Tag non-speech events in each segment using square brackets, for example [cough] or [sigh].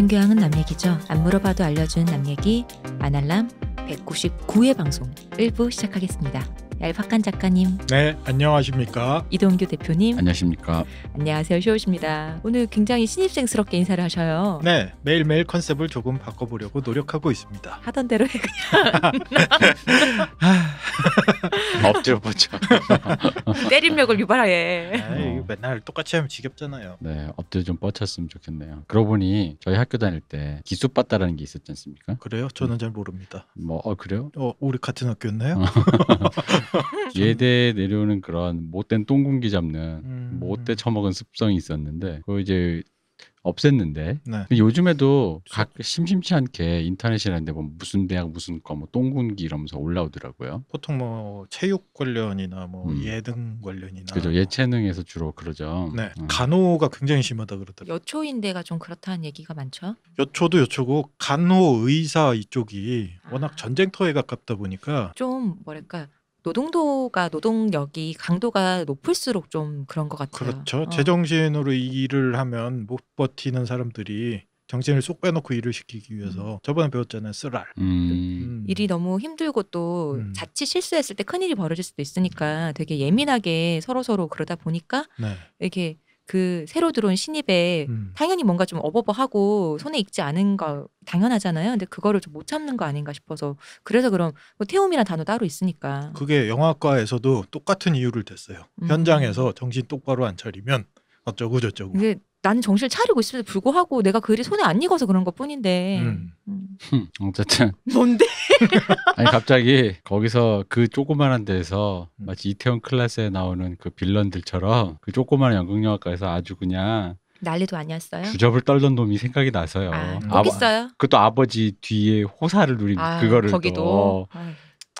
모든 교양은 남 얘기죠. 안 물어봐도 알려주는 남 얘기 아날람 199회 방송 1부 시작하겠습니다. 얄팍한 작가님. 네, 안녕하십니까. 이동규 대표님. 안녕하십니까. 안녕하세요, 쇼우십니다. 오늘 굉장히 신입생스럽게 인사를 하셔요. 네, 매일매일 컨셉을 조금 바꿔보려고 노력하고 있습니다. 하던 대로 해 그냥. [laughs] 엎드려 보죠. [laughs] 때림력을 유발하게. 에 아, 맨날 똑같이 하면 지겹잖아요. 네, 엎드려 좀 뻗쳤으면 좋겠네요. 그러고 보니 저희 학교 다닐 때 기수 빠따라는 게 있었지 않습니까? 그래요? 저는 음. 잘 모릅니다. 뭐, 어, 그래요? 어, 우리 같은 학교였나요? [laughs] [laughs] 예대 내려오는 그런 못된 똥군기 잡는 음. 못돼 처먹은 습성이 있었는데 그거 이제 없앴는데 네. 요즘에도 각 심심치 않게 인터넷이라는데 뭐 무슨 대학 무슨 과뭐 똥군기 이러면서 올라오더라고요. 보통 뭐 체육 관련이나 뭐 음. 예능 관련이나 그죠 예체능에서 주로 그러죠. 네 음. 간호가 굉장히 심하다 그러더라고요. 여초인데가좀 그렇다는 얘기가 많죠. 여초도 여초고 간호 의사 이쪽이 아. 워낙 전쟁터에 가깝다 보니까 좀 뭐랄까 노동도가 노동력이 강도가 높을수록 좀 그런 것 같아요. 그렇죠. 어. 제정신으로 일을 하면 못 버티는 사람들이 정신을 쏙 빼놓고 일을 시키기 음. 위해서 음. 저번에 배웠잖아요 쓰랄 음. 음. 일이 너무 힘들고 또 음. 자칫 실수했을 때 큰일이 벌어질 수도 있으니까 되게 예민하게 서로서로 서로 그러다 보니까 네. 이렇게 그 새로 들어온 신입에 음. 당연히 뭔가 좀 어버버하고 손에 익지 않은 거 당연하잖아요. 근데 그거를 좀 못 참는 거 아닌가 싶어서 그래서 그럼 뭐 태움이란 단어 따로 있으니까 그게 영화과에서도 똑같은 이유를 댔어요. 음. 현장에서 정신 똑바로 안 차리면 어쩌고 저쩌고. 근데 나는 정신을 차리고 있음에도 불구하고 내가 그일이 손에 안 익어서 그런 것 뿐인데. 음. 음. 어쨌든. [laughs] 뭔데? 아니 갑자기 거기서 그 조그만한 데에서 음. 마치 이태원 클래스에 나오는 그 빌런들처럼 그 조그만 한 연극영화과에서 아주 그냥 난리도 아니었어요. 주접을 떨던 놈이 생각이 나서요. 아, 아 있어요. 그것도 아버지 뒤에 호사를 누린 아, 그거를 거기도.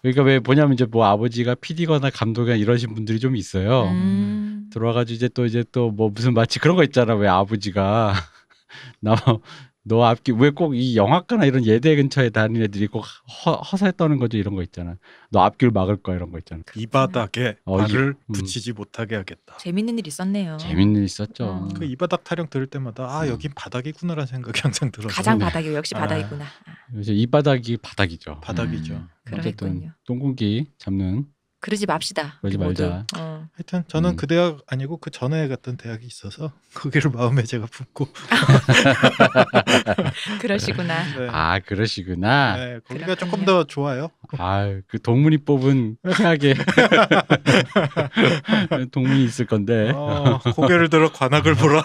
그러니까 왜뭐냐면 이제 뭐 아버지가 PD거나 감독이나 이러신 분들이 좀 있어요. 음. 들어와가지고 이제 또 이제 또 뭐 무슨 마치 그런 거 있잖아 왜 아버지가 [laughs] 나너 뭐, 앞길 왜 꼭 이 영화과나 이런 예대 근처에 다니는 애들이 꼭 허, 사에 떠는 거죠 이런 거 있잖아 너 앞길 막을 거야 이런 거 있잖아 이 바닥에 어, 발을 음. 붙이지 못하게 하겠다 재밌는 일 있었네요 재밌는 일 있었죠 음. 그이 바닥 타령 들을 때마다 아 음. 여긴 바닥이구나라는 생각이 항상 들어요 가장 네. 바닥이 역시 아, 바닥이구나 아. 이 바닥이 바닥이죠 바닥이죠 음. 음. 어쨌든 똥공기 잡는 그러지 맙시다. 그러지 말자. 어. 하여튼 저는 음. 그 대학 아니고 그 전에 갔던 대학이 있어서 [laughs] 거기를 마음에 제가 품고. [laughs] 그러시구나. 네. 아 그러시구나. 네, 거기가 그렇군요. 조금 더 좋아요. 아그 동문이 뽑은 최악의 [laughs] 동문이 있을 건데. 어, 고개를 들어 관악을 보라.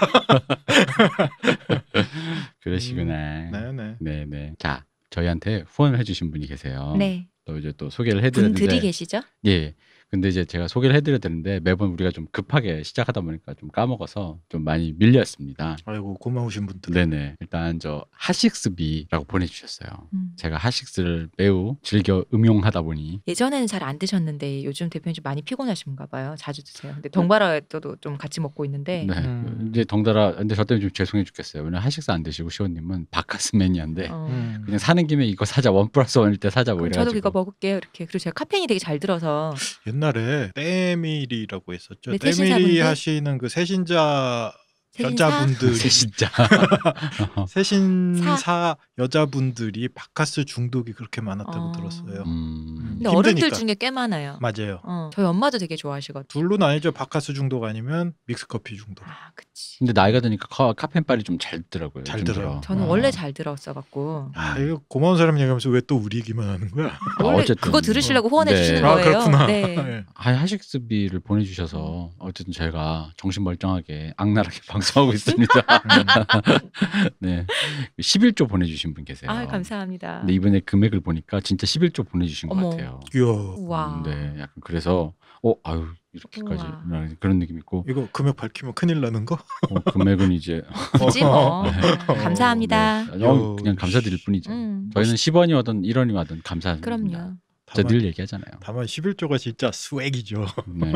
그러시구나. 음, 네네. 네네. 네. 자 저희한테 후원을 해주신 분이 계세요. 네. 또 이제 또 소개를 해드렸는데 분들이 계시죠? 예, 근데 이제 제가 소개를 해드려야 되는데 매번 우리가 좀 급하게 시작하다 보니까 좀 까먹어서 좀 많이 밀렸습니다. 아이고 고마우신 분들. 네네. 일단 저 하식스비라고 보내주셨어요. 음. 제가 하식스를 매우 즐겨 음용하다 보니 예전에는 잘 안 드셨는데 요즘 대표님 좀 많이 피곤하신가 봐요. 자주 드세요. 근데 덩달아도 좀 같이 먹고 있는데 네. 음. 이제 덩달아 근데 저 때문에 좀 죄송해 죽겠어요. 왜냐 하식스 안 드시고 시원님은 바카스 매니아인데 어. 음. 그냥 사는 김에 이거 사자 원 플러스 원일 때 사자 뭐 이래가지고 저도 이거 먹을게요 이렇게 그리고 제가 카페인이 되게 잘 들어서 옛날에 떼밀이라고 했었죠. 네, 밀이 하시는 그 세신자 여자분들 이 진짜 세신사 [laughs] 여자분들이 바카스 중독이 그렇게 많았다고 어. 들었어요. 음. 음. 근데 어른들 중에 꽤 많아요. 맞아요. 어. 저희 엄마도 되게 좋아하시거든요. 둘로 나뉘죠. 바카스 중독 아니면 믹스 커피 중독. 아, 그치. 근데 나이가 드니까 카, 카페인 빨이 좀 잘 들더라고요. 잘들어 저는 어. 아. 원래 잘 들었어 갖고. 아, 이거 고마운 사람 얘기하면서 왜 또 우리 얘기만 하는 거야? 아, 아 어쨌든 그거 들으시려고 후원해 네. 주시는 아, 거예요. 아, 그렇구나. 네. [laughs] 예. 아, 하식스비를 보내 주셔서 어쨌든 제가 정신 멀쩡하게 악랄하게 방 방송하고 있습니다. [laughs] 네. 11조 보내주신 분 계세요. 아, 감사합니다. 근데 이번에 금액을 보니까 진짜 11조 보내주신 어머. 것 같아요. 이 음, 네. 약간 그래서, 어, 아유, 이렇게까지 네, 그런 느낌 있고 이거 금액 밝히면 큰일 나는 거? 어, 금액은 이제 [laughs] 굳이 뭐 [laughs] 네. 감사합니다. 네. 그냥 감사드릴 뿐이죠. 음. 저희는 10원이 와든 1원이 와든 감사합니다. 그럼요. 저늘 얘기하잖아요. 다만 11조가 진짜 수액이죠. 네.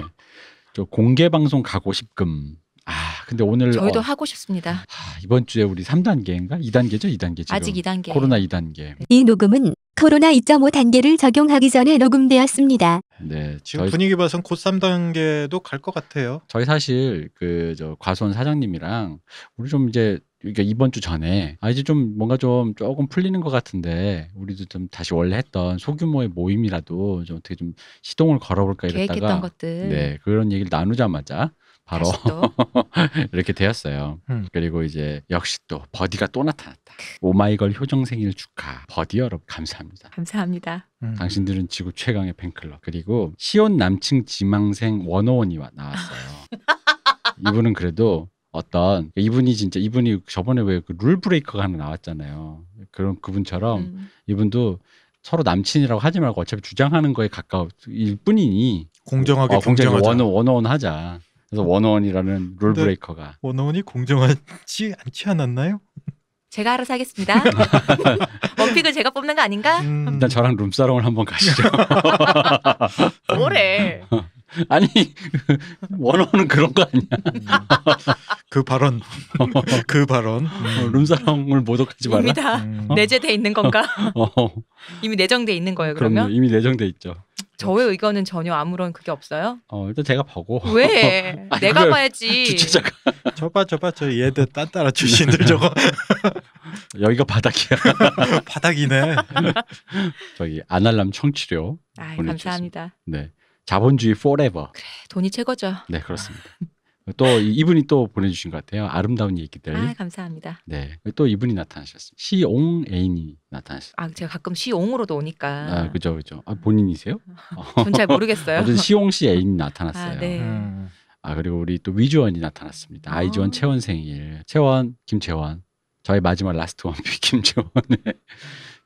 저 공개 방송 가고 싶금 아, 근데 오늘 저희도 어, 하고 싶습니다. 아, 이번 주에 우리 3단계인가? 2단계죠? 2단계 지금. 아직 2단계. 코로나 2단계. 이 녹음은 코로나 2.5 단계를 적용하기 전에 녹음되었습니다. 네. 지금 저희, 분위기 봐선 곧 3단계도 갈 것 같아요. 저희 사실 그 저 과수원 사장님이랑 우리 좀 이제 그러니까 이번 주 전에 아 이제 좀 뭔가 좀 조금 풀리는 것 같은데 우리도 좀 다시 원래 했던 소규모의 모임이라도 좀 어떻게 좀 시동을 걸어볼까 이랬다가 계획했던 것들 네 그런 얘기를 나누자마자 바로 [laughs] 이렇게 되었어요. 음. 그리고 이제 역시 또 버디가 또 나타났다. 오마이걸 효정 생일 축하. 버디 여러분 감사합니다. 감사합니다. 음. 당신들은 지구 최강의 팬클럽. 그리고 시온 남층 지망생 원어원이와 나왔어요. [laughs] 이분은 그래도 어떤 이분이 진짜 이분이 저번에 왜 그 룰브레이커가 하나 나왔잖아요. 그런 그분처럼 음. 이분도 서로 남친이라고 하지 말고 어차피 주장하는 거에 가까울 뿐이니 공정하게 어, 경쟁하게 원원 원 하자. 그래서 원어원이라는 룰 브레이커가 원어원이 공정하지 않지 않았나요? 제가 알아서 하겠습니다. [laughs] 원픽을 제가 뽑는 거 아닌가? 음... 일단 저랑 룸사롱을 한번 가시죠. [laughs] 뭐래? [laughs] 아니 원어는 그런 거 아니야. 음. 그 발언, 그 발언. 어, 룸사롱을 모독하지 마라. 이미 다 내재돼 있는 건가? 어. 이미 내정돼 있는 거예요. 그러면 그럼요, 이미 내정돼 있죠. 저의 의견은 전혀 아무런 그게 없어요? 어 일단 제가 보고 왜? [laughs] 아니, 내가 봐야지. 주최자가 [laughs] 저봐 저봐 저 얘들 딴따라 출신들 네. 저거 [laughs] 여기가 바닥이야. 바닥이네. 저기 아날람 청취료. 아, 보 감사합니다. 네 자본주의 forever. 돈이 최고죠. 네 그렇습니다. 또 이분이 또 보내주신 것 같아요. 아름다운 얘기들. 아 감사합니다. 네. 또 이분이 나타나셨어요. 시옹 애인이 나타나셨어요. 아 제가 가끔 시옹으로도 오니까. 아 그죠 그죠. 아 본인이세요? [laughs] 전 잘 모르겠어요. 아무튼 시옹 씨 애인이 나타났어요. 아, 네. 아 그리고 우리 또 위주원이 나타났습니다. 아이즈원 어. 아. 채원 생일. 채원 김채원. 저희 마지막 라스트 원픽 [laughs] 김채원의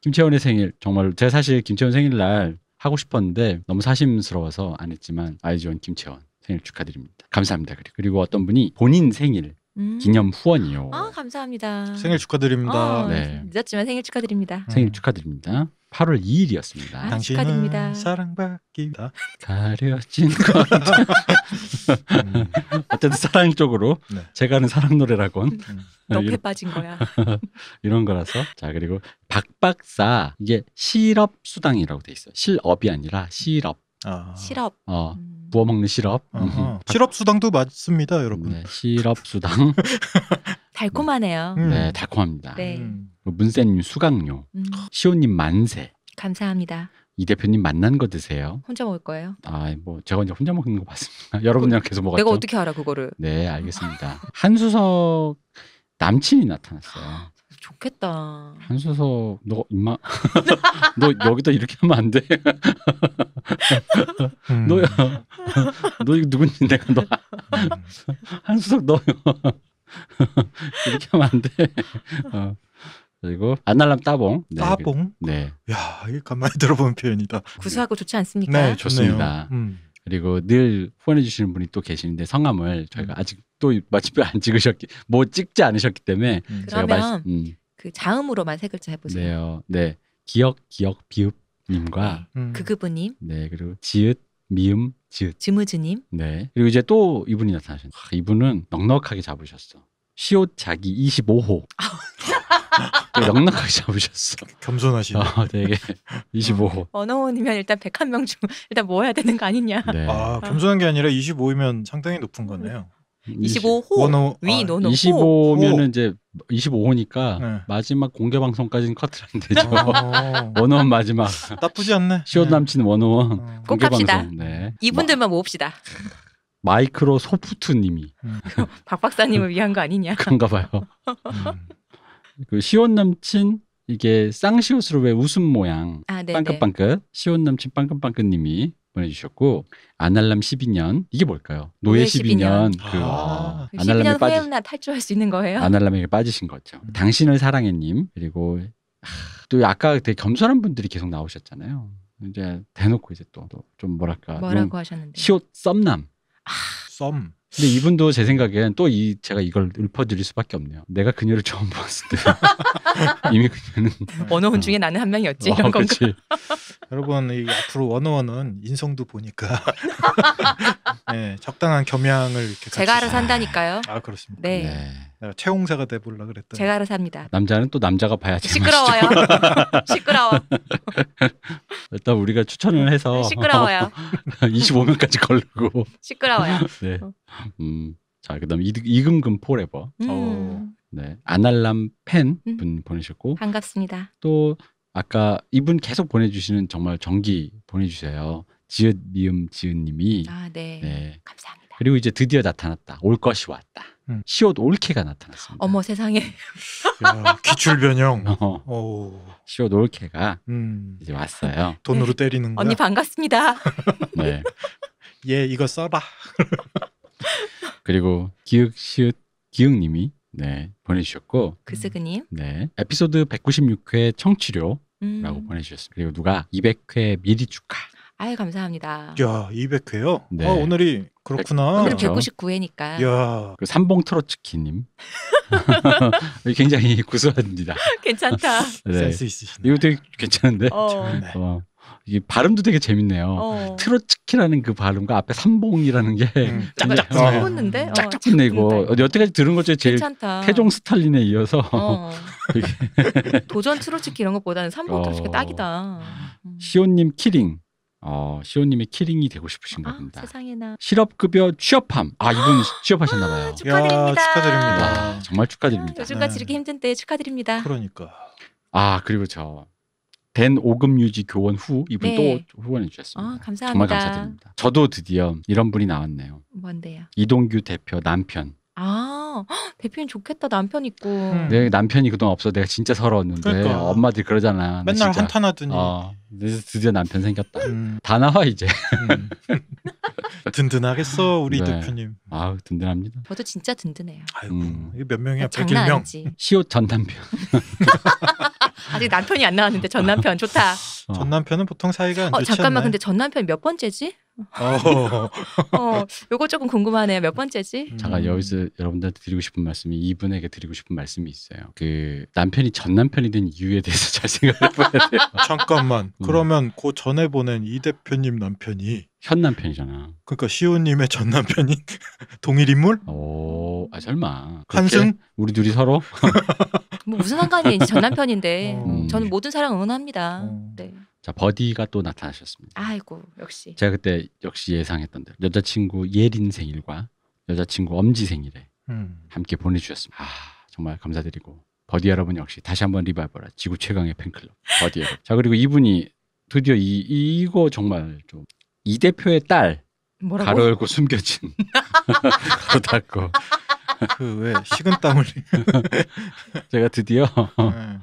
김채원의 생일 정말 제가 사실 김채원 생일날 하고 싶었는데 너무 사심스러워서 안 했지만 아이즈원 김채원 생일 축하드립니다. 감사합니다. 그리고 어떤 분이 본인 생일 음. 기념 후원이요. 아 감사합니다. 생일 축하드립니다. 어, 네. 늦었지만 생일 축하드립니다. 음. 생일 축하드립니다. 8월 2일이었습니다. 아, 당신은 사랑받기다. 가려진 것. 음. [laughs] 어쨌든 사랑 쪽으로 네. 제가 하는 사랑 노래라곤 음. 음. 빠진 거야. [laughs] 이런 거라서 자 그리고 박박사 이게 실업 수당이라고 돼있어 실업이 아니라 실업. 아. 실업. 어. 음. 부어 먹는 시럽. 시럽 수당도 맞습니다, 여러분. 네, 시럽 수당. [laughs] 달콤하네요. 네, 네, 음. 네, 달콤합니다. 네. 음. 문세님 수강료, 음. 시온님 만세. 감사합니다. 이 대표님 만난 거 드세요. 혼자 먹을 거예요? 아, 뭐 제가 이제 혼자 먹는 거 봤습니다. [laughs] 여러분이랑 계속 먹었죠. 내가 어떻게 알아 그거를? 네, 알겠습니다. 한수석 남친이 나타났어요. 아, 좋겠다. 한수석 너 임마 [laughs] 너 여기다 이렇게 하면 안 돼. 음. 너야 너 이거 누군지 내가 너 음. 한수석 너 이렇게 하면 안 돼. 어. 그리고 안날람 따봉. 네. 따봉. 네. 야, 이게 간만에 들어보는 표현이다. 구수하고 좋지 네, 않습니까? 네, 좋습니다. 음. 그리고 늘 후원해 주시는 분이 또 계시는데 성함을 저희가 음. 아직 또 마침표 안 찍으셨기 뭐 찍지 않으셨기 때문에 음. 제가 그러면 말씀, 음. 그 자음으로만 세 글자 해보세요. 네네 기억 기억 비읍님과 네. 음. 그그분님 네 그리고 지읒 미음 지읒 지무즈님 네 그리고 이제 또 이분이 나타나셨는데 아, 이분은 넉넉하게 잡으셨어. 시옷 자기 25호. 아. 넉넉하게 잡으셨어. 겸손하시네. 어, 되게 25호. [laughs] 언어원이면 일단 101명 중 일단 모아야 뭐 되는 거 아니냐. 네. 아, 겸손한 게 아니라 25이면 상당히 높은 거네요. 25호 위 아, 노노 25면은 이제 25호니까 네. 마지막 공개 방송까지는 커트라안 되죠. [laughs] 아. 원원 마지막. 나쁘지 않네. 시원 네. 남친 원원 어. 공개 방송. 네. 이분들만 마, 모읍시다. 마이크로 소프트님이 음. [laughs] 박 박사님을 위한 거 아니냐? 그런가 봐요. 음. 그 시원 남친 이게 쌍시옷으로 왜 웃음 모양 아, 네, 네. 빵긋빵긋 시온 남친 빵긋빵긋님이 보내주셨고 아날람 12년 이게 뭘까요? 노예 12년, 12년. 그 아~ 그 아날람에 빠지 나 탈주할 수 있는 거예요? 아날람에게 빠지신 거죠. 음. 당신을 사랑해님 그리고 하, 또 아까 되게 겸손한 분들이 계속 나오셨잖아요. 이제 대놓고 이제 또 좀 뭐랄까 뭐라고 하셨는데 시옷 썸남 아. 썸 근데 이분도 제 생각엔 또 이 제가 이걸 읊어드릴 수밖에 없네요. 내가 그녀를 처음 봤을 때 [laughs] 이미 그녀는 원어원 어. 중에 나는 한 명이었지 어, 이런 어, 건가? [laughs] 여러분 이 앞으로 원어원은 인성도 보니까 [laughs] 네, 적당한 겸양을 이렇게 제가 알아서 한다니까요. 아 그렇습니다. 네. 네. 채홍사가 어, 돼보려 그랬더니 제가 알아서 합니다. 남자는 또 남자가 봐야지. 시끄러워요. [laughs] 시끄러워. 일단 우리가 추천을 해서 네, 시끄러워요. 25명까지 [laughs] 걸르고 시끄러워요. 네. 어. 음. 자, 그다음 이금금 포레버. 음. 어. 네. 아날람 팬분 음. 보내셨고 반갑습니다. 또 아까 이분 계속 보내주시는 정말 정기 보내주세요. 지읒 미음 지읒님이 아, 네. 네. 감사합니다. 그리고 이제 드디어 나타났다. 올 것이 왔다. 음. 시옷 올케가 나타났습니다. 어머 세상에. 야, 기출 변형. [laughs] 어. 시옷 올케가 음. 이제 왔어요. 돈으로 네. 때리는 거. 언니 반갑습니다. [laughs] 네. 예, 이거 써봐. [laughs] 그리고 기욱 시옷 기욱님이 네 보내주셨고 그스그님 네 에피소드 196회 청취료라고 음. 보내주셨습니다. 그리고 누가 200회 미리 축하. 아유 감사합니다. 야 200회요? 네. 어, 오늘이 그렇구나. 그렇죠. 오늘 159회니까. 야. 그 삼봉 트로츠키님 [laughs] 굉장히 구수합니다. 괜찮다. [laughs] 네. 센스 있으시네. 이거 되게 괜찮은데. 어. 어. 이 발음도 되게 재밌네요. 어. 트로츠키라는 그 발음과 앞에 삼봉이라는 게 음. [laughs] 짝짝 네. 붙는데 어. 짝짝 붙네 이거. 여태까지 들은 것 중에 제일 괜찮다. 태종 스탈린에 이어서 어. 도전 트로츠키 이런 것보다는 삼봉 어. 트로츠키 딱이다. 음. 시온님 키링. 어, 시호님의 키링이 되고 싶으신가 아, 봅니다. 세상에나. 실업급여 취업함. 아, 이분 아, 취업하셨나봐요. 아, 축하드립니다. 야, 축하드립니다. 아, 정말 축하드립니다. 요즘같이 네. 이렇게 힘든 때 축하드립니다. 그러니까. 아, 그리고 저. 된 오금 유지 교원 후 이분 네. 또 후원해 주셨습니다. 아, 감사합니다. 정말 감사드립니다. 저도 드디어 이런 분이 나왔네요. 뭔데요? 이동규 대표 남편. 아. [gasps] 대표님 좋겠다 남편 있고. 음. 내 남편이 그동안 없어 내가 진짜 서러웠는데 그러니까. 엄마들 그러잖아. 맨날 진짜. 한탄하더니. 어, 그래서 드디어 남편 생겼다. 음. 다 나와 이제. 음. [laughs] 든든하겠어 우리 네. 대표님. 아 든든합니다. 저도 진짜 든든해요. 아유고 음. 이게 몇 명이야? 그러니까 장난 101명. 아니 시옷 전 남편. [laughs] 아직 남편이 안 나왔는데 전 남편 좋다. 어. 전 남편은 보통 사이가 안 어, 좋지 잠깐만 않나요? 근데 전 남편 몇 번째지? 어. 어, 요거 조금 궁금하네요. 몇 번째지? 음. 잠깐 여기서 여러분들한테 드리고 싶은 말씀이 이분에게 드리고 싶은 말씀이 있어요. 그 남편이 전 남편이 된 이유에 대해서 [laughs] 잘 생각해 봐야 돼요. 아, 잠깐만. 음. 그러면 그 전에 보낸 이 대표님 남편이 현 남편이잖아. 그러니까 시호님의 전 남편이 [laughs] 동일 인물? 오, 아 설마. 한승? 우리 둘이 서로? 뭐 무슨 상관이에요? 전 남편인데 어. 음. 저는 모든 사랑 응원합니다. 어. 네. 자 버디가 또 나타나셨습니다. 아이고 역시. 제가 그때 역시 예상했던 대로 여자친구 예린 생일과 여자친구 엄지 생일에 음. 함께 보내주셨습니다. 아 정말 감사드리고 버디 여러분 역시 다시 한번 리바이벌 지구 최강의 팬클럽 버디 여러분. 자 그리고 이분이 드디어 이, 이거 정말 좀 이 대표의 딸 뭐라고? 가로 열고 숨겨진 가로 닫고 그왜 식은 땀을 제가 드디어 네.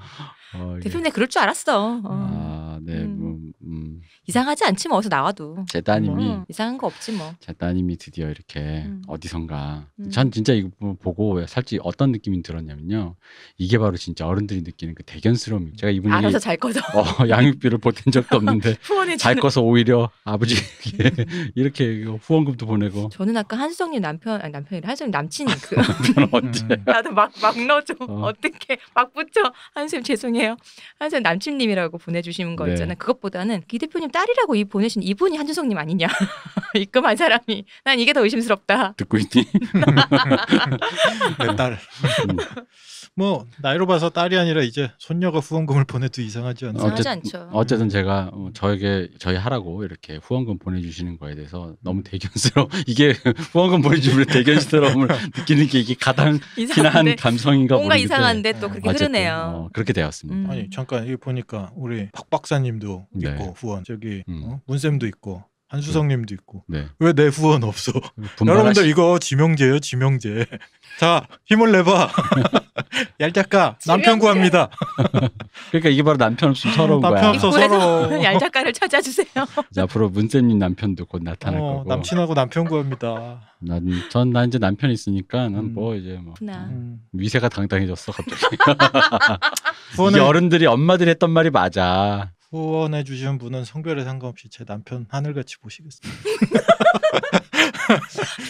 어, 대표님 그럴 줄 알았어. 어. 아, 네. 음. 뭐, 음. 이상하지 않지 뭐 어디서 나와도. 제 따님이 뭐, 이상한 거 없지 뭐. 제 따님이 드디어 이렇게 음. 어디선가 음. 전 진짜 이거 뭐 보고 살짝 어떤 느낌이 들었냐면요. 이게 바로 진짜 어른들이 느끼는 그 대견스러움. 제가 이분이 알아서 잘 거죠. 어, 양육비를 보탠 적도 없는데 [laughs] 잘 거서 오히려 아버지에게 [laughs] 이렇게 후원금도 보내고. 저는 아까 한수성님 남편 아니 남편이 한수성 남친 그 [laughs] 남편 어때? 음. 나도 막 막 넣어줘. 어. 어떻게 막 붙여 한수님 죄송해. 죄송해요. 한선 남친님이라고 보내주신 거 네. 있잖아요. 그것보다는 기 대표님 딸이라고 이 보내신 이분이 한준성님 아니냐. [laughs] 입금한 사람이. 난 이게 더 의심스럽다. 듣고 있니? [laughs] 내 딸. 음. 뭐 나이로 봐서 딸이 아니라 이제 손녀가 후원금을 보내도 이상하지 않나. 어쨌든, 않죠. 어쨌든 제가 어, 저에게 저희 하라고 이렇게 후원금 보내주시는 거에 대해서 너무 대견스러워. [laughs] 이게 후원금 보내주면 대견스러움을 [laughs] 느끼는 게 이게 가장 이상한 감성인가 뭔가 모르겠는 이상한데 또 그렇게 흐르네요. 어, 그렇게 되었습니다. 음. 아니 잠깐 이 보니까 우리 박 박사님도 네. 있고 후원 저기 음. 어? 문쌤도 있고 한수성님도 있고 네. 왜내 후원 없어? 여러분들 이거 지명제예요, 지명제. [laughs] 자 힘을 내봐. [laughs] 얄작가 남편 구합니다. [laughs] 그러니까 이게 바로 남편 없음 서러운 남편 거야. 남편 없어 서러워. 얄작가를 찾아주세요. 자, 앞으로 문쌤님 남편도 곧 나타날 어, 거고. 남친하고 남편 구합니다. 난전나 이제 남편 있으니까 난뭐 음. 뭐 이제 뭐 어, 음. 위세가 당당해졌어 갑자기. 후원은... 이 어른들이 엄마들이 했던 말이 맞아. 후원해 주신 분은 성별에 상관없이 제 남편 하늘같이 보시겠습니다.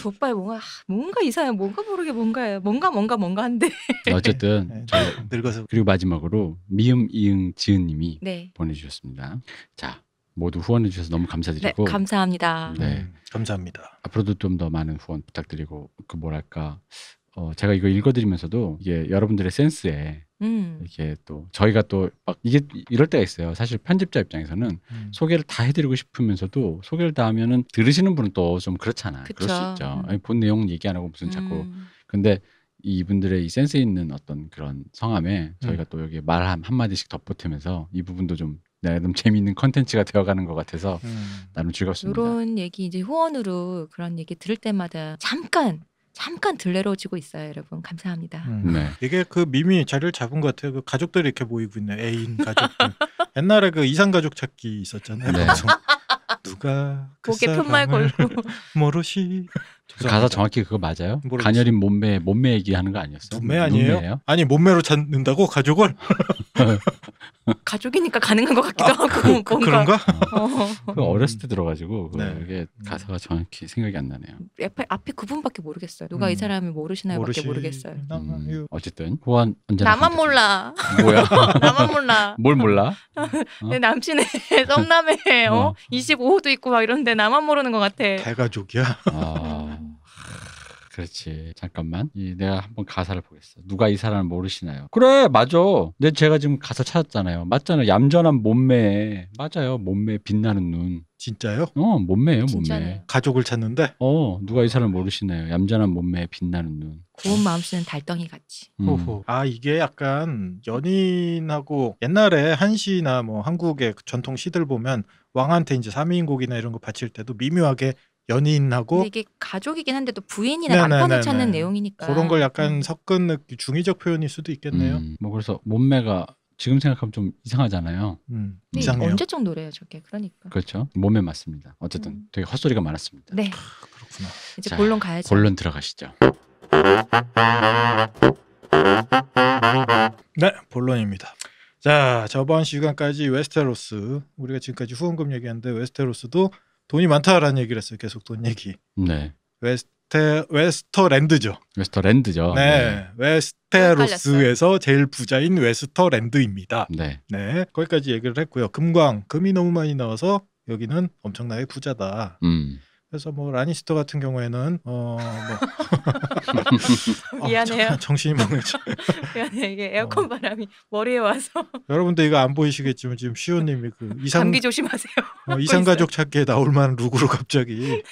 오빠의 [laughs] 뭔가 뭔가 이상해 뭔가 모르게 뭔가 뭔가 뭔가 뭔가 한데 네, 어쨌든 네, 저, 늙어서 그리고 마지막으로 미음 이응 지은님이 네. 보내주셨습니다. 자 모두 후원해 주셔서 너무 감사드리고 네, 감사합니다. 네 음, 감사합니다. 앞으로도 좀 더 많은 후원 부탁드리고 그 뭐랄까 어, 제가 이거 읽어드리면서도 이게 여러분들의 센스에 음. 이렇게 또 저희가 또막 이게 이럴 때가 있어요. 사실 편집자 입장에서는 음. 소개를 다 해드리고 싶으면서도 소개를 다 하면은 들으시는 분은 또 좀 그렇잖아. 그쵸. 그럴 수 있죠. 음. 아니, 본 내용 얘기 안 하고 무슨 자꾸 음. 근데 이분들의 이 센스 있는 어떤 그런 성함에 저희가 음. 또 여기 말한 한마디씩 덧붙이면서이 부분도 좀 나름 재미있는 컨텐츠가 되어가는 것 같아서 음. 나름 즐겁습니다. 이런 얘기 이제 후원으로 그런 얘기 들을 때마다 잠깐 잠깐 들러러지고 있어요, 여러분. 감사합니다. 음. 네. 네. 이게 그 미미 자리를 잡은 것 같아요. 그 가족들이 이렇게 모이고 있네. 애인 가족들. [laughs] 옛날에 그 이상 가족 찾기 있었잖아요. 네. 누가 그 목에 사말 걸고 [laughs] 모르시 가사 정확히 그거 맞아요? 모르겠어요. 가녀린 몸매 몸매 얘기하는 거 아니었어요? 몸매 아니에요? 몸매예요? 아니 몸매로 찾는다고 가족을 [laughs] 가족이니까 가능한 것 같기도 아, 하고 그, 뭔가 그런가? 어. 어렸을 때 들어가지고 네. 그게 가사가 정확히 생각이 안 나네요. 앞에 앞에 그 그분밖에 모르겠어요. 누가 음. 이 사람이 모르시나요 모르시... 모르겠어요. 음, 어쨌든 호환 언제 나만 몰라. 뭐야? [laughs] 나만 몰라. 뭘 몰라? [laughs] 어? 남친의 썸남에 어? 25호도 어. 있고 막 이런데 나만 모르는 것 같아. 대가족이야. 아. 그렇지. 잠깐만. 이, 내가 한번 가사를 보겠어. 누가 이 사람을 모르시나요? 그래, 맞아. 근데 제가 지금 가사 찾았잖아요. 맞잖아요. 얌전한 몸매에 맞아요. 몸매 빛나는 눈. 진짜요? 어, 몸매예요, 몸매. 가족을 찾는데 어, 누가 이 사람을 모르시나요? 얌전한 몸매에 빛나는 눈. 고운 마음씨는 달덩이 같이. 음. 아 이게 약간 연인하고 옛날에 한시나 뭐 한국의 전통 시들 보면 왕한테 이제 3인곡이나 이런 거 바칠 때도 미묘하게 연인하고 이게 가족이긴 한데 도 부인이나 네, 네 남편을 네, 찾는 네. 내용이니까 그런 걸 약간 음. 섞은 중의적 표현일 수도 있겠네요. 음, 뭐 그래서 몸매가 지금 생각하면 좀 이상하잖아요. 음, 이상해요. 언제적 노래요 저게? 그러니까. 그렇죠. 몸에 맞습니다. 어쨌든 음. 되게 헛소리가 많았습니다. 네. 아, 그렇구나. 이제 자, 본론 가야죠. 본론 들어가시죠. 네, 본론입니다. 자, 저번 시간까지 웨스테로스 우리가 지금까지 후원금 얘기했는데 웨스테로스도 돈이 많다라는 얘기를 했어요. 계속 돈 얘기. 네. 웨스테 웨스터랜드죠. 웨스터랜드죠. 네. 네. 웨스테로스에서 제일 부자인 웨스터랜드입니다. 네. 네. 거기까지 얘기를 했고요. 금광 금이 너무 많이 나와서 여기는 엄청나게 부자다. 음. 그래서 뭐 라니스터 같은 경우에는 어뭐 [laughs] 아, 미안해요. 어, 정신이 멍해져. [laughs] 미안해 이게 어. 에어컨 어. 바람이 머리에 와서. 여러분들 이거 안 보이시겠지만 지금 시오님이그 이상 감기 조심하세요. 어, 이상 가족 찾기에 나올 만한 룩으로 갑자기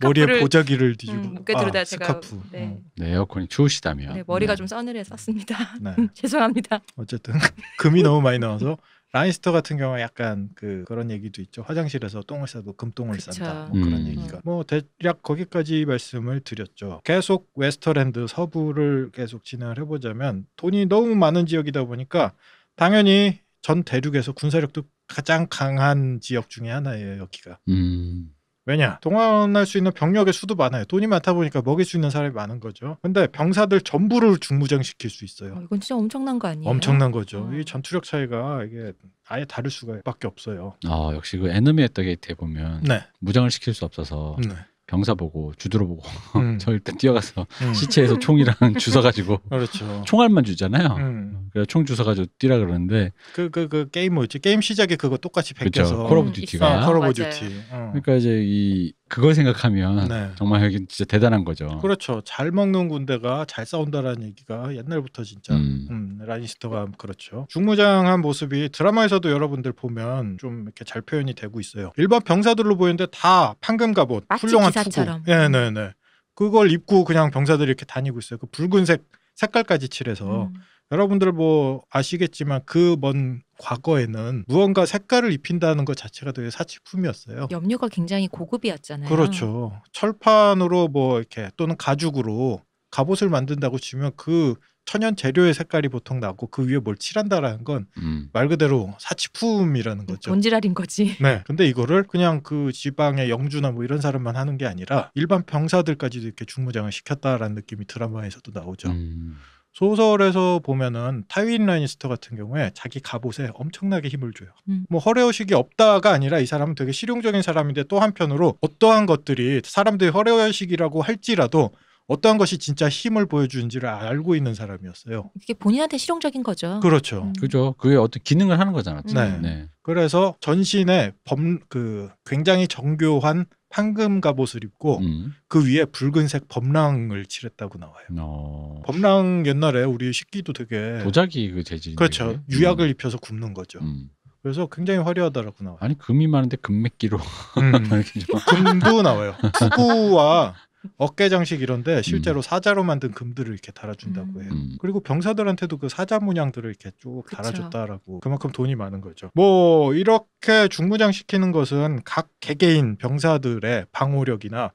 머리에 보자기를 뒤집어. 음, 그 아, 들다 제가 스카프. 네. 음. 네. 에어컨이 추우시다면. 네, 머리가 네. 좀서늘해 썼습니다. 네. [laughs] 죄송합니다. 어쨌든 금이 너무 많이 나와서 라인스터 같은 경우에 약간 그 그런 얘기도 있죠. 화장실에서 똥을 싸도 금똥을 싼다. 뭐 음. 그런 음. 얘기가. 뭐 대략 거기까지 말씀을 드렸죠. 계속 웨스터랜드 서부를 계속 진행을 해보자면 돈이 너무 많은 지역이다 보니까 당연히 전 대륙에서 군사력도 가장 강한 지역 중의 하나예요. 여기가. 음. 왜냐 동원할 수 있는 병력의 수도 많아요 돈이 많다 보니까 먹일 수 있는 사람이 많은 거죠 근데 병사들 전부를 중무장시킬 수 있어요 어, 이건 진짜 엄청난 거 아니에요? 엄청난 거죠 어. 이 전투력 차이가 이게 아예 다를 수가 밖에 없어요 아 역시 그 에너미 에더 게이트에 보면 네. 무장을 시킬 수 없어서 네. 병사 보고 주드로 보고 [laughs] 음. 저일 뛰어가서 음. 시체에서 총이랑 [laughs] 주사 가지고 그렇죠. 총알만 주잖아요. 음. 그래서 총 주사 가지고 뛰라 그러는데 그 그그 그, 그 게임 뭐였지? 게임 시작에 그거 똑같이 베껴서 그렇죠. 콜 오브 듀티가 콜 오브 듀티. 그러니까 이제 이 그걸 생각하면 네. 정말 여기 진짜 대단한 거죠. 그렇죠. 잘 먹는 군대가 잘 싸운다라는 얘기가 옛날부터 진짜 음. 음, 라니스터가 그렇죠. 중무장한 모습이 드라마에서도 여러분들 보면 좀 이렇게 잘 표현이 되고 있어요. 일반 병사들로 보이는데 다 판금 갑옷, 훌륭한 기사처럼. 투구. 네네네. 예, 네. 그걸 입고 그냥 병사들이 이렇게 다니고 있어요. 그 붉은색 색깔까지 칠해서 음. 여러분들 뭐 아시겠지만 그먼 과거에는 무언가 색깔을 입힌다는 것 자체가 되게 사치품이었어요. 염료가 굉장히 고급이었잖아요. 그렇죠. 철판으로 뭐 이렇게 또는 가죽으로 갑옷을 만든다고 치면 그 천연 재료의 색깔이 보통 나고 그 위에 뭘 칠한다라는 건말 음. 그대로 사치품이라는 거죠. 본질알인 거지. 네. 근데 이거를 그냥 그 지방의 영주나 뭐 이런 사람만 하는 게 아니라 일반 병사들까지도 이렇게 중무장을 시켰다라는 느낌이 드라마에서도 나오죠. 음. 소설에서 보면은 타윈 라니스터 같은 경우에 자기 갑옷에 엄청나게 힘을 줘요. 음. 뭐허례허식이 없다가 아니라 이 사람은 되게 실용적인 사람인데 또 한편으로 어떠한 것들이 사람들이 허례허식이라고 할지라도 어떠한 것이 진짜 힘을 보여주는지를 알고 있는 사람이었어요. 이게 본인한테 실용적인 거죠. 그렇죠. 음. 그죠. 그게 어떤 기능을 하는 거잖아요. 음. 네. 네. 그래서 전신에 범 그 굉장히 정교한 황금 갑옷을 입고 음. 그 위에 붉은색 범랑을 칠했다고 나와요. 어... 범랑 옛날에 우리 식기도 되게 도자기 그 재질 그렇죠. 되게? 유약을 음. 입혀서 굽는 거죠. 음. 그래서 굉장히 화려하다라고 나와요. 아니 금이 많은데 금맥기로 음. [laughs] 금도 나와요. 투구와 어깨 장식 이런데 음. 실제로 음. 사자로 만든 금들을 이렇게 달아준다고 음. 해요. 음. 그리고 병사들한테도 그 사자 문양들을 이렇게 쭉 그쵸. 달아줬다라고 그만큼 돈이 많은 거죠. 뭐 이렇게 중무장시키는 것은 각 개개인 병사들의 방호력이나뭐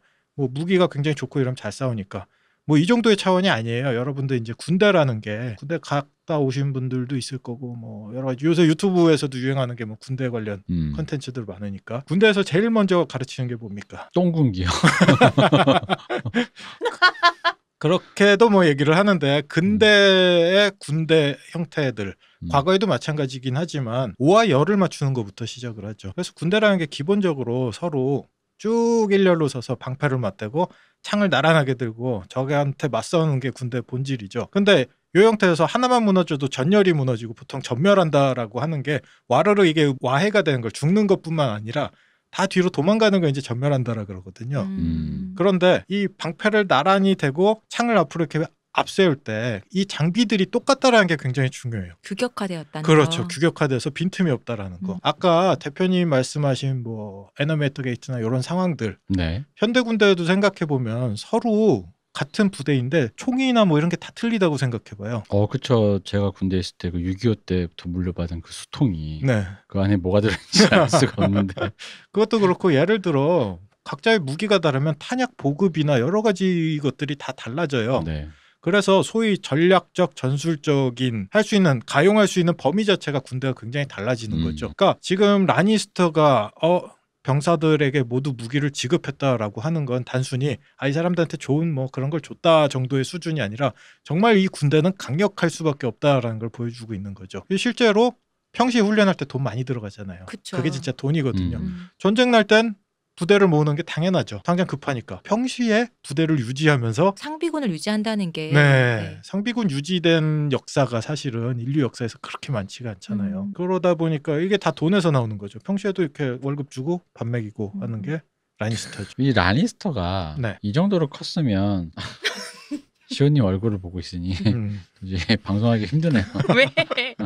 무기가 굉장히 좋고 이러면 잘 싸우니까 뭐 이 정도의 차원이 아니에요. 여러분들 이제 군대라는 게 군대 각 갔다 오신 분들도 있을 거고 뭐 여러 가지 요새 유튜브에서도 유행하는 게 뭐 군대 관련 음. 컨텐츠들 많으니까 군대에서 제일 먼저 가르치는 게 뭡니까? 똥군기요. [laughs] 그렇게도 뭐 얘기를 하는데 근대의 음. 군대 형태들 음. 과거에도 마찬가지긴 하지만 오와 열을 맞추는 것부터 시작을 하죠. 그래서 군대라는 게 기본적으로 서로 쭉 일렬로 서서 방패를 맞대고 창을 나란하게 들고 적한테 맞서는 게 군대 본질이죠. 근데 요 형태에서 하나만 무너져도 전열이 무너지고 보통 전멸한다라고 하는 게 와르르 이게 와해가 되는 걸 죽는 것뿐만 아니라 다 뒤로 도망가는 거 이제 전멸한다라 그러거든요. 음. 음. 그런데 이 방패를 나란히 대고 창을 앞으로 이렇게 앞세울 때 이 장비들이 똑같다라는 게 굉장히 중요해요. 규격화되었다는 그렇죠. 거. 규격화돼서 빈틈이 없다라는 거. 음. 아까 대표님 말씀하신 뭐 에너메이터 게이트나 이런 상황들. 네. 현대 군대도 생각해 보면 서로 같은 부대인데 총이나 뭐 이런 게 다 틀리다고 생각해봐요. 어, 그쵸. 제가 군대 있을 때 그6.25 때부터 물려받은 그 수통이 네. 그 안에 뭐가 들어있는지 알 수가 없는데. [laughs] 그것도 그렇고 예를 들어 각자의 무기가 다르면 탄약 보급이나 여러 가지 것들이 다 달라져요. 네. 그래서 소위 전략적 전술적인 할 수 있는 가용할 수 있는 범위 자체가 군대가 굉장히 달라지는 음. 거죠. 그러니까 지금 라니스터가 어 병사들에게 모두 무기를 지급했다라고 하는 건 단순히 아이 사람들한테 좋은 뭐 그런 걸 줬다 정도의 수준이 아니라 정말 이 군대는 강력할 수밖에 없다라는 걸 보여주고 있는 거죠. 실제로 평시 훈련할 때 돈 많이 들어가잖아요. 그쵸. 그게 진짜 돈이거든요. 음. 음. 전쟁 날땐 부대를 모으는 게 당연하죠. 당장 급하니까. 평시에 부대를 유지하면서 상비군을 유지한다는 게 네, 네. 상비군 유지된 역사가 사실은 인류 역사에서 그렇게 많지가 않잖아요. 음. 그러다 보니까 이게 다 돈에서 나오는 거죠. 평시에도 이렇게 월급 주고 밥 먹이고 음. 하는 게 음. 라니스터죠. 이 라니스터가 네. 이 정도로 컸으면 [laughs] 시온님 얼굴을 보고 있으니 음. 이제 방송하기 힘드네요. 왜? [laughs]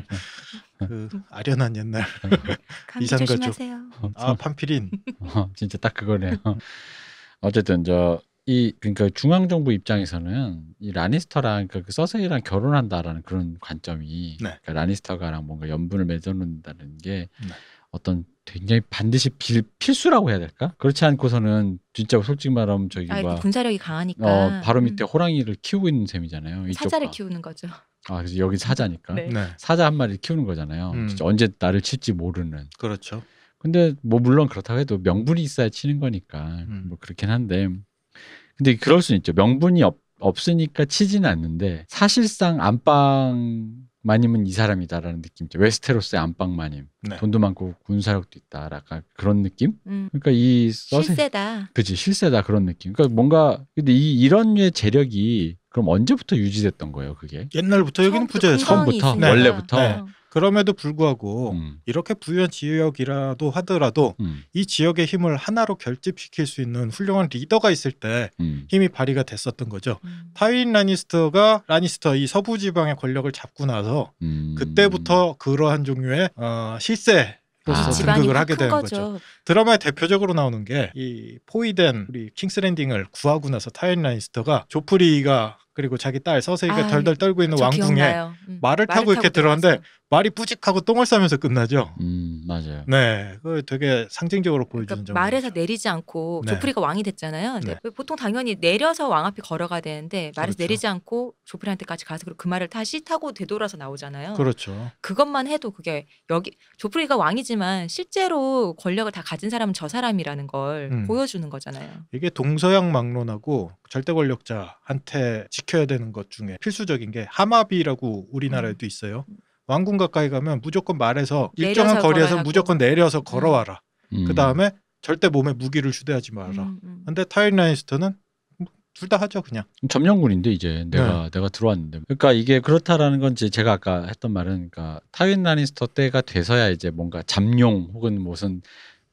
그 아련한 옛날 어. [laughs] 이산가족. 어, 아 판피린. [laughs] 어, 진짜 딱 그거네요. 어쨌든 저 이 그러니까 중앙 정부 입장에서는 이 라니스터랑 그러니까 그 서세이랑 결혼한다라는 그런 관점이 네. 그러니까 라니스터가랑 뭔가 연분을 맺어놓는다는 게 네. 어떤 굉장히 반드시 빌, 필수라고 해야 될까? 그렇지 않고서는 진짜 솔직히 말하면 저기 아, 군사력이 강하니까 어, 바로 음. 밑에 음. 호랑이를 키우고 있는 셈이잖아요. 이쪽과. 사자를 키우는 거죠. 아, 그래서 여기 사자니까. 네. 네. 사자 한 마리 키우는 거잖아요. 음. 진짜 언제 나를 칠지 모르는. 그렇죠. 근데 뭐 물론 그렇다고 해도 명분이 있어야 치는 거니까 음. 뭐 그렇긴 한데 근데 그럴 수는 있죠. 명분이 없, 없으니까 치지는 않는데 사실상 안방 만님은이 사람이다라는 느낌이죠. 웨스테로스의 안방 만님 네. 돈도 많고 군사력도 있다. 약간 그런 느낌? 음. 그러니까 이 서세... 실세다. 그지 실세다 그런 느낌. 그러니까 뭔가 근데 이 이런 류의 재력이 그럼 언제부터 유지됐던 거예요, 그게? 옛날부터 여기는 부자였어요. 처음부터 네. 원래부터. 네. 어. 그럼에도 불구하고 음. 이렇게 부유한 지역이라도 하더라도 음. 이 지역의 힘을 하나로 결집시킬 수 있는 훌륭한 리더가 있을 때 음. 힘이 발휘가 됐었던 거죠. 음. 타윈 라니스터가 라니스터 이 서부 지방의 권력을 잡고 나서 음. 그때부터 그러한 종류의 어, 실세 아, 그래서 아, 등극을 하게 되는 거죠. 거죠. 드라마에 대표적으로 나오는 게 이 포위된 우리 킹스랜딩을 구하고 나서 타인 라니스터가 조프리가 그리고 자기 딸 서세이가 아, 덜덜 떨고 있는 그렇죠. 왕궁에 음. 말을 타고 말을 이렇게 들어왔는데 들어왔어요. 말이 뿌직하고 똥을 싸면서 끝나죠. 음 맞아요. 네, 그 되게 상징적으로 보여주는 그러니까 말에서 내리지 않고 네. 조프리가 왕이 됐잖아요. 네. 보통 당연히 내려서 왕 앞에 걸어가야 되는데 말에서 그렇죠. 내리지 않고 조프리한테까지 가서 그 말을 다시 타고 되돌아서 나오잖아요. 그렇죠. 그것만 해도 그게 여기 조프리가 왕이지만 실제로 권력을 다 가진 사람은 저 사람이라는 걸 음. 보여주는 거잖아요. 이게 동서양 막론하고 절대 권력자한테 지켜야 되는 것 중에 필수적인 게 하마비라고 우리나라에도 음. 있어요. 왕궁 가까이 가면 무조건 말해서 일정한 거리에서 무조건 내려서 음. 걸어와라. 음. 그 다음에 절대 몸에 무기를 휴대하지 마라 음, 음. 근데 타일 라니스터는 뭐 둘다 하죠 그냥. 점령군인데 이제 내가 네. 내가 들어왔는데. 그러니까 이게 그렇다라는 건 이제 제가 아까 했던 말은 그러니까 타윈 라니스터 때가 돼서야 이제 뭔가 잠룡 혹은 무슨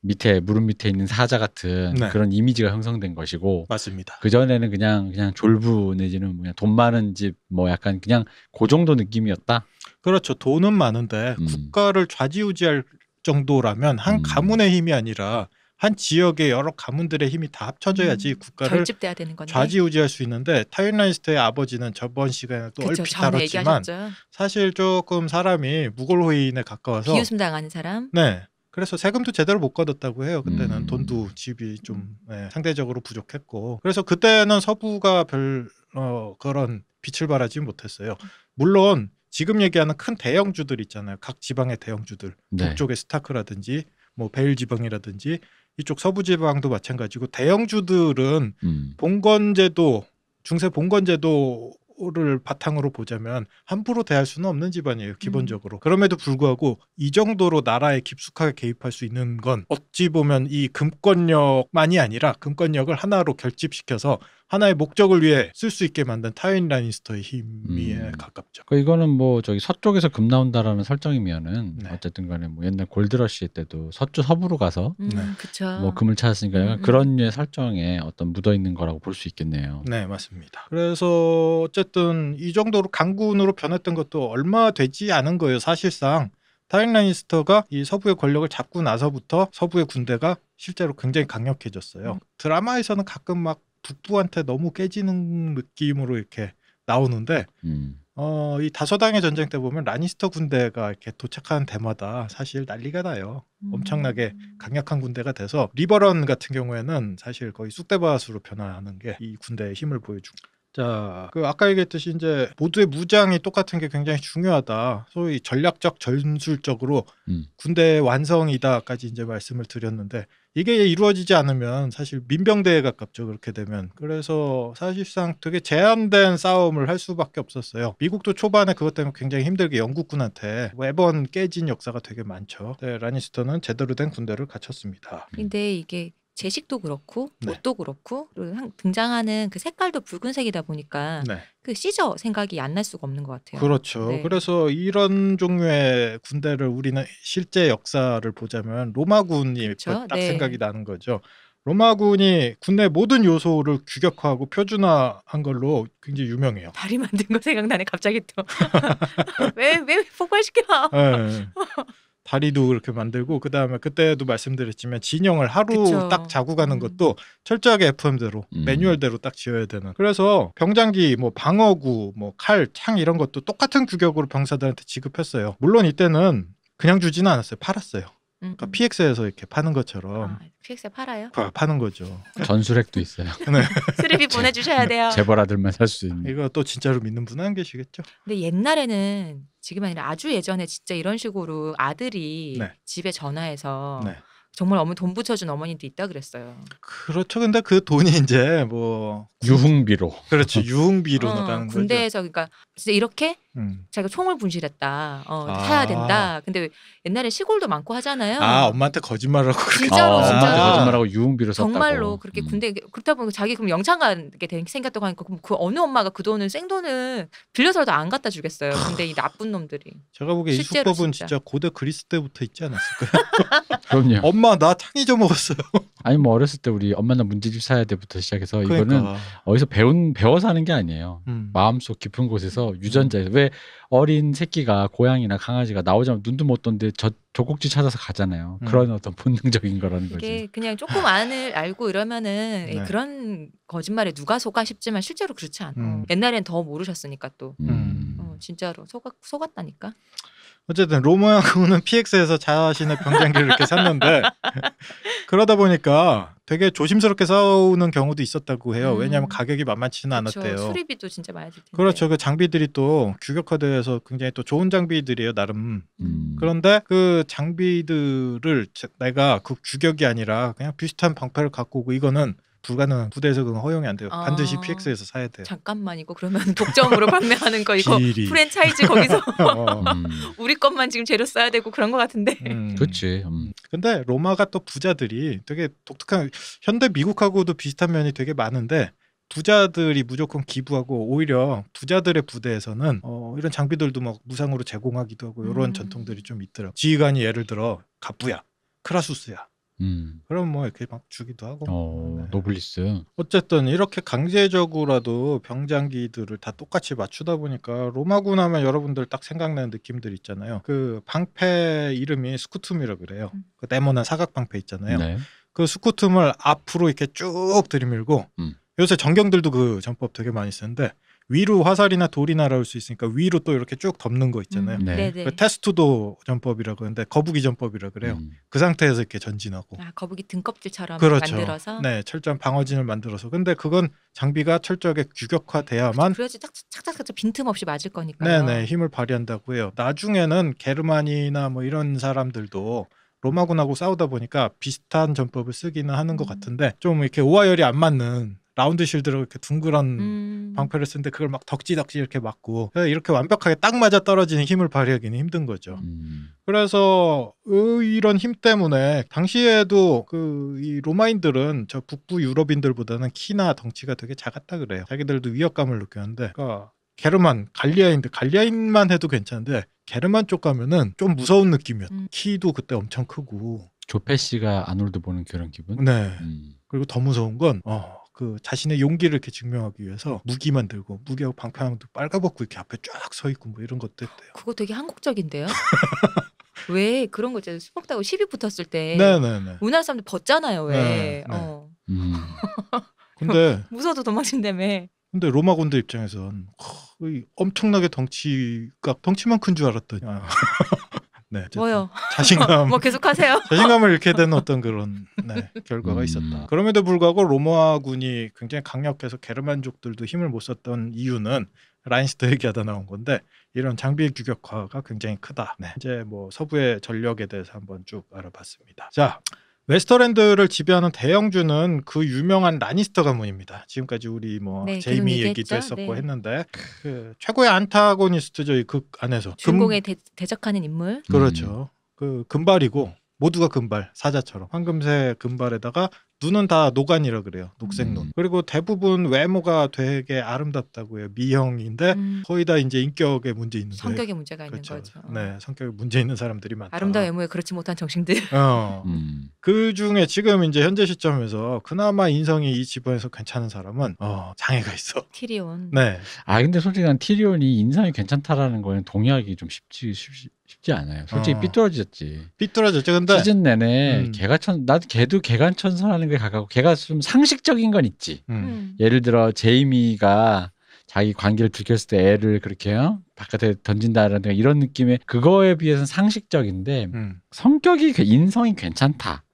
밑에 무릎 밑에 있는 사자 같은 네. 그런 이미지가 형성된 것이고 맞습니다. 그 전에는 그냥 그냥 졸부 내지는 뭐 그냥 돈 많은 집 뭐 약간 그냥 그 정도 느낌이었다. 그렇죠. 돈은 많은데 음. 국가를 좌지우지할 정도라면 한 음. 가문의 힘이 아니라 한 지역의 여러 가문들의 힘이 다 합쳐져야지 음. 국가를 좌지우지할 수 있는데 타인라이스트의 아버지는 저번 시간에 또 그쵸, 얼핏 다뤘지만 얘기하셨죠. 사실 조금 사람이 무골호인에 가까워서 비웃음 당하는 사람. 네. 그래서 세금도 제대로 못 걷었다고 해요. 그때는 음. 돈도 집이 좀 네, 상대적으로 부족했고 그래서 그때는 서부가 별 어, 그런 빛을 발하지 못했어요. 물론 지금 얘기하는 큰 대형주들 있잖아요. 각 지방의 대형주들 네. 북쪽의 스타크라든지 뭐 베일 지방이라든지 이쪽 서부 지방도 마찬가지고 대형주들은 음. 본건제도 중세 봉건제도 를 바탕으로 보자면 함부로 대할 수는 없는 집안이에요 음. 기본적으로 음. 그럼에도 불구하고 이 정도로 나라에 깊숙하게 개입할 수 있는 건 어찌 보면 이 금권력만이 아니라 금권력을 하나로 결집시켜서 하나의 목적을 위해 쓸 수 있게 만든 타인 라니스터의 힘에 음. 가깝죠. 그 이거는 뭐 저기 서쪽에서 금 나온다라는 설정이면은 네. 어쨌든 간에 뭐 옛날 골드러시 때도 서쪽 서부로 가서 음, 네. 뭐 금을 찾았으니까 음, 음. 그런 류의 설정에 어떤 묻어 있는 거라고 볼 수 있겠네요. 네, 맞습니다. 그래서 어쨌든 이 정도로 강군으로 변했던 것도 얼마 되지 않은 거예요, 사실상. 타인 라니스터가 이 서부의 권력을 잡고 나서부터 서부의 군대가 실제로 굉장히 강력해졌어요. 음. 드라마에서는 가끔 막 북부한테 너무 깨지는 느낌으로 이렇게 나오는데 음. 어, 이 다서당의 전쟁 때 보면 라니스터 군대가 이렇게 도착하는 데마다 사실 난리가 나요. 음. 엄청나게 강력한 군대가 돼서 리버런 같은 경우에는 사실 거의 쑥대밭으로 변화하는 게 이 군대의 힘을 보여주고. 자, 그 아까 얘기했듯이 이제 모두의 무장이 똑같은 게 굉장히 중요하다. 소위 전략적 전술적으로 음. 군대의 완성이다까지 이제 말씀을 드렸는데 이게 이루어지지 않으면 사실 민병대에 가깝죠. 그렇게 되면. 그래서 사실상 되게 제한된 싸움을 할 수밖에 없었어요. 미국도 초반에 그것 때문에 굉장히 힘들게 영국군한테 매번 깨진 역사가 되게 많죠. 네, 라니스터는 제대로 된 군대를 갖췄습니다. 근데 이게 제식도 그렇고 네. 옷도 그렇고 그리고 등장하는 그 색깔도 붉은색이다 보니까 네. 그 시저 생각이 안 날 수가 없는 것 같아요. 그렇죠. 네. 그래서 이런 종류의 군대를 우리는 실제 역사를 보자면 로마군이 그렇죠? 딱 네. 생각이 나는 거죠. 로마군이 군내 모든 요소를 규격화하고 표준화한 걸로 굉장히 유명해요. 다리 만든 거 생각나네 갑자기 또. 왜왜 [laughs] 왜 폭발시켜? 네. [laughs] 다리도 그렇게 만들고 그 다음에 그때도 말씀드렸지만 진영을 하루 그쵸. 딱 자고 가는 음. 것도 철저하게 FM대로 음. 매뉴얼대로 딱 지어야 되는 그래서 병장기 뭐 방어구 뭐 칼 창 이런 것도 똑같은 규격으로 병사들한테 지급했어요 물론 이때는 그냥 주지는 않았어요 팔았어요 그러니까 PX에서 음, 음. 이렇게 파는 것처럼 아, PX에 팔아요? 파- 파는 거죠. [laughs] 전술핵도 있어요. [laughs] 네. 수리비 보내주셔야 돼요. 재벌 아들만 살 수 있는. 이거 또 진짜로 믿는 분안 계시겠죠? 근데 옛날에는 지금 아니라 아주 예전에 진짜 이런 식으로 아들이 네. 집에 전화해서 네. 정말 어머돈 붙여준 어머니도 있다 그랬어요. 그렇죠. 근데 그 돈이 이제 뭐 유흥비로. 그렇지 어. 유흥비로 어, 나가는 거죠. 군대에서 그러니까 진짜 이렇게 음. 자기가 총을 분실했다. 어, 아. 사야 된다. 근데 옛날에 시골도 많고 하잖아요. 아 엄마한테 거짓말하고 그렇게 진짜로, 아, 진짜로. 엄마한테 거짓말하고 유흥비를 썼다고. 정말로 그렇게 음. 군대 그렇다 보니까 자기 그럼 영창 가게 생겼다고 하니까 그럼 그 어느 엄마가 그 돈은 생돈은 빌려서라도 안 갖다 주겠어요. 근데 이 나쁜 놈들이. 제가 보기에 이 수법은 진짜. 진짜. 고대 그리스 때부터 있지 않았을까요? [laughs] 그럼요. 엄마 나 탕이 좀 먹었어요. 아니 뭐 어렸을 때 우리 엄마 나 문제집 사야 돼부터 시작해서 그러니까. 이거는 어디서 배운 배워서 하는 게 아니에요. 음. 마음속 깊은 곳에서 음. 유전자 에서왜 어린 새끼가 고양이나 강아지가 나오자면 눈도 못 떴는데 저조국지 찾아서 가잖아요. 음. 그런 어떤 본능적인 거라는 거죠. 게 그냥 조금 안을 알고 이러면은 예, 네. 그런 거짓말에 누가 속아 싶지만 실제로 그렇지 않아. 음. 옛날엔 더 모르셨으니까 또. 음. 어, 진짜로 속았, 속았다니까. 어쨌든 로마하구는 PX에서 자신의 경쟁기를 이렇게 샀는데 [laughs] 그러다 보니까 되게 조심스럽게 싸우는 경우도 있었다고 해요. 음. 왜냐하면 가격이 만만치는 않았대요. 수리비도 진짜 많이 들 그렇죠. 그 장비들이 또 규격화돼서 굉장히 또 좋은 장비들이에요. 나름. 음. 그런데 그 장비들을 내가 그 규격이 아니라 그냥 비슷한 방패를 갖고 오고 이거는 불가능한 구대에서 그건 허용이 안 돼요. 아. 반드시 PX에서 사야 돼요. 잠깐만 이거 그러면 [laughs] 독점으로 판매하는 거 이거 비리. 프랜차이즈 거기서 [laughs] 어. 어. 음. 우리 것만 지금 재료 써야 되고 그런 것 같은데. 음. 그렇지. 음. 근데 로마가 또 부자들이 되게 독특한 현대 미국하고도 비슷한 면이 되게 많은데 부자들이 무조건 기부하고 오히려 부자들의 부대에서는 어, 이런 장비들도 막 무상으로 제공하기도 하고 이런 음. 전통들이 좀 있더라고. 지휘관이 예를 들어 갑부야, 크라수스야, 음. 그럼 뭐 이렇게 막 주기도 하고. 어, 네. 노블리스. 어쨌든 이렇게 강제적으로라도 병장기들을 다 똑같이 맞추다 보니까 로마군 하면 여러분들 딱 생각나는 느낌들 있잖아요. 그 방패 이름이 스쿠툼이라 그래요. 음. 그 네모난 사각 방패 있잖아요. 네. 그 스쿠툼을 앞으로 이렇게 쭉 들이밀고 음. 요새 전경들도 그 전법 되게 많이 쓰는데 위로 화살이나 돌이 날아올 수 있으니까 위로 또 이렇게 쭉 덮는 거 있잖아요. 음, 네. 네. 그 테스트도 전법이라고 하는데 거북이 전법이라 그래요. 음. 그 상태에서 이렇게 전진하고. 아, 거북이 등껍질처럼 그렇죠. 만들어서. 네, 철저한 방어진을 만들어서. 근데 그건 장비가 철저하게 규격화돼야만. 그래야지 착착착착 빈틈 없이 맞을 거니까 네, 네, 힘을 발휘한다고 해요. 나중에는 게르만이나 뭐 이런 사람들도 로마군하고 싸우다 보니까 비슷한 전법을 쓰기는 하는 것 음. 같은데 좀 이렇게 오하열이안 맞는 라운드 실드로 이렇게 둥그런 음. 방패를 쓰는데 그걸 막 덕지덕지 이렇게 맞고 예, 이렇게 완벽하게 딱 맞아 떨어지는 힘을 발휘하기는 힘든 거죠. 음. 그래서 이런 힘 때문에 당시에도 그 이 로마인들은 저 북부 유럽인들보다는 키나 덩치가 되게 작았다 그래요. 자기들도 위협감을 느꼈는데 그러니까 게르만, 갈리아인들, 갈리아인만 해도 괜찮은데 게르만 쪽 가면은 좀 무서운 느낌이었. 음. 키도 그때 엄청 크고. 조페 씨가 아놀드 보는 그런 기분? 네. 음. 그리고 더 무서운 건 어, 그 자신의 용기를 이렇게 증명하기 위해서 무기만 들고 무기하고 방패하고 빨가벗고 이렇게 앞에 쫙 서 있고 뭐 이런 것도 했대요. 그거 되게 한국적인데요. [laughs] 왜 그런 거 있잖아요. 수목따고 시비 붙었을 때 네네네. 우리나라 사람들 벗잖아요. 왜? 네네. 네. 어. 음. 근데 무서도 워 도망친다며. 근데 로마 군대 입장에선 허, 엄청나게 덩치가 덩치만 큰 줄 알았더니 아. [laughs] 네, 뭐요? 자신감. [laughs] 뭐 계속하세요. [laughs] 자신감을 잃게 된 어떤 그런 네, [laughs] 결과가 음. 있었다. 그럼에도 불구하고 로마군이 굉장히 강력해서 게르만족들도 힘을 못 썼던 이유는 라인스터 얘기하다 나온 건데 이런 장비 규격화가 굉장히 크다. 네. 이제 뭐 서부의 전력에 대해서 한번 쭉 알아봤습니다. 자, 웨스터랜드를 지배하는 대영주는 그 유명한 라니스터 가문입니다. 지금까지 우리 뭐 네, 제이미 얘기도 했었고 네. 했는데 그 최고의 안타고니스트죠 이극 안에서 주인공에 금... 대, 적하는 인물 그렇죠. 음. 그 금발이고 모두가 금발 사자처럼 황금색 금발에다가 눈은 다 노간이라 그래요. 녹색 눈. 음. 그리고 대부분 외모가 되게 아름답다고 해요. 미형인데 음. 거의 다 이제 인격에 문제 있는 성격에 네. 문제가 있는 그렇죠. 거죠. 네, 성격에 문제 있는 사람들이 많다. 아름다운 외모에 그렇지 못한 정신들. 어. [laughs] 음. 그 중에 지금 이제 현재 시점에서 그나마 인성이 이 집안에서 괜찮은 사람은 어, 장애가 있어. 티리온. 네. 아 근데 솔직히 난 티리온이 인상이 괜찮다라는 거는 동의하기 좀 쉽지 쉽지 쉽지 않아요. 솔직히 어. 삐뚤어졌지. 삐뚤어졌죠. 근데 시즌 내내 음. 개가 천 나도 개도 개간 천사라는 하는 게 가깝고 걔가 좀 상식적인 건 있지. 음. 음. 예를 들어 제이미가 자기 관계를 들켰을 때 애를 그렇게 요 어? 바깥에 던진다라든가 이런 느낌의 그거에 비해서는 상식적인데 음. 성격이 그 인성이 괜찮다.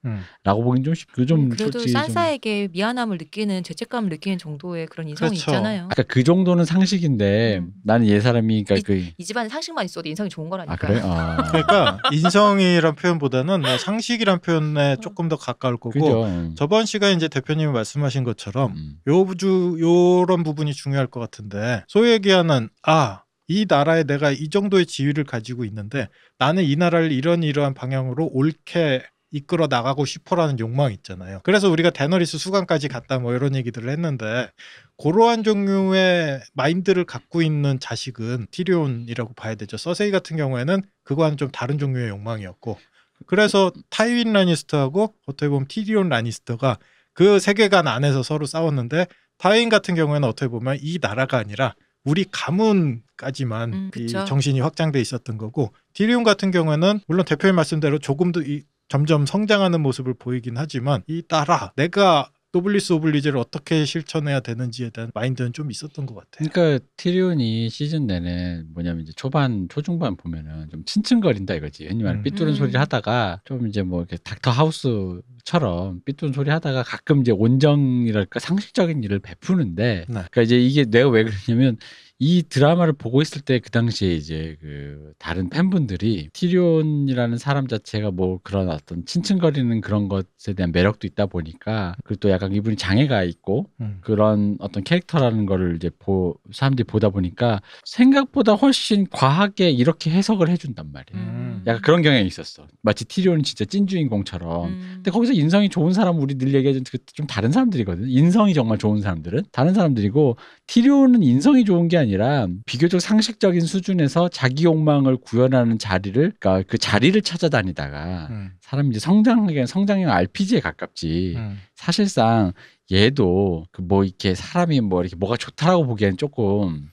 라고 보긴 좀 쉽고 음, 좀 그래도 산사에게 좀... 미안함을 느끼는 죄책감을 느끼는 정도의 그런 인성이 그렇죠. 있잖아요. 아까 그러니까 그 정도는 상식인데 음. 나는 얘 사람이 니까 그러니까 이, 그... 이 집안에 상식만 있어도 인성이 좋은 거라니까. 아, 그래? 아. [laughs] 그러니까 인성이란 표현보다는 뭐 상식이란 표현에 음. 조금 더 가까울 거고 그죠. 저번 시간 에 이제 대표님이 말씀하신 것처럼 음. 요주 요런 부분이 중요할 것 같은데 소위 얘기하는 아이 나라에 내가 이 정도의 지위를 가지고 있는데 나는 이 나라를 이런 이러한 방향으로 옳게 이끌어 나가고 싶어라는 욕망 이 있잖아요. 그래서 우리가 데너리스 수강까지 갔다 뭐 이런 얘기들을 했는데 고러한 종류의 마인드를 갖고 있는 자식은 티리온이라고 봐야 되죠. 서세이 같은 경우에는 그거와는 좀 다른 종류의 욕망이었고 그래서 타이윈 라니스터하고 어떻게 보면 티리온 라니스터가 그 세계관 안에서 서로 싸웠는데 타이윈 같은 경우에는 어떻게 보면 이 나라가 아니라 우리 가문 까지만 음, 이 정신이 확장돼 있었던 거고 디리움 같은 경우에는 물론 대표의 말씀대로 조금 도 이, 점점 성장하는 모습을 보이긴 하지만 이 따라 내가 노블리스 오블리제를 어떻게 실천해야 되는지에 대한 마인드는 좀 있었던 것 같아요. 그러니까 티리온이 시즌 내내 뭐냐면 이제 초반 초중반 보면은 좀 층층거린다 이거지. 왜냐 말하는 음. 삐뚤은 음. 소리를 하다가 좀 이제 뭐 이렇게 닥터 하우스처럼 삐뚤은 소리 하다가 가끔 이제 온정이랄까 상식적인 일을 베푸는데 네. 그러니까 이제 이게 내가 왜 그러냐면 이 드라마를 보고 있을 때 그 당시에 이제 그 다른 팬분들이 티리온이라는 사람 자체가 뭐 그런 어떤 칭칭거리는 그런 것에 대한 매력도 있다 보니까 그리고 또 약간 이분이 장애가 있고 음. 그런 어떤 캐릭터라는 거를 이제 보 사람들이 보다 보니까 생각보다 훨씬 과하게 이렇게 해석을 해준단 말이에요. 음. 약간 그런 경향이 있었어. 마치 티리온이 진짜 찐주인공처럼. 음. 근데 거기서 인성이 좋은 사람 우리 늘얘기하그좀 다른 사람들이거든. 인성이 정말 좋은 사람들은 다른 사람들이고 티리온은 인성이 좋은 게 아니라 비교적 상식적인 수준에서 자기 욕망을 구현하는 자리를 그러니까 그 자리를 찾아다니다가 음. 사람이 제 성장하게 성장형 RPG에 가깝지. 음. 사실상 얘도 그뭐 이렇게 사람이 뭐 이렇게 뭐가 좋다라고 보기엔 조금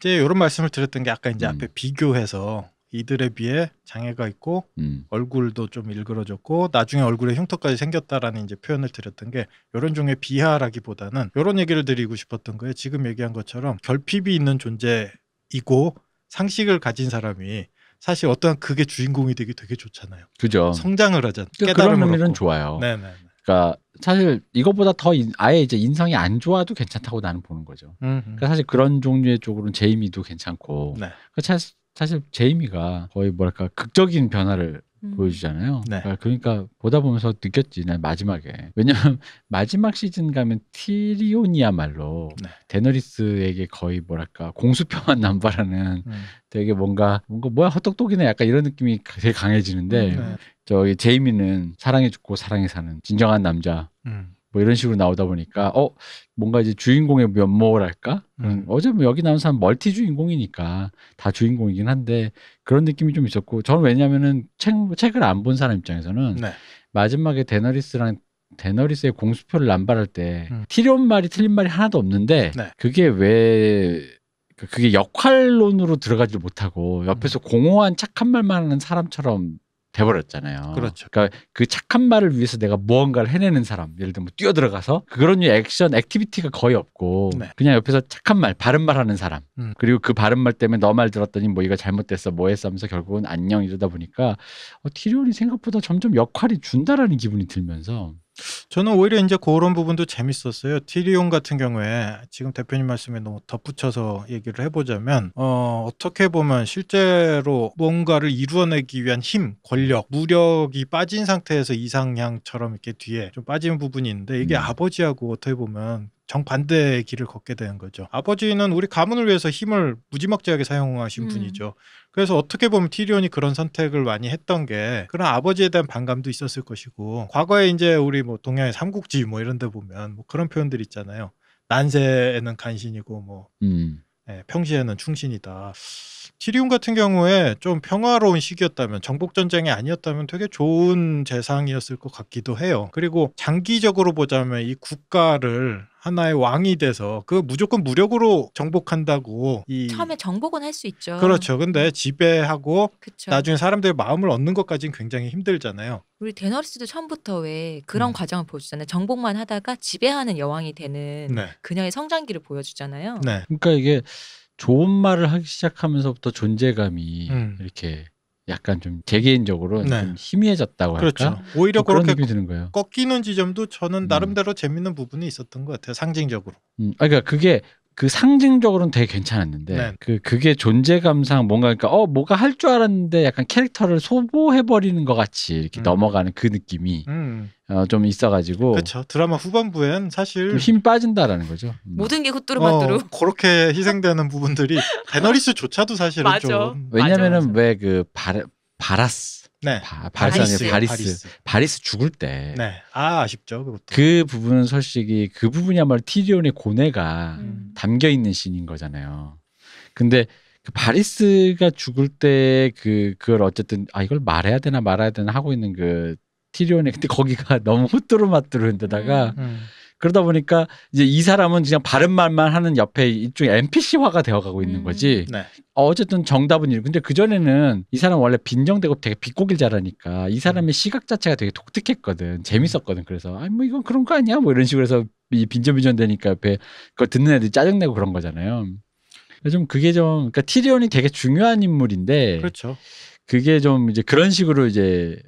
이제 이런 말씀을 드렸던 게 아까 이제 음. 앞에 비교해서 이들에 비해 장애가 있고 음. 얼굴도 좀 일그러졌고 나중에 얼굴에 흉터까지 생겼다라는 이제 표현을 드렸던 게 이런 종의 비하라기보다는 이런 얘기를 드리고 싶었던 거예요. 지금 얘기한 것처럼 결핍이 있는 존재이고 상식을 가진 사람이 사실 어떤 그게 주인공이 되기 되게 좋잖아요. 그죠. 성장을 하자. 그 깨달음을 그런 의미는 좋아요. 네네. 그러니까 사실 이것보다 더 아예 이제 인상이안 좋아도 괜찮다고 나는 보는 거죠. 그러니까 사실 그런 종류의 쪽으로는 제이미도 괜찮고. 네. 그러니까 사실 제이미가 거의 뭐랄까 극적인 변화를 음. 보여주잖아요. 네. 그러니까, 그러니까 보다 보면서 느꼈지, 난 마지막에. 왜냐면 하 [laughs] 마지막 시즌 가면 티리온이야말로 네. 데너리스에게 거의 뭐랄까 공수표만 [laughs] 남발하는 음. 되게 뭔가 뭔가 뭐야 헛똑똑이네 약간 이런 느낌이 되게 강해지는데 음, 네. 저기 제이미는 사랑해 죽고 사랑해 사는 진정한 남자. 음. 뭐 이런 식으로 나오다 보니까 어 뭔가 이제 주인공의 면모랄까 음. 어제 뭐 여기 나온 사람 멀티 주인공이니까 다 주인공이긴 한데 그런 느낌이 좀 있었고 저는 왜냐면은 책 책을 안 본 사람 입장에서는 네. 마지막에 데너리스랑 데너리스의 공수표를 남발할 때 음. 티리온 말이 틀린 말이 하나도 없는데 네. 그게 왜 그러니까 그게 역할론으로 들어가질 못하고 옆에서 음. 공허한 착한 말만 하는 사람처럼 돼버렸잖아요. 그렇죠. 그러니까 그 착한 말을 위해서 내가 무언가를 해내는 사람, 예를 들면 뭐 뛰어들어가서 그런 액션, 액티비티가 거의 없고 네. 그냥 옆에서 착한 말, 바른 말 하는 사람. 음. 그리고 그 바른 말 때문에 너 말 들었더니 뭐 이거 잘못됐어, 뭐 했어 하면서 결국은 안녕 이러다 보니까 어, 티리온이 생각보다 점점 역할이 준다라는 기분이 들면서 저는 오히려 이제 그런 부분도 재밌었어요. 티리온 같은 경우에 지금 대표님 말씀에 너무 덧붙여서 얘기를 해보자면 어, 어떻게 보면 실제로 뭔가를 이루어내기 위한 힘, 권력, 무력이 빠진 상태에서 이상향처럼 이렇게 뒤에 좀 빠진 부분이 있는데 이게 음. 아버지하고 어떻게 보면 정반대의 길을 걷게 되는 거죠. 아버지는 우리 가문을 위해서 힘을 무지막지하게 사용하신 음. 분이죠. 그래서 어떻게 보면 티리온이 그런 선택을 많이 했던 게 그런 아버지에 대한 반감도 있었을 것이고 과거에 이제 우리 뭐 동양의 삼국지 뭐 이런 데 보면 뭐 그런 표현들 있잖아요. 난세에는 간신이고 뭐 음. 예, 평시에는 충신이다. 티리움 같은 경우에 좀 평화로운 시기였다면 정복 전쟁이 아니었다면 되게 좋은 재상이었을 것 같기도 해요. 그리고 장기적으로 보자면 이 국가를 하나의 왕이 돼서 그 무조건 무력으로 정복한다고 이 처음에 정복은 할 수 있죠. 그렇죠. 근데 음. 지배하고 그쵸. 나중에 사람들의 마음을 얻는 것까지는 굉장히 힘들잖아요. 우리 데너리스도 처음부터 왜 그런 음. 과정을 보여주잖아요. 정복만 하다가 지배하는 여왕이 되는 네. 그녀의 성장기를 보여주잖아요. 네. 그러니까 이게 좋은 말을 하기 시작하면서부터 존재감이 음. 이렇게 약간 좀개 개인적으로 네. 좀 희미해졌다고 할까? 그렇죠. 뭐 오히려 그렇게 느낌이 드는 거예요. 꺾이는 지점도 저는 음. 나름대로 음. 재밌는 부분이 있었던 것 같아요. 상징적으로. 음. 아, 그러니까 그게 그 상징적으로는 되게 괜찮았는데 네. 그 그게 존재감상 뭔가 그러니까 어 뭐가 할 줄 알았는데 약간 캐릭터를 소모해 버리는 것 같이 이렇게 음. 넘어가는 그 느낌이 음. 어, 좀 있어가지고 그렇죠 드라마 후반부엔 사실 힘 빠진다라는 거죠 음. 모든 게후뚜루만뚜루 어, [laughs] 그렇게 희생되는 부분들이 베너리스조차도 사실은 좀 왜냐면은 왜 그 바라스 네. 바, 바리스 바리스. 바리스. 바리스 죽을 때. 네. 아, 아쉽죠. 그것도. 그 부분은 솔직히 그 부분이야말로 티리온의 고뇌가 음. 담겨 있는 신인 거잖아요. 근데 그 바리스가 죽을 때 그 그걸 어쨌든 아 이걸 말해야 되나 말아야 되나 하고 있는 그 티리온의 근데 거기가 [laughs] 너무 후뚜루마뚜루인데다가 음, 음. 그러다 보니까 이제 이 사람은 그냥 바른 말만 하는 옆에 일종의 NPC화가 되어가고 있는 음. 거지. 음. 네. 어, 어쨌든 정답은 이거. 근데 그 전에는 이 사람 원래 빈정대고 되게 비꼬길 잘하니까 이 사람의 음. 시각 자체가 되게 독특했거든. 재밌었거든. 음. 그래서 아니 뭐 이건 그런 거 아니야? 뭐 이런 식으로 해서 이 빈정빈정 되니까 옆에 그걸 듣는 애들 짜증내고 그런 거잖아요. 좀 그게 좀 그러니까 티리온이 되게 중요한 인물인데 그렇죠. 그게 좀 이제 그런 식으로 이제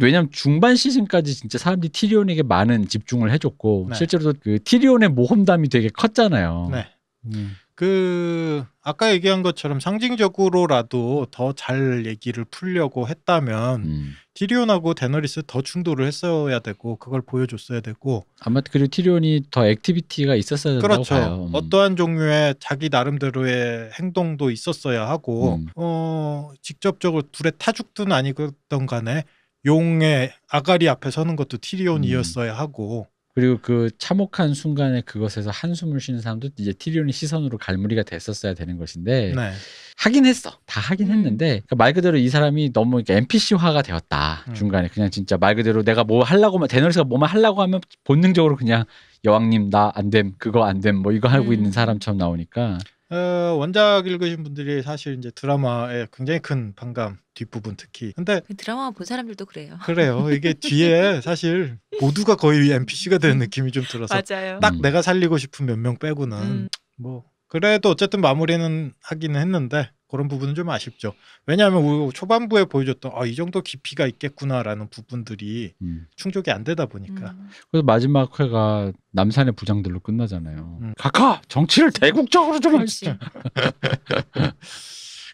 왜냐면 중반 시즌까지 진짜 사람들이 티리온에게 많은 집중을 해줬고 네. 실제로 도그 티리온의 모험담이 되게 컸잖아요. 네. 음. 그 아까 얘기한 것처럼 상징적으로라도 더 잘 얘기를 풀려고 했다면 음. 티리온하고 데너리스 더 충돌을 했어야 되고 그걸 보여줬어야 되고 아마 그리고 티리온이 더 액티비티가 있었어야 된다고 그렇죠. 봐요. 음. 어떠한 종류의 자기 나름대로의 행동도 있었어야 하고 음. 어 직접적으로 둘의 타죽든 아니던 간에 용의 아가리 앞에 서는 것도 티리온이었어야 음. 하고 그리고 그 참혹한 순간에 그것에서 한숨을 쉬는 사람도 이제 티리온이 시선으로 갈무리가 됐었어야 되는 것인데 네. 하긴 했어 다 하긴 음. 했는데 그러니까 말 그대로 이 사람이 너무 NPC화가 되었다 음. 중간에 그냥 진짜 말 그대로 내가 뭐 하려고만 대너리스가 뭐만 하려고 하면 본능적으로 그냥 여왕님 나 안 됨 그거 안 됨 뭐 이거 하고 음. 있는 사람처럼 나오니까 어, 원작 읽으신 분들이 사실 이제 드라마에 굉장히 큰 반감 뒷부분 특히. 근데 그 드라마 본 사람들도 그래요. 그래요. 이게 뒤에 [laughs] 사실 모두가 거의 NPC가 되는 음. 느낌이 좀 들어서 맞아요. 딱 음. 내가 살리고 싶은 몇 명 빼고는 음. 뭐 그래도 어쨌든 마무리는 하기는 했는데 그런 부분은 좀 아쉽죠. 왜냐하면 초반부에 보여줬던 아, 이 정도 깊이가 있겠구나라는 부분들이 음. 충족이 안 되다 보니까. 음. 그래서 마지막 회가 남산의 부장들로 끝나잖아요. 음. 각하 정치를 대국적으로 좀 하시죠. [laughs]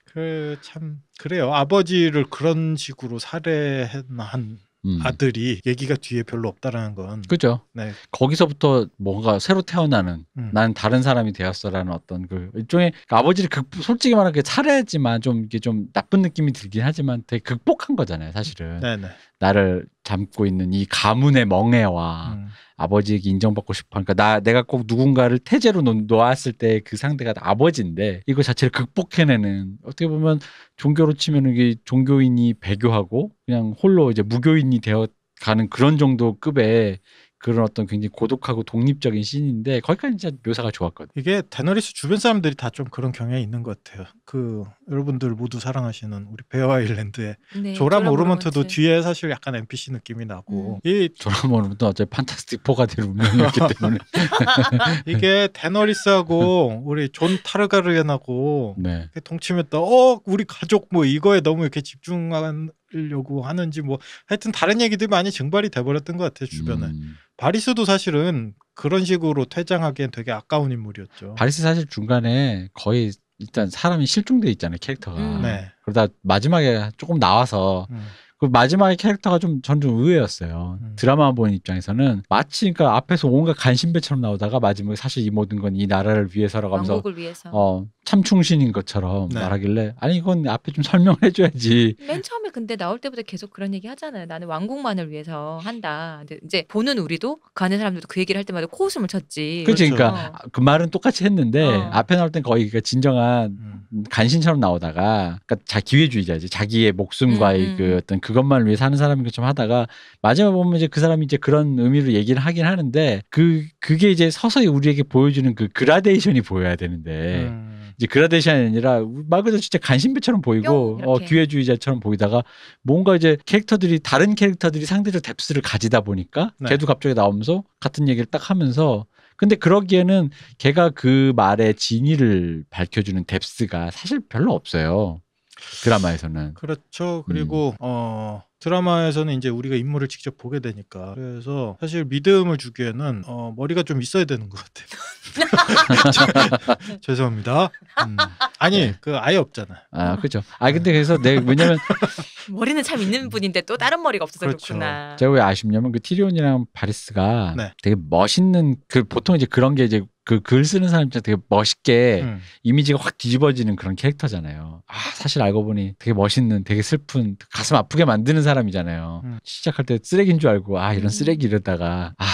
그참 그래요. 아버지를 그런 식으로 살해한 음. 아들이 얘기가 뒤에 별로 없다라는 건 그죠. 네. 거기서부터 뭔가 새로 태어나는 음. 난 다른 사람이 되었어라는 어떤 그 일종의 그 아버지를 극 솔직히 말하면 그 차례지만 좀 이게 좀 나쁜 느낌이 들긴 하지만 되게 극복한 거잖아요 사실은. 네네. 네. 나를 잡고 있는 이 가문의 멍해와 음. 아버지에게 인정받고 싶어 하니까 나 내가 꼭 누군가를 태제로 놓았을 때 그 상대가 아버지인데 이거 자체를 극복해내는 어떻게 보면 종교로 치면 이게 종교인이 배교하고 그냥 홀로 이제 무교인이 되어 가는 그런 정도 급의 그런 어떤 굉장히 고독하고 독립적인 신인데 거기까지 진짜 묘사가 좋았거든요. 이게 데너리스 주변 사람들이 다 좀 그런 경향이 있는 것 같아요. 그 여러분들 모두 사랑하시는 우리 베어 일랜드의 네, 조라 모르먼트도 뒤에 사실 약간 NPC 느낌이 나고 음. 이 조라 모르먼트 어차피 판타스틱 포가될 운명이었기 [laughs] 때문에 [laughs] 이게 데너리스하고 우리 존 타르가르엔하고 네. 동침했다. 어 우리 가족 뭐 이거에 너무 이렇게 집중한 하려고 하는지 뭐 하여튼 다른 얘기들 많이 증발이 돼버렸던 것 같아요 주변에 음. 바리스도 사실은 그런 식으로 퇴장하기엔 되게 아까운 인물이었죠 바리스 사실 중간에 거의 일단 사람이 실종돼 있잖아요 캐릭터가 음. 네. 그러다 마지막에 조금 나와서 음. 그 마지막에 캐릭터가 좀 전 좀 의외였어요. 음. 드라마 보는 입장에서는 마치 그러니까 앞에서 온갖 간신배처럼 나오다가 마지막에 사실 이 모든 건 이 나라를 위해서라고 하면서 위해서. 어 참충신인 것처럼 네. 말하길래 아니 이건 앞에 좀 설명을 해줘야지. 맨 처음에 근데 나올 때부터 계속 그런 얘기 하잖아요. 나는 왕국만을 위해서 한다. 이제 보는 우리도 가는 그 사람들도 그 얘기를 할 때마다 코웃음을 쳤지. 그러니까 그렇죠. 그러니까 어. 그 말은 똑같이 했는데 어. 앞에 나올 땐 거의 그 진정한 음. 간신처럼 나오다가 그러니까 자 기회주의자지 자기의 목숨과의 음. 음. 그 어떤 그것만을 위해 사는 사람인 것처럼 하다가 마지막에 보면 이제 그 사람이 이제 그런 의미로 얘기를 하긴 하는데 그 그게 이제 서서히 우리에게 보여주는 그 그라데이션이 보여야 되는데. 음. 이제 그라데이션이 아니라 말 그대로 진짜 간신배처럼 보이고 뿅, 어, 기회주의자처럼 보이다가 뭔가 이제 캐릭터들이 다른 캐릭터들이 상대적 뎁스를 가지다 보니까 네. 걔도 갑자기 나오면서 같은 얘기를 딱 하면서 근데 그러기에는 걔가 그 말의 진위를 밝혀주는 뎁스가 사실 별로 없어요. 드라마에서는. 그렇죠. 음. 그리고 음. 어 드라마에서는 이제 우리가 인물을 직접 보게 되니까 그래서 사실 믿음을 주기에는 어, 머리가 좀 있어야 되는 것 같아요. [laughs] 죄송합니다. 음. 아니 네. 그 아예 없잖아아 그렇죠. 아 근데 그래서 내 왜냐면 [laughs] 머리는 참 있는 분인데 또 다른 머리가 없어서 그렇죠. 그구나 제가 왜 아쉽냐면 그 티리온이랑 바리스가 네. 되게 멋있는 그 보통 이제 그런 게 이제 그글 쓰는 사람 입장 되게 멋있게 음. 이미지가 확 뒤집어지는 그런 캐릭터잖아요. 아, 사실 알고 보니 되게 멋있는, 되게 슬픈, 가슴 아프게 만드는 사람이잖아요. 음. 시작할 때 쓰레기인 줄 알고, 아, 이런 음. 쓰레기 이러다가, 아,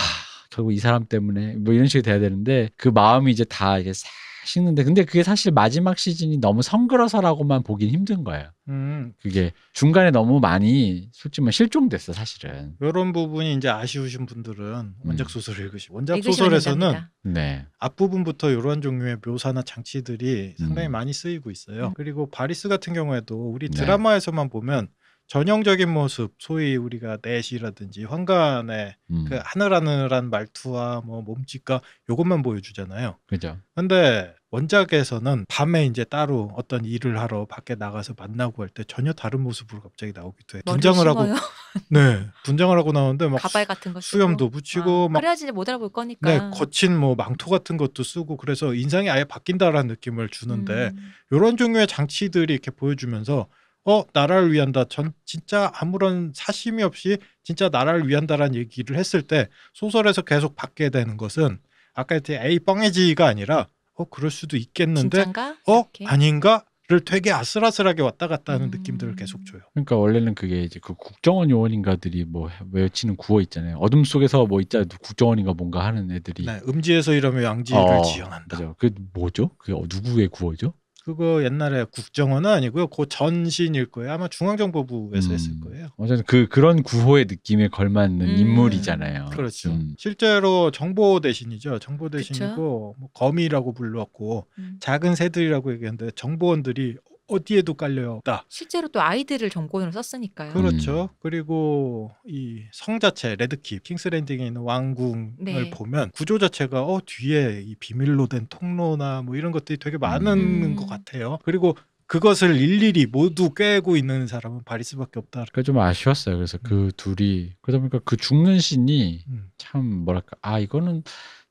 결국 이 사람 때문에 뭐 이런 식이 돼야 되는데 그 마음이 이제 다 이제 싹 식는데 근데 그게 사실 마지막 시즌이 너무 성그러서라고만 보긴 힘든 거예요. 음. 그게 중간에 너무 많이 솔직히 실종됐어 사실은. 이런 부분이 이제 아쉬우신 분들은 원작 음. 소설 음. 읽으시. 원작 소설에서는 네. 앞부분부터 이런 종류의 묘사나 장치들이 상당히 음. 많이 쓰이고 있어요. 음. 그리고 바리스 같은 경우에도 우리 네. 드라마에서만 네. 보면 전형적인 모습, 소위 우리가 넷이라든지 황간의 그 음. 그 하늘하늘한 말투와 뭐 몸짓과 요것만 보여주잖아요. 그죠. 근데 원작에서는 밤에 이제 따로 어떤 일을 하러 밖에 나가서 만나고 할 때 전혀 다른 모습으로 갑자기 나오기도 해. 분장을 하고 [laughs] 네, 분장을 하고 나오는데 막 가발 같은 거 수염도 쓰고. 붙이고 아, 막 그래야지 못 알아볼 거니까. 네, 거친 뭐 망토 같은 것도 쓰고 그래서 인상이 아예 바뀐다라는 느낌을 주는데 음. 이런 종류의 장치들이 이렇게 보여주면서 어 나라를 위한다 전 진짜 아무런 사심이 없이 진짜 나라를 위한다라는 얘기를 했을 때 소설에서 계속 받게 되는 것은 아까 했듯 에이 뻥해지가 아니라 어 그럴 수도 있겠는데 진짠가? 어 이렇게? 아닌가를 되게 아슬아슬하게 왔다 갔다 하는 음... 느낌들을 계속 줘요. 그러니까 원래는 그게 이제 그 국정원 요원인가들이 뭐 외치는 구호 있잖아요. 어둠 속에서 뭐있잖아요 음. 국정원인가 뭔가 하는 애들이 네, 음지에서 이러면 양지를 어, 지연한다. 그죠. 그게 뭐죠? 그게 누구의 구호죠? 그거 옛날에 국정원은 아니고요. 그 전신일 거예요. 아마 중앙정보부에서 음. 했을 거예요. 어쨌든 그 그런 구호의 느낌에 걸맞는 음. 인물이잖아요. 그렇죠. 음. 실제로 정보 대신이죠. 정보 대신이고 뭐 거미라고 불렀고 음. 작은 새들이라고 얘기했는데 정보원들이 어디에도 깔려있다. 실제로 또 아이들을 정권으로 썼으니까요. 그렇죠. 음. 그리고 이 성 자체 레드킵 킹스랜딩에 있는 왕궁을 네. 보면 구조 자체가 어 뒤에 이 비밀로 된 통로나 뭐 이런 것들이 되게 많은 음. 것 같아요. 그리고 그것을 일일이 모두 깨고 있는 사람은 바리스밖에 없다. 그게 좀 아쉬웠어요. 그래서 그 음. 그 둘이 그러다 보니까 그 죽는 신이 음. 참 뭐랄까 아 이거는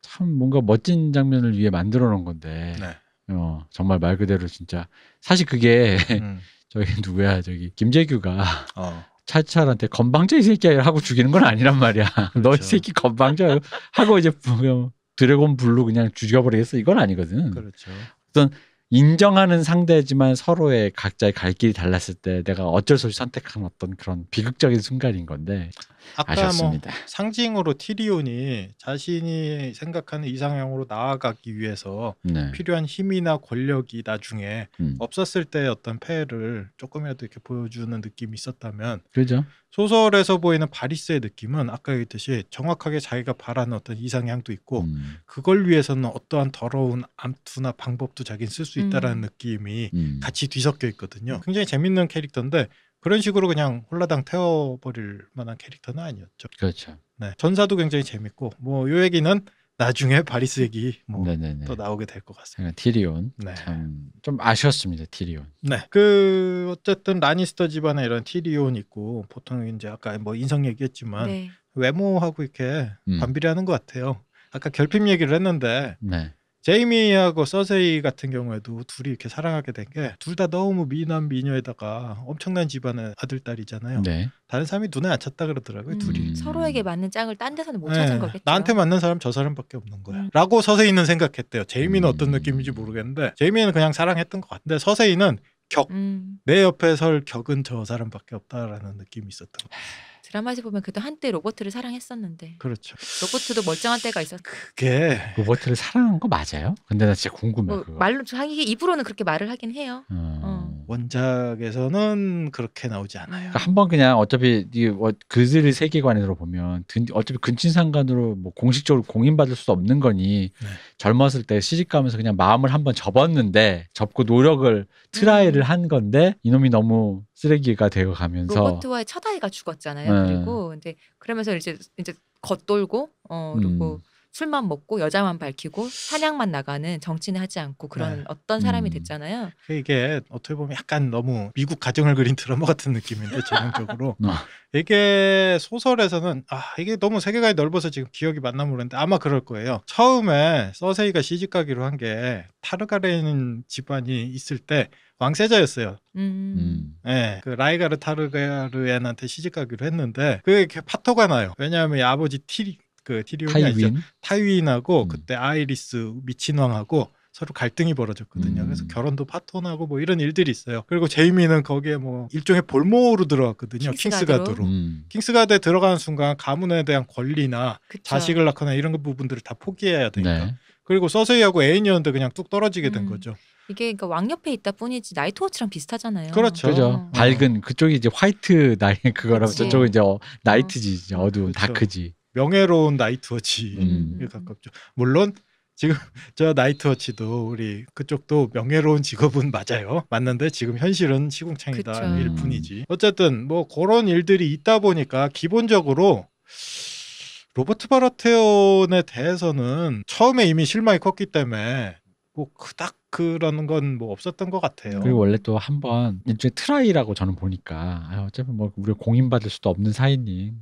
참 뭔가 멋진 장면을 위해 만들어 놓은 건데 네. 어, 정말 말 그대로 진짜 사실 그게 [laughs] 음. 저기 누구야 저기 김재규가 어. 차철한테 건방져 이 새끼야 하고 죽이는 건 아니란 말이야. 그렇죠. 너이 새끼 건방져 하고 이제 뭐 드래곤 블루 그냥 죽여버리겠어 이건 아니거든. 그렇죠. 어떤 인정하는 상대지만 서로의 각자의 갈 길이 달랐을 때 내가 어쩔 수 없이 선택한 어떤 그런 비극적인 순간인 건데 아까 뭐 아셨습니다. 뭐 상징으로 티리온이 자신이 생각하는 이상향으로 나아가기 위해서 네. 필요한 힘이나 권력이 나중에 음. 없었을 때 어떤 폐를 조금이라도 이렇게 보여주는 느낌이 있었다면 그죠. 소설에서 보이는 바리스의 느낌은 아까 얘기했듯이 정확하게 자기가 바라는 어떤 이상향도 있고 음. 그걸 위해서는 어떠한 더러운 암투나 방법도 자기는 쓸 수 있다라는 음. 느낌이 음. 같이 뒤섞여 있거든요. 굉장히 재밌는 캐릭터인데 그런 식으로 그냥 홀라당 태워버릴 만한 캐릭터는 아니었죠. 그렇죠. 네, 전사도 굉장히 재밌고 뭐요 얘기는 나중에 바리스 얘기 뭐또 나오게 될 것 같습니다. 네, 티리온 네. 좀 아쉬웠습니다. 티리온. 네. 그 어쨌든 라니스터 집안에 이런 티리온 있고 보통 이제 아까 뭐 인성 얘기했지만 네. 외모하고 이렇게 음. 반비례하는 것 같아요. 아까 결핍 얘기를 했는데 네. 제이미하고 서세이 같은 경우에도 둘이 이렇게 사랑하게 된 게 둘 다 너무 미남 미녀에다가 엄청난 집안의 아들 딸이잖아요. 네. 다른 사람이 눈에 안 찼다 그러더라고요. 음, 둘이 서로에게 맞는 짝을 딴 데서는 못 네, 찾은 거겠죠. 나한테 맞는 사람 저 사람밖에 없는 거야. 음. 라고 서세이는 생각했대요. 제이미는 음. 어떤 느낌인지 모르겠는데 제이미는 그냥 사랑했던 것 같은데 서세이는 격. 음. 내 옆에 설 격은 저 사람밖에 없다라는 느낌이 있었던 거예요. 드라마에서 보면 그도 한때 로버트를 사랑했었는데. 그렇죠. 로버트도 멀쩡한 때가 있었. 그게 로버트를 사랑한 거 맞아요? 근데 나 진짜 궁금해. 뭐, 어, 말로 자기 입으로는 그렇게 말을 하긴 해요. 음. 어. 원작에서는 그렇게 나오지 않아요. 그러니까 한번 그냥 어차피 뭐 그들의 세계관으로 보면 어차피 근친상간으로 뭐 공식적으로 공인받을 수 없는 거니 네. 젊었을 때 시집가면서 그냥 마음을 한번 접었는데 접고 노력을 트라이를 음. 한 건데 이놈이 너무 쓰레기가 되어 가면서 로버트와의 첫 아이가 죽었잖아요. 네. 그리고 근제 그러면서 이제 이제 겉돌고 어 그리고 음. 술만 먹고 여자만 밝히고 사냥만 나가는 정치는 하지 않고 그런 네. 어떤 사람이 음. 됐잖아요. 그 이게 어떻게 보면 약간 너무 미국 가정을 그린 드라마 같은 느낌인데 전형적으로 [laughs] 어. 이게 소설에서는 아 이게 너무 세계관이 넓어서 지금 기억이 만나모르는데 아마 그럴 거예요. 처음에 서세이가 시집 가기로 한 게 타르가렌 집안이 있을 때 왕세자였어요. 음. 네, 그 라이가르 타르가르엔한테 시집가기로 했는데 그게 파토가 나요. 왜냐하면 아버지 티리 그 티리온이 타이윈. 아니죠. 타이윈하고 음. 그때 아이리스 미친왕하고 서로 갈등이 벌어졌거든요. 음. 그래서 결혼도 파토나고 뭐 이런 일들이 있어요. 그리고 제이미는 거기에 뭐 일종의 볼모로 들어갔거든요. 킹스가드로. 음. 킹스가드에 들어가는 순간 가문에 대한 권리나 그쵸. 자식을 낳거나 이런 부분들을 다 포기해야 되니까. 네. 그리고 서세이하고 애인이었는데 그냥 뚝 떨어지게 된 음. 거죠. 이게 그러니까 왕 옆에 있다 뿐이지 나이트워치랑 비슷하잖아요. 그렇죠. 그렇죠. 밝은 그쪽이 이제 화이트 나이 그거라고 저쪽은 이제 어, 나이트지 어. 어두운 그렇죠. 다크지. 명예로운 나이트워치에 음. 가깝죠. 물론 지금 [laughs] 저 나이트워치도 우리 그쪽도 명예로운 직업은 [laughs] 맞아요. 맞는데 지금 현실은 시궁창이다 일 뿐이지. 음. 어쨌든 뭐 그런 일들이 있다 보니까 기본적으로 로버트 바라테온에 대해서는 처음에 이미 실망이 컸기 때문에 뭐 그닥 그런 건뭐 없었던 것 같아요. 그리고 원래 또 한번 일제 트라이라고 저는 보니까 아, 어차피 뭐 우리가 공인받을 수도 없는 사이님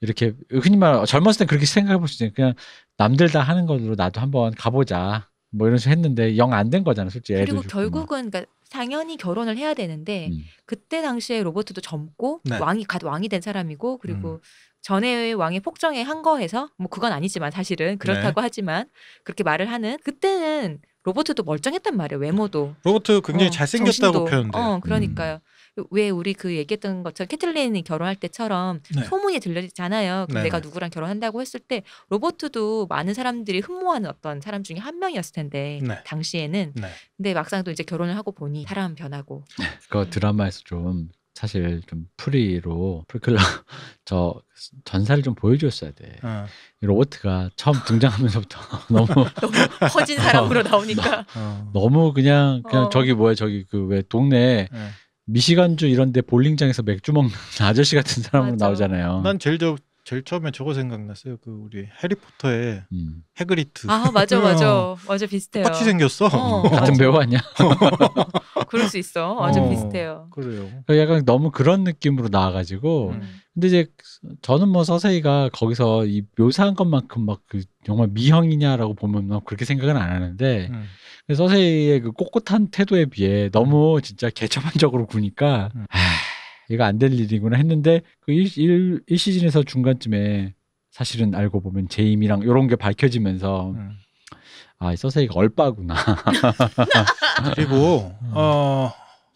이렇게 흔히 말 젊었을 땐 그렇게 생각해 볼 수있잖 그냥 남들 다 하는 걸로 나도 한번 가보자 뭐 이런 식으로 했는데 영 안 된 거잖아요, 솔직히. 그리고 결국은 그러니까 당연히 결혼을 해야 되는데 음. 그때 당시에 로버트도 젊고 네. 왕이 갓 왕이 된 사람이고 그리고 음. 전에의 왕의 폭정에 한 거해서뭐 그건 아니지만 사실은 그렇다고 네. 하지만 그렇게 말을 하는 그때는 로버트도 멀쩡했단 말이에요. 외모도. 로버트 굉장히 어, 잘생겼다고 표현돼. 어, 그러니까요. 음. 왜 우리 그 얘기했던 것처럼 캐틀린이 결혼할 때처럼 네. 소문이 들리잖아요. 그 네. 내가 누구랑 결혼한다고 했을 때 로버트도 많은 사람들이 흠모하는 어떤 사람 중에 한 명이었을 텐데 네. 당시에는 네. 근데 막상 또 이제 결혼을 하고 보니 사람 변하고. 그 드라마에서 좀 사실 좀 프리로 프리클라 [laughs] 저 전사를 좀 보여줬어야 돼. 어. 이 로버트가 처음 등장하면서부터 [laughs] 너무, [laughs] 너무 허진 어, 사람으로 어, 나오니까 어. 너무 그냥 그냥 어. 저기 뭐야 저기 그 왜 동네 네. 미시간주 이런데 볼링장에서 맥주 먹는 아저씨 같은 사람으로 맞아. 나오잖아요. 난 제일 저 제일 처음에 저거 생각났어요. 그 우리 해리포터의 음. 해그리트. 아 맞아 맞아 맞아 비슷해요. 똑같이 생겼어. 어, 같은 배우 아니야. [laughs] 그럴 수 있어. 아주 어, 비슷해요. 그래요. 그러니까 약간 너무 그런 느낌으로 나와가지고. 음. 근데 이제 저는 뭐 서세이가 거기서 이 묘사한 것만큼 막 그 정말 미형이냐라고 보면 막 그렇게 생각은 안 하는데. 음. 서세이의 그 꼿꼿한 태도에 비해 너무 음. 진짜 개처반적으로 구니까. 음. 하, 이거 안 될 일이구나 했는데 그일 1, 시즌에서 중간쯤에 사실은 알고 보면 제임이랑 요런게 밝혀지면서 음. 아, 이 서세이가 얼빠구나. [laughs] 그리고 음. 어,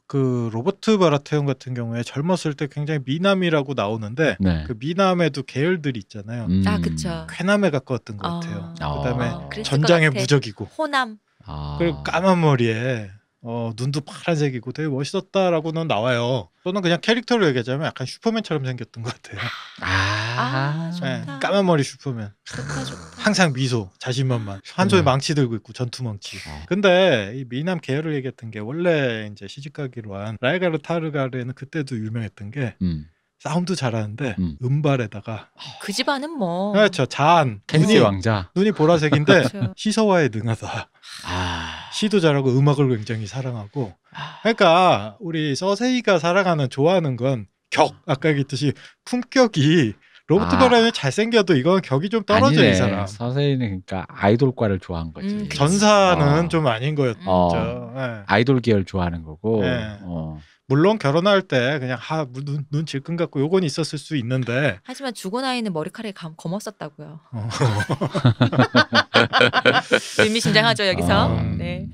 그 로버트 바라테온 같은 경우에 젊었을 때 굉장히 미남이라고 나오는데 네. 그 미남에도 계열들이 있잖아요. 음. 아, 그쵸. 쾌남에 가까웠던 것 같아요. 어. 그다음에 어. 전장의 무적이고 호남. 아. 그리고 까만 머리에 어, 눈도 파란색이고 되게 멋있었다라고는 나와요. 또는 그냥 캐릭터로 얘기하자면 약간 슈퍼맨처럼 생겼던 것 같아요. 아. 아, 네, 까만 머리 슈퍼맨. 좋다, 좋다. 항상 미소, 자신만만. 한 손에 네. 망치 들고 있고 전투 망치. 어. 근데 이 미남 계열을 얘기했던 게 원래 이제 시집가기로 한 라이가르 타르가르는 그때도 유명했던 게 음. 싸움도 잘하는데 음. 발에다가그 아, 집안은 뭐 그렇죠 자한 캔 왕자 눈이 보라색인데 [laughs] 그렇죠. 시서와의 능하다 아. 시도 잘하고 음악을 굉장히 사랑하고 아. 그러니까 우리 서세이가 사랑하는 좋아하는 건 격 아까 얘기했듯이 품격이 로버트 아. 버라는 잘생겨도 이건 격이 좀 떨어져 아니네. 이 사람. 선생님은 그러니까 아이돌과를 좋아한 거지. 음, 전사는 어. 좀 아닌 거였죠. 음. 어. 네. 아이돌 계열 좋아하는 거고. 네. 어. 물론 결혼할 때 그냥 하 아, 뭐 눈, 눈 질끈 같고 요건 있었을 수 있는데 하지만 죽은 아이는 머리카락이 감, 검었었다고요. 어. [laughs] 의미심장하죠 여기서. 어. 네.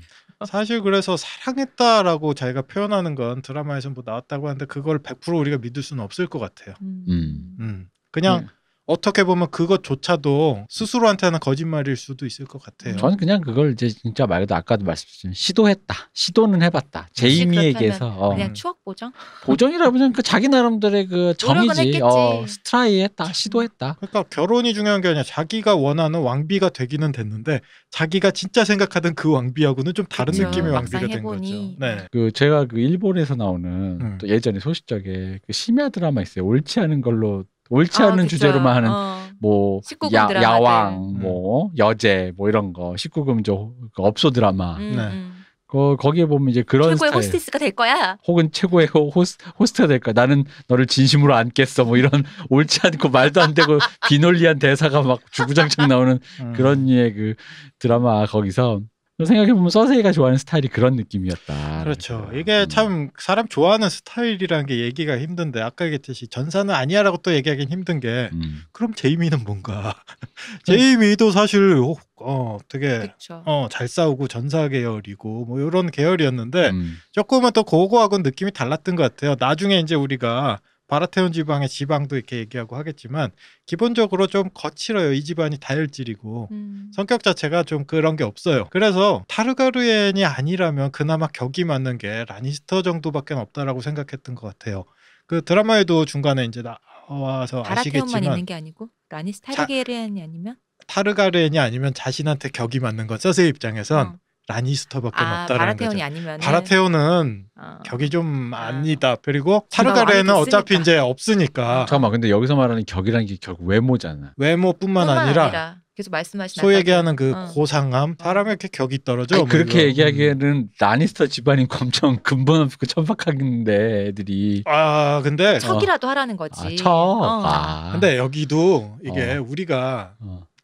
사실 그래서 사랑했다라고 자기가 표현하는 건 드라마에서 뭐 나왔다고 하는데 그걸 100% 우리가 믿을 수는 없을 것 같아요. 음. 음. 음. 그냥 네. 어떻게 보면 그것조차도 스스로한테는 거짓말일 수도 있을 것 같아요. 저는 그냥 그걸 이제 진짜 말 그대로 아까도 말씀드렸지만 시도했다. 시도는 해봤다. 음. 제이미에게서 어. 그냥 추억 보정? 보정이라면 그 자기 나름대로의 그 정이지. 어, 스트라이 했다. 시도했다. 그러니까 결혼이 중요한 게 아니라 자기가 원하는 왕비가 되기는 됐는데 자기가 진짜 생각하던 그 왕비하고는 좀 다른 그렇 느낌의 왕비가 된 해보니. 거죠. 네. 그 제가 그 일본에서 나오는 음. 또 예전에 소식적에 그 심야 드라마 있어요. 옳지 않은 걸로 옳지 아, 않은 아, 주제로만 하는 어. 뭐 야, 야왕, 네. 뭐 여제, 뭐 이런 거 19금조 그 업소 드라마. 음. 네. 음. 거, 거기에 보면 이제 그런 최고의 스타일. 호스티스가 될 거야. 혹은 최고의 호스, 호스트가 될 거야. 나는 너를 진심으로 안겠어. 뭐 이런 [laughs] 옳지 않고 말도 안 되고 [laughs] 비논리한 대사가 막 주구장창 나오는 음. 그런 예그 드라마 거기서 생각해보면 서세이가 좋아하는 스타일이 그런 느낌이었다. 그렇죠. 이게 음. 참 사람 좋아하는 스타일이라는 게 얘기가 힘든데 아까 얘기했듯이 전사는 아니야라고 또 얘기하긴 힘든 게 음. 그럼 제이미는 뭔가 [laughs] 그러니까 제이미도 사실 어, 어 되게 어, 잘 싸우고 전사 계열이고 뭐 이런 계열이었는데 음. 조금은 또그거하고 느낌이 달랐던 것 같아요. 나중에 이제 우리가 마라테온 지방의 지방도 이렇게 얘기하고 하겠지만 기본적으로 좀 거칠어요. 이 집안이 다혈질이고 음. 성격 자체가 좀 그런 게 없어요. 그래서 타르가르엔이 아니라면 그나마 격이 맞는 게 라니스터 정도밖에 없다라고 생각했던 것 같아요. 그 드라마에도 중간에 이제 나와서 아시겠지만 있는 게 아니고 라니스 타르게르엔이 아니면 타르가르엔이 아니면 자신한테 격이 맞는 것 서세 입장에선 어. 라니스터밖에 아, 없다라는 바라테온이 거죠. 아니면 바라테온은 어. 격이 좀 아. 니다 그리고 사르가레는 어차피 이제 없으니까. 아. 잠깐만, 근데 여기서 말하는 격이라게 결국 외모잖아. 외모뿐만 아니라, 아니라 계속 말씀하신 소에게 하는 그, 그 어. 고상함, 어. 사람에게 격이 떨어져. 아니, 뭐 그렇게 얘기하기에는 라니스터 집안인 검정 근본 없고 그 천박한데 애들이. 아 근데 척이라도 어. 하라는 거지. 아, 척. 어. 아. 근데 여기도 이게 어. 우리가.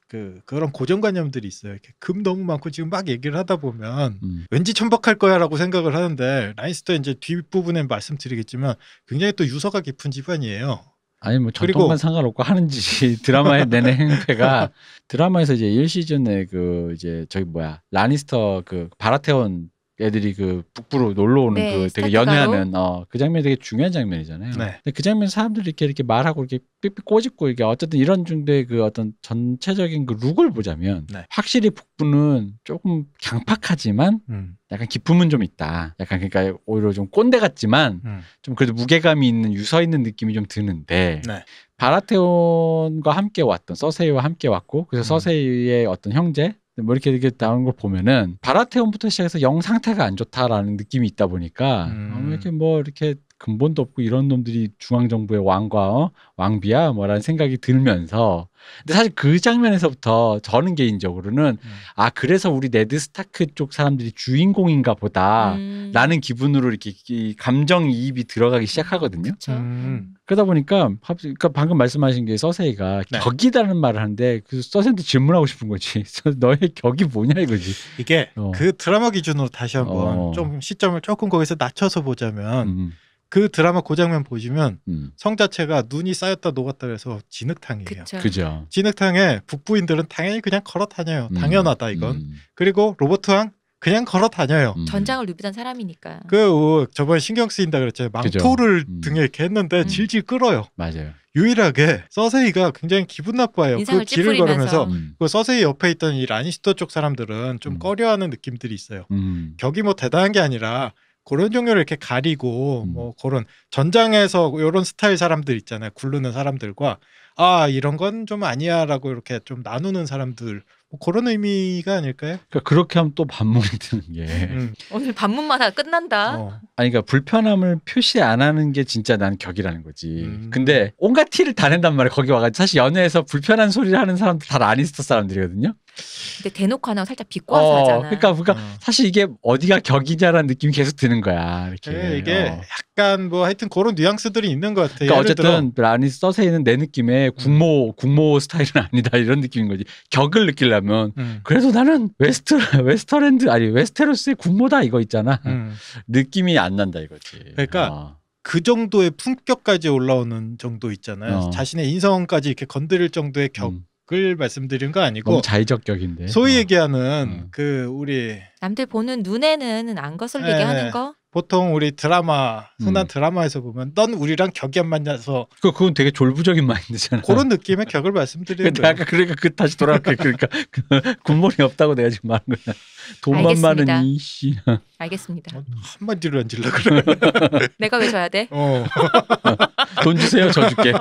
그 그런 고정관념들이 있어요. 이렇게 금 너무 많고 지금 막 얘기를 하다 보면 음. 왠지 천박할 거야라고 생각을 하는데 라인스터 이제 뒷부분에 말씀드리겠지만 굉장히 또 유서가 깊은 집안이에요. 아니 뭐 전통만 상관없고 하는 지드라마에 [laughs] 내내 행패가 드라마에서 이제 1시즌에 그 이제 저기 뭐야 라니스터 그 바라테온 애들이 그 북부로 놀러 오는 네, 그 되게 연애하는 어, 그 장면이 되게 중요한 장면이잖아요. 네. 근데 그 장면 사람들이 이렇게 이렇게 말하고 이렇게 삐삐 꼬집고 이게 어쨌든 이런 중대 그 어떤 전체적인 그 룩을 보자면 네. 확실히 북부는 조금 강팍하지만 음. 약간 기쁨은 좀 있다. 약간 그러니까 오히려 좀 꼰대 같지만 음. 좀 그래도 무게감이 있는 유서 있는 느낌이 좀 드는데 네. 바라테온과 함께 왔던 서세이와 함께 왔고 그래서 음. 서세이의 어떤 형제 뭐 이렇게 이렇게 나온 걸 보면은 바라테온부터 시작해서 영 상태가 안 좋다라는 느낌이 있다 보니까 음. 이렇게 뭐 이렇게 근본도 없고 이런 놈들이 중앙정부의 왕과 어? 왕비야 뭐라는 생각이 들면서 근데 사실 그 장면에서부터 저는 개인적으로는 음. 아 그래서 우리 네드 스타크 쪽 사람들이 주인공인가 보다라는 음. 기분으로 이렇게 감정 이입이 들어가기 음, 시작하거든요. 음. 그러다 보니까 그러니까 방금 말씀하신 게 서세이가 네. 격이라는 말을 하는데 그 서세한테 질문하고 싶은 거지. [laughs] 너의 격이 뭐냐 이거지. 이게 어. 그 드라마 기준으로 다시 한번 어. 좀 시점을 조금 거기서 낮춰서 보자면. 음. 그 드라마 고 장면 보시면 음. 성 자체가 눈이 쌓였다 녹았다 그래서 진흙탕이에요. 그죠 진흙탕에 북부인들은 당연히 그냥 걸어 다녀요. 음. 당연하다 이건. 음. 그리고 로버트 왕 그냥 걸어 다녀요. 음. 전장을 누비던 사람이니까. 그 저번에 신경 쓰인다 그랬죠. 망토를 그 등에 이 했는데 음. 질질 끌어요. 맞아요. 유일하게 서세이가 굉장히 기분 나빠요. 그 길을 걸으면서 음. 그 서세이 옆에 있던 이 라니스터 쪽 사람들은 좀 음. 꺼려하는 느낌들이 있어요. 음. 격이 뭐 대단한 게 아니라 그런 종류를 이렇게 가리고 음. 뭐 그런 전장에서 이런 스타일 사람들 있잖아요. 굴르는 사람들과 아 이런 건 좀 아니야라고 이렇게 좀 나누는 사람들 뭐 그런 의미가 아닐까요? 그러니까 그렇게 하면 또 반문이 드는 게 음. 오늘 반문만 하다 끝난다. 어. 아니 그러니까 불편함을 표시 안 하는 게 진짜 난 격이라는 거지. 음. 근데 온갖 티를 다 낸단 말이야 거기 와가지고 사실 연애에서 불편한 소리를 하는 사람들 다 라니스터 사람들이거든요. 근데 대놓고 하나 살짝 비꼬아서 어, 하잖아. 그러니까 그러니까 어. 사실 이게 어디가 격이냐라는 느낌이 계속 드는 거야. 이렇게 네, 이게 어. 약간 뭐 하여튼 그런 뉘앙스들이 있는 것 같아. 그러니까 어쨌든 라니 서세이는 내 느낌에 음. 국모 국모 스타일은 아니다 이런 느낌인 거지. 격을 느끼려면 음. 그래도 나는 웨스트 웨스터랜드 아니 웨스테로스의 국모다 이거 있잖아. 음. 느낌이 안 난다 이거지. 그러니까. 어. 그 정도의 품격까지 올라오는 정도 있잖아요. 어. 자신의 인성까지 이렇게 건드릴 정도의 격, 음. 을 말씀드린 거 아니고 너무 자의적격인데 소위 어. 얘기하는 어. 그 우리 남들 보는 눈에는 안 거슬리게 네. 하는 거 보통 우리 드라마 흔한 음. 드라마에서 보면 넌 우리랑 격이 안 맞냐서 그 그건 되게 졸부적인 마인드잖아 그런 느낌의 격을 말씀드리는 거예요. 아까 그러니까 그 다시 돌아갈게 그러니까 [laughs] 그, 군번이 없다고 내가 지금 말한 거야. 돈만 많은 이씨. 알겠습니다. 한마디로 앉으려 그래. 내가 왜 져야 돼? 어. [laughs] 돈 주세요, 저 줄게. 어.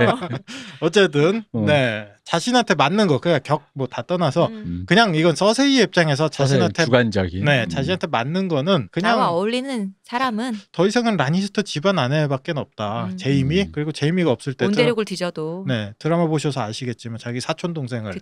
어쨌든 어. 네 자신한테 맞는 거 그냥 격뭐다 떠나서 음. 음. 그냥 이건 서세이 입장에서 자신한테 주관적인 네 음. 자신한테 맞는 거는 그냥 나와 어울리는 사람은 더 이상은 라니스터 집안 안에밖에 없다. 음. 제이미 음. 그리고 제이미가 없을 때온 대륙을 뒤져도 네 드라마 보셔서 아시겠지만 자기 사촌 동생을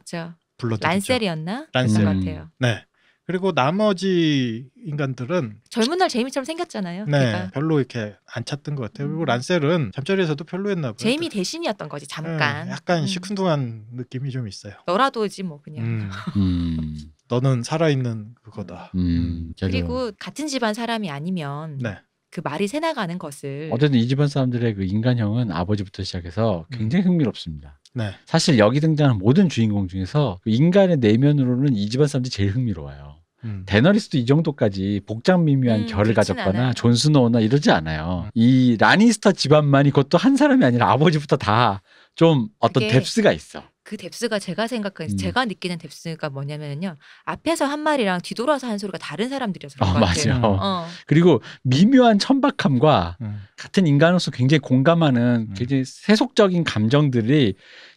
불러죠 란셀이었나 란셀 같아요. 네 그리고 나머지 인간들은 젊은 날 제이미처럼 생겼잖아요. 네, 그러 별로 이렇게 안 찾던 것 같아요. 그리고 음. 란셀은 잠자리에서도 별로 했나 봐요. 제이미 대신이었던 거지 잠깐. 음, 약간 음. 시큰둥한 느낌이 좀 있어요. 너라도지 뭐 그냥. 음. [laughs] 음. 너는 살아있는 그거다. 음, 그리고 같은 집안 사람이 아니면 네. 그 말이 새나가는 것을 어쨌든 이 집안 사람들의 그 인간형은 아버지부터 시작해서 음. 굉장히 흥미롭습니다. 네. 사실 여기 등장하는 모든 주인공 중에서 그 인간의 내면으로는 이 집안 사람들이 제일 흥미로워요. 음. 데너리스도 이 정도까지 복장 미묘한 음, 결을 가졌거나 존스노우나 이러지 않아요. 음. 이 라니스터 집안만이 그것도 한 사람이 아니라 아버지부터 다 좀 어떤 뎁스가 있어. 그 뎁스가 제가 생각한 음. 제가 느끼는 뎁스가 뭐냐면요 앞에서 한 말이랑 뒤돌아서 한 소리가 다른 사람들이어서 그런 어, 것 같아요. 맞아. 음. 어. 그리고 미묘한 천박함과 음. 같은 인간으로서 굉장히 공감하는 음. 굉장히 세속적인 감정들이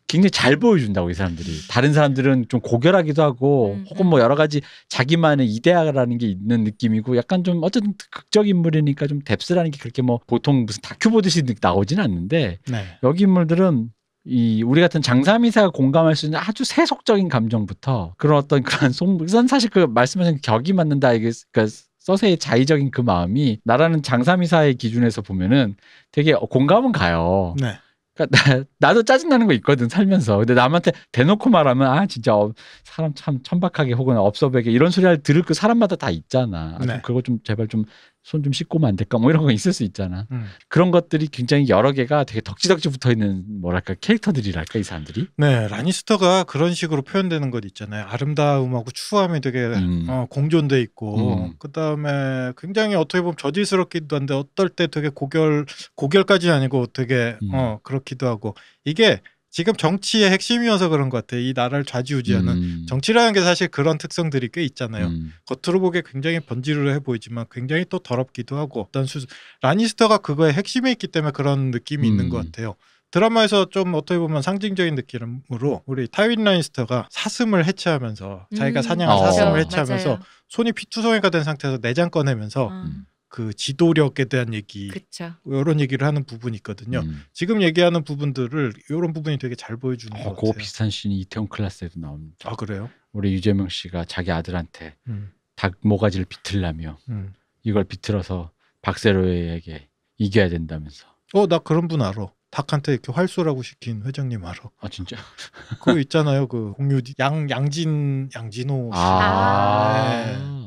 굉장히 잘 보여준다고 이 사람들이 다른 사람들은 좀 고결하기도 하고 음, 혹은 음. 뭐 여러 가지 자기만의 이데아라는 게 있는 느낌이고 약간 좀 어쨌든 극적 인물이니까 좀 뎁스라는 게 그렇게 뭐 보통 무슨 다큐 보듯이 나오지는 않는데 네. 여기 인물들은 이 우리 같은 장사미사가 공감할 수 있는 아주 세속적인 감정부터 그런 어떤 그런 속물선 사실 그 말씀하신 격이 맞는다 이게 그러니까 서세의 자의적인 그 마음이 나라는 장사미사의 기준에서 보면은 되게 공감은 가요. 네. 그까 그러니까 나, 도 짜증나는 거 있거든 살면서 근데 남한테 대놓고 말하면 아 진짜 어, 사람 참 천박하게 혹은 업소백에 이런 소리 를 들을 그 사람마다 다 있잖아 아, 네. 그거 좀 제발 좀 손좀 씻고만 안 될까? 뭐 이런 거 있을 수 있잖아. 음. 그런 것들이 굉장히 여러 개가 되게 덕지덕지 붙어 있는 뭐랄까 캐릭터들이랄까 이 사람들이. 네, 라니스터가 그런 식으로 표현되는 것 있잖아요. 아름다움하고 추함이 되게 음. 어, 공존돼 있고, 음. 그 다음에 굉장히 어떻게 보면 저질스럽기도 한데 어떨 때 되게 고결 고결까지는 아니고 되게 음. 어 그렇기도 하고 이게 지금 정치의 핵심이어서 그런 것 같아요. 이 나라를 좌지우지하는 음. 정치라는 게 사실 그런 특성들이 꽤 있잖아요. 음. 겉으로 보기에 굉장히 번지르르해 보이지만 굉장히 또 더럽기도 하고 어떤 수 라니스터가 그거에 핵심에 있기 때문에 그런 느낌이 음. 있는 것 음. 같아요. 드라마에서 좀 어떻게 보면 상징적인 느낌으로 우리 타윈 라니스터가 사슴을 해체하면서 자기가 음. 사냥한 어. 사슴을 해체하면서 맞아요. 손이 피투성이가 된 상태에서 내장 꺼내면서 아. 그 지도력에 대한 얘기 그쵸. 이런 얘기를 하는 부분이 있거든요. 음. 지금 얘기하는 부분들을 이런 부분이 되게 잘 보여주는 어, 것거 같아요. 비슷한 신이 이태원 클라스에도 나옵니다. 아 그래요? 우리 유재명 씨가 자기 아들한테 음. 닭 모가지를 비틀라며 음. 이걸 비틀어서 박세로에게 이겨야 된다면서. 어나 그런 분 알아. 닭한테 이렇게 활쏘라고 시킨 회장님 알아. 아 진짜? [laughs] 그거 있잖아요. 그 공유 양 양진 양진호 씨. 아.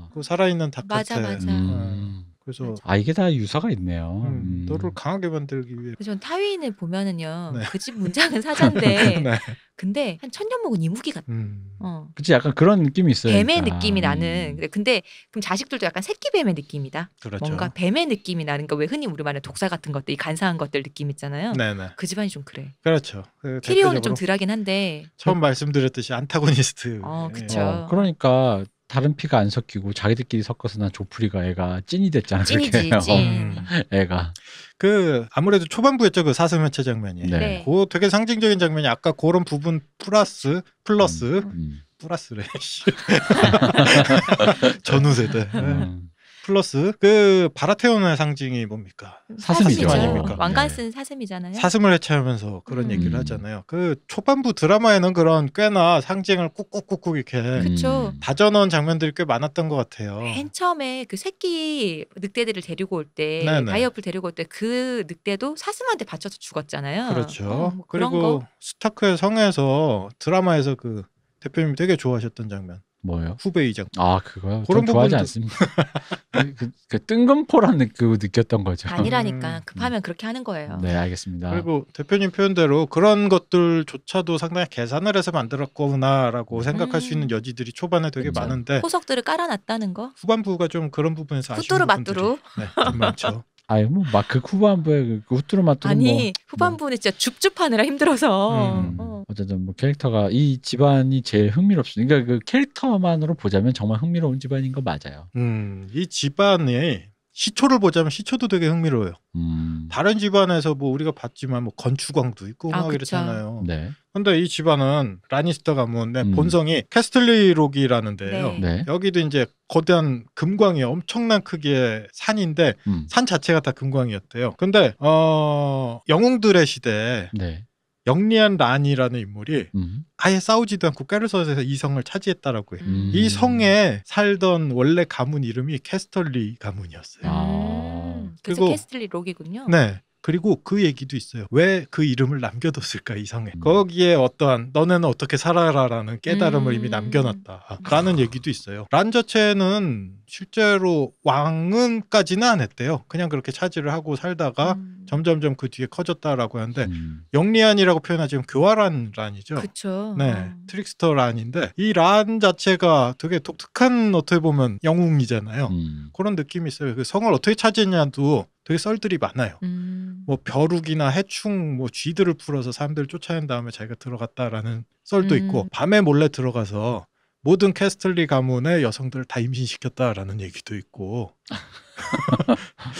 네. 그 살아있는 닭 맞아 같아. 맞아. 음. 어. 그래서 아 이게 다 유사가 있네요. 음, 음. 너를 강하게 만들기 위해. 전 타위인을 보면은요, 네. 그집 문장은 사자인데, [laughs] 네. 근데 한 천년 먹은 이무기 같 음. 어. 그치 약간 그런 느낌이 있어요. 뱀의 느낌이 나는. 음. 근데, 그럼 자식들도 약간 새끼 뱀의 느낌이다. 그렇죠. 뭔가 뱀의 느낌이 나는. 그왜 흔히 우리 말하 독사 같은 것들, 이 간사한 것들 느낌 있잖아요. 네네. 네. 그 집안이 좀 그래. 그렇죠. 그 티리온은 좀 덜하긴 한데. 처음 말씀드렸듯이 안타고니스트. 어, 그렇죠. 어, 그러니까 다른 피가 안 섞이고 자기들끼리 섞어서 난조프리가 애가 찐이 됐잖아. 찐이지, 찐. [laughs] 애가. 그 아무래도 초반부였죠 그사슴면체 장면이. 네. 네. 그 되게 상징적인 장면이 아까 그런 부분 플러스 플러스 음. 음. 플러스래. [laughs] 전후 세대. 음. 플러스 그 바라테온의 상징이 뭡니까? 사슴이죠. 아닙니까? 예. 왕관 쓴 사슴이잖아요. 사슴을 해체하면서 그런 음. 얘기를 음. 하잖아요. 그 초반부 드라마에는 그런 꽤나 상징을 꾹꾹꾹꾹 이렇게 그쵸. 음. 다져놓은 장면들이 꽤 많았던 것 같아요. 맨 처음에 그 새끼 늑대들을 데리고 올 때다이어플 데리고 올 때 그 늑대도 사슴한테 받쳐서 죽었잖아요. 그렇죠. 어, 그리고 스타크의 성에서 드라마에서 그 대표님이 되게 좋아하셨던 장면. 뭐요? 예 후배이자. 아 그거요? 그런 좋아하지 않습니다. [laughs] 그, 그, 그 뜬금포라는 그 느꼈던 거죠. 아니라니까 음, 급하면 음. 그렇게 하는 거예요. 네 알겠습니다. 그리고 대표님 표현대로 그런 것들조차도 상당히 계산을 해서 만들었구나라고 음. 생각할 음. 수 있는 여지들이 초반에 되게 그렇 많은데 포석들을 깔아놨다는 거. 후반부가 좀 그런 부분에서 아쉬운 부분들이 네, 많죠. 아니 뭐막 그 후반부에 그, 그 후뚜루마뚜루 아니 뭐, 후반부는 뭐. 진짜 줍줍하느라 힘들어서 음, 어. 어쨌든 뭐 캐릭터가 이 집안이 제일 흥미롭습니다. 그러니까 그 캐릭터만으로 보자면 정말 흥미로운 집안인 거 맞아요. 음이 집안에 시초를 보자면 시초도 되게 흥미로워요. 음. 다른 집안에서 뭐 우리가 봤지만 뭐 건축왕도 있고 아, 막 이랬잖아요. 네. 근데 이 집안은 라니스터 가문 뭐 음. 본성이 캐스틀리록이라는 데예요. 네. 네. 여기도 이제 거대한 금광이 엄청난 크기의 산인데 음. 산 자체가 다 금광이었대요. 근데 어 영웅들의 시대 네. 영리한 란이라는 인물이 음. 아예 싸우지도 않고 까르소스에서 이 성을 차지했다라고 해요. 음. 이 성에 살던 원래 가문 이름이 캐스털리 가문이었어요. 아. 음. 그래서 캐스틀리 록이군요. 네. 그리고 그 얘기도 있어요. 왜 그 이름을 남겨뒀을까 이상해. 음. 거기에 어떠한 너네는 어떻게 살아라라는 깨달음을 음. 이미 남겨놨다라는 얘기도 있어요. 란 자체는 실제로 왕은까지는 안 했대요. 그냥 그렇게 차지를 하고 살다가 음. 점점점 그 뒤에 커졌다라고 하는데 음. 영리안이라고 표현하지만 교활한 란이죠. 그렇죠. 네, 어. 트릭스터 란인데 이 란 자체가 되게 독특한 어떻게 보면 영웅이잖아요. 음. 그런 느낌이 있어요. 그 성을 어떻게 차지냐도 되게 썰들이 많아요. 음. 뭐 벼룩이나 해충, 뭐 쥐들을 풀어서 사람들을 쫓아낸 다음에 자기가 들어갔다라는 썰도 음. 있고 밤에 몰래 들어가서 모든 캐스틀리 가문의 여성들을 다 임신시켰다라는 얘기도 있고. [laughs]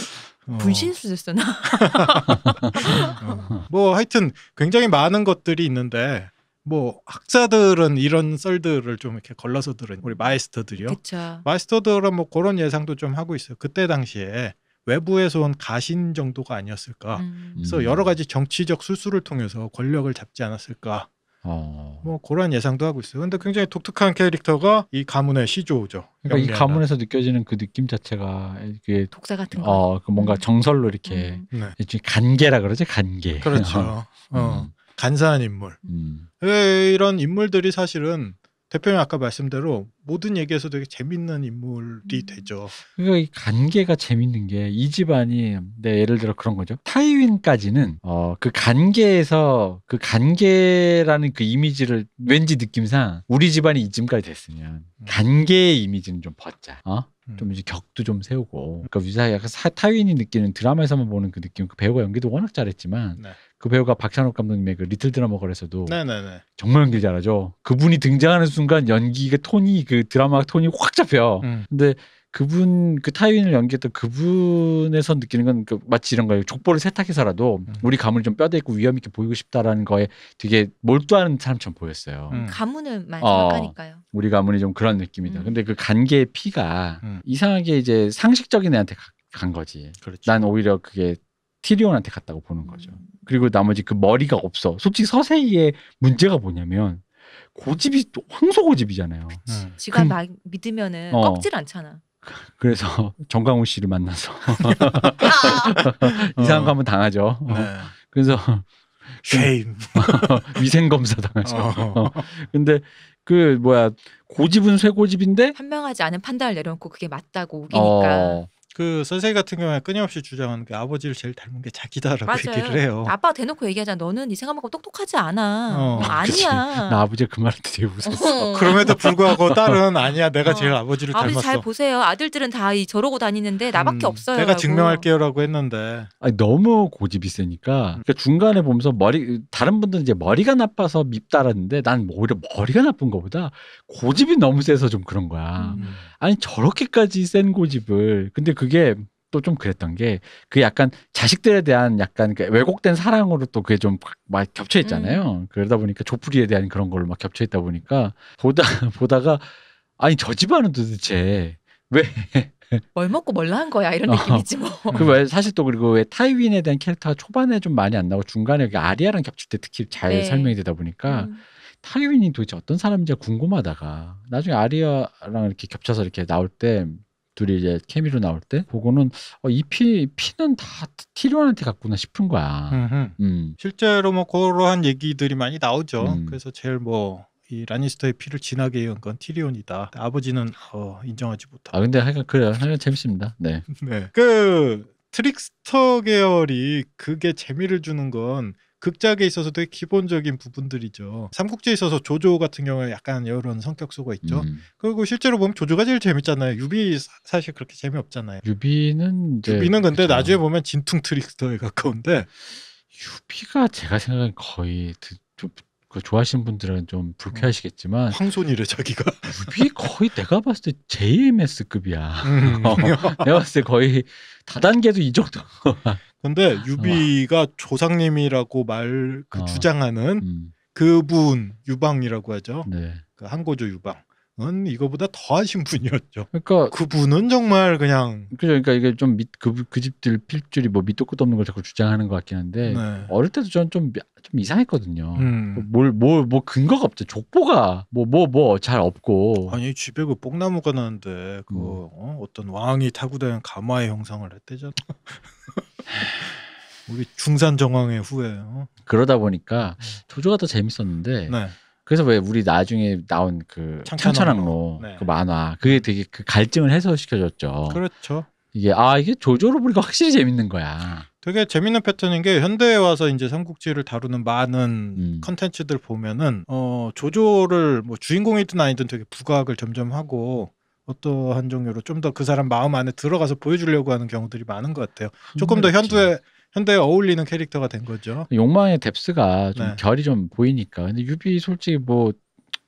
어. 분신술을 쓰나? [laughs] 어. 뭐 하여튼 굉장히 많은 것들이 있는데 뭐 학자들은 이런 썰들을 좀 이렇게 걸러서 들은 우리 마이스터들이요. 그쵸. 마이스터들은 뭐 그런 예상도 좀 하고 있어요. 그때 당시에 외부에서 온 가신 정도가 아니었을까. 음. 그래서 음. 여러 가지 정치적 수술을 통해서 권력을 잡지 않았을까. 어. 뭐 그런 예상도 하고 있어요. 근데 굉장히 독특한 캐릭터가 이 가문의 시조죠. 그러니까 이 가문에서 느껴지는 그 느낌 자체가 이게 독사 같은 어, 거. 어, 그 뭔가 음. 정설로 이렇게 음. 네. 간계라 그러지 간계. 그렇죠. [laughs] 음. 어. 어. 음. 간사한 인물. 음. 예, 이런 인물들이 사실은 대표님 아까 말씀대로 모든 얘기에서 되게 재밌는 인물이 음. 되죠. 그러니까 이 관계가 재밌는 게 이 집안이 네, 예를 들어 그런 거죠. 타이윈까지는 어, 그 관계에서 그 관계라는 그 이미지를 왠지 느낌상 우리 집안이 이쯤까지 됐으면 음. 관계의 이미지는 좀 벗자. 어? 음. 좀 이제 격도 좀 세우고 그니까 위사 약간 사, 타윈이 느끼는 드라마에서만 보는 그 느낌 그 배우가 연기도 워낙 잘했지만 네. 그 배우가 박찬욱 감독님의 그 리틀 드라마 걸에서도 네, 네, 네, 정말 연기 잘하죠 그분이 등장하는 순간 연기의 톤이 그 드라마 톤이 확 잡혀. 음. 근데 그분 그 타인을 이 연기했던 그분에서 느끼는 건 그 마치 이런 거예요. 족보를 세탁해서라도 음. 우리 가문을 좀 뼈대 있고 위험 있게 보이고 싶다라는 거에 되게 몰두하는 사람처럼 보였어요. 음. 가문을 마지막하니까요. 어, 우리 가문이 좀 그런 느낌이다. 음. 근데 그 간계의 피가 음. 이상하게 이제 상식적인 애한테 가, 간 거지. 그렇죠. 난 오히려 그게 티리온한테 갔다고 보는 거죠. 음. 그리고 나머지 그 머리가 없어. 솔직히 서세이의 문제가 뭐냐면 고집이 황소 고집이잖아요. 음. 네. 지가 막 믿으면은 어. 꺾질 않잖아. 그래서 [laughs] 정강훈 씨를 만나서 [laughs] 아! 이상한 거 하면 당하죠. 어. 어. 네. 그래서 쉐임 위생 검사 당하죠. 어. 어. 근데 그 뭐야 고집은 쇠고집인데 판명하지 않은 판단을 내려놓고 그게 맞다고 우기니까. 그 선생 같은 경우에 끊임없이 주장하는 게 아버지를 제일 닮은 게 자기다라고 맞아요. 얘기를 해요. 아빠 대놓고 얘기하잖 너는 네 생각만큼 똑똑하지 않아. 어. 뭐 아니야. 나아버지그 말한테 되게 웃었어. 어. 어 그럼에도 불구하고 [laughs] 딸은 아니야. 내가 어. 제일 아버지를 아버지 닮았어. 잘 보세요. 아들들은 다 저러고 다니는데 음, 나밖에 음, 없어요. 내가 증명할게요라고 했는데 아니, 너무 고집이 세니까 음. 그러니까 중간에 보면서 머리 다른 분들은 이제 머리가 나빠서 밉다라는데 난 오히려 머리가 나쁜 거보다 고집이 너무 세서 좀 그런 거야. 음. 아니 저렇게까지 센 고집을 근데 그게 또 좀 그랬던 게 그 약간 자식들에 대한 약간 그 왜곡된 사랑으로 또 그게 좀 막 겹쳐 있잖아요. 음. 그러다 보니까 조부리에 대한 그런 걸로 막 겹쳐 있다 보니까 보다 [laughs] 보다가 아니 저 집안은 도대체 왜 뭘 [laughs] 먹고 뭘로 한 거야 이런 어. 느낌이지 뭐. [laughs] 그왜 사실 또 그리고 왜 타이윈에 대한 캐릭터가 초반에 좀 많이 안 나오고 중간에 아리아랑 겹칠 때 특히 잘 네. 설명이 되다 보니까 음. 타이윈이 도대체 어떤 사람인지 궁금하다가 나중에 아리아랑 이렇게 겹쳐서 이렇게 나올 때 둘이 이제 케미로 나올 때 보고는 어, 이 피 피는 다 티리온한테 갔구나 싶은 거야. 음 실제로 뭐 그러한 얘기들이 많이 나오죠. 음. 그래서 제일 뭐. 이 라니스터의 피를 진하게 이은 건 티리온이다. 아버지는 어, 인정하지 못하고. 아 근데 하여간 그래요. 하여간 재밌습니다. 네. [laughs] 네. 그 트릭스터 계열이 그게 재미를 주는 건 극작에 있어서도 기본적인 부분들이죠. 삼국지에 있어서 조조 같은 경우에 약간 이런 성격수가 있죠. 음. 그리고 실제로 보면 조조가 제일 재밌잖아요. 유비 사실 그렇게 재미없잖아요. 유비는 이제 유비는 근데 그렇죠. 나중에 보면 진퉁 트릭스터에 가까운데 유비가 제가 생각엔 거의 좀 그 좋아하시는 분들은 좀 불쾌하시겠지만 어, 황손이래 자기가 유비 거의 내가 봤을 때 JMS급이야. 음. [laughs] 어, 내가 봤을 때 거의 다단계도 이 정도. 근데 아, 유비가 조상님이라고 말그 어. 주장하는 음. 그분 유방이라고 하죠. 네. 그 한고조 유방은 이거보다 더하신 분이었죠. 그러니까 그분은 정말 그냥 그죠. 그러니까 이게 좀그그 그 집들 필줄이 뭐 밑도 끝도 없는 걸 자꾸 주장하는 것 같긴 한데 네. 어릴 때도 저는 좀 좀 이상했거든요. 뭘뭘뭐 음. 뭐, 뭐 근거가 없죠. 족보가 뭐 뭐 뭐 잘 없고 아니 집에 그 뽕나무가 나는데 그 음. 어? 어떤 왕이 타고 다니는 가마의 형상을 했대잖아. [laughs] 우리 중산 정황의 후예요 어? 그러다 보니까 조조가 네. 더 재밌었는데 네. 그래서 왜 우리 나중에 나온 그 창천왕로 그 네. 그 만화 그게 되게 그 갈증을 해소시켜줬죠. 그렇죠. 이게 아 이게 조조로 보니까 확실히 재밌는 거야. 되게 재밌는 패턴인 게 현대에 와서 이제 삼국지를 다루는 많은 음. 컨텐츠들 음. 보면은 어 조조를 뭐 주인공이든 아니든 되게 부각을 점점 하고 어떠한 종류로 좀 더 그 사람 마음 안에 들어가서 보여주려고 하는 경우들이 많은 것 같아요. 음, 조금 더현대 현대에 어울리는 캐릭터가 된 거죠. 욕망의 뎁스가 좀 네. 결이 좀 보이니까. 근데 유비 솔직히 뭐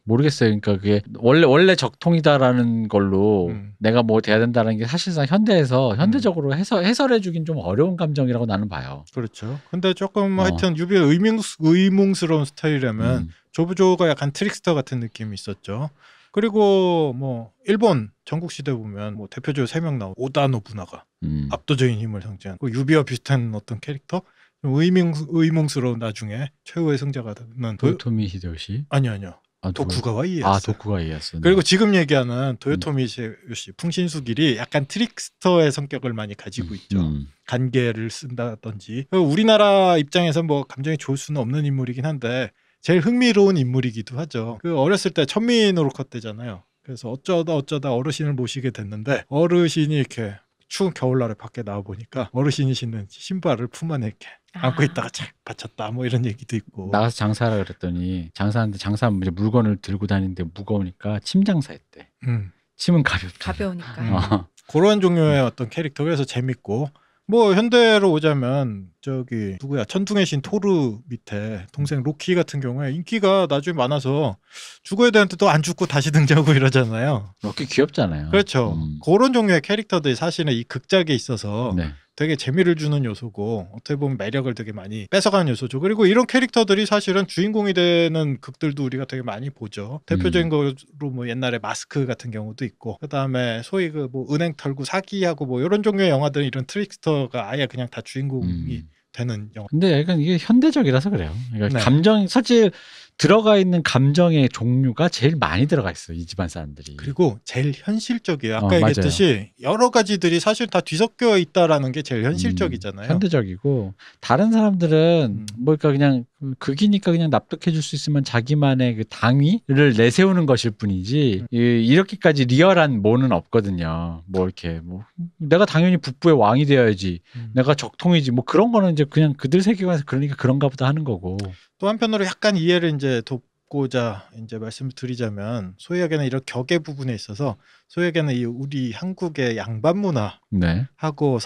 모르겠어요. 그러니까 그게 원래 원래 적통이다라는 걸로 음. 내가 뭐 돼야 된다는 게 사실상 현대에서 음. 현대적으로 음. 해설 해설해 주긴 좀 어려운 감정이라고 나는 봐요. 그렇죠. 근데 조금 어. 하여튼 유비의 의문스, 의뭉스러운 스타일이라면 음. 조부조가 약간 트릭스터 같은 느낌이 있었죠. 그리고 뭐 일본 전국 시대 보면 뭐 대표적으로 세 명 나온 오다 노부나가 음. 압도적인 힘을 상징한 그 유비와 비슷한 어떤 캐릭터 의명 의몽스러운 나중에 최후의 승자가 되는 도요토미 히데요시 아니 아니요 아, 도쿠가와 이에야스. 아, 도쿠가 이에스 그리고 지금 얘기하는 도요토미 음. 히데요시 음. 풍신수길이 약간 트릭스터의 성격을 많이 가지고 음, 있죠. 음. 간계를 쓴다든지. 우리나라 입장에서 뭐 감정이 좋을 수는 없는 인물이긴 한데 제일 흥미로운 인물이기도 하죠. 그 어렸을 때천민으로컸대잖아요 그래서 어쩌다 어쩌다 어르신을 모시게 됐는데 어르신이 이렇게 추운 겨울날에 밖에 나와 보니까 어르신이 신는 신발을 품 안에 이렇게 아. 안고 있다가 착 받쳤다 뭐 이런 얘기도 있고 나가서 장사라 그랬더니 장사하는데 장사 물건을 들고 다니는데 무거우니까 침 장사했대. 음. 침은 가볍다. 가벼우니까. 음. 어. 그런 종류의 어떤 캐릭터 그래서 재밌고 뭐 현대로 오자면 저기 누구야 천둥의 신 토르 밑에 동생 로키 같은 경우에 인기가 나중에 많아서 죽어야 되는데 또 안 죽고 다시 [laughs] 등장하고 이러잖아요. 로키 귀엽잖아요. 그렇죠. 음. 그런 종류의 캐릭터들이 사실은 이 극작에 있어서 네. 되게 재미를 주는 요소고 어떻게 보면 매력을 되게 많이 뺏어가는 요소죠. 그리고 이런 캐릭터들이 사실은 주인공이 되는 극들도 우리가 되게 많이 보죠. 대표적인 음. 거로 뭐 옛날에 마스크 같은 경우도 있고 그다음에 소위 그 뭐 은행 털고 사기하고 뭐 이런 종류의 영화들은 이런 트릭스터가 아예 그냥 다 주인공이 음. 되는 영화. 근데 약간 이게 현대적이라서 그래요. 그러니까 네. 감정, 사실 들어가 있는 감정의 종류가 제일 많이 들어가 있어요. 이 집안 사람들이. 그리고 제일 현실적이에요. 아까 어, 얘기했듯이 여러 가지들이 사실 다 뒤섞여 있다라는 게 제일 음, 현실적이잖아요. 음, 현대적이고 다른 사람들은 음. 뭘까 그냥 극이니까 그냥 납득해 줄 수 있으면 자기만의 그 당위를 내세우는 것일 뿐이지 음. 이렇게까지 리얼한 뭐는 없거든요. 뭐 이렇게 뭐 내가 당연히 북부의 왕이 되어야지 음. 내가 적통이지 뭐 그런 거는 이제 그냥 그들 세계관에서 그러니까 그런가 보다 하는 거고 또 한편으로 약간 이해를 이제 돕고자 이제 말씀을 드리자면 소희에는 이런 격의 부분에 있어서 소희에는이 우리 한국의 양반 문화하고 네.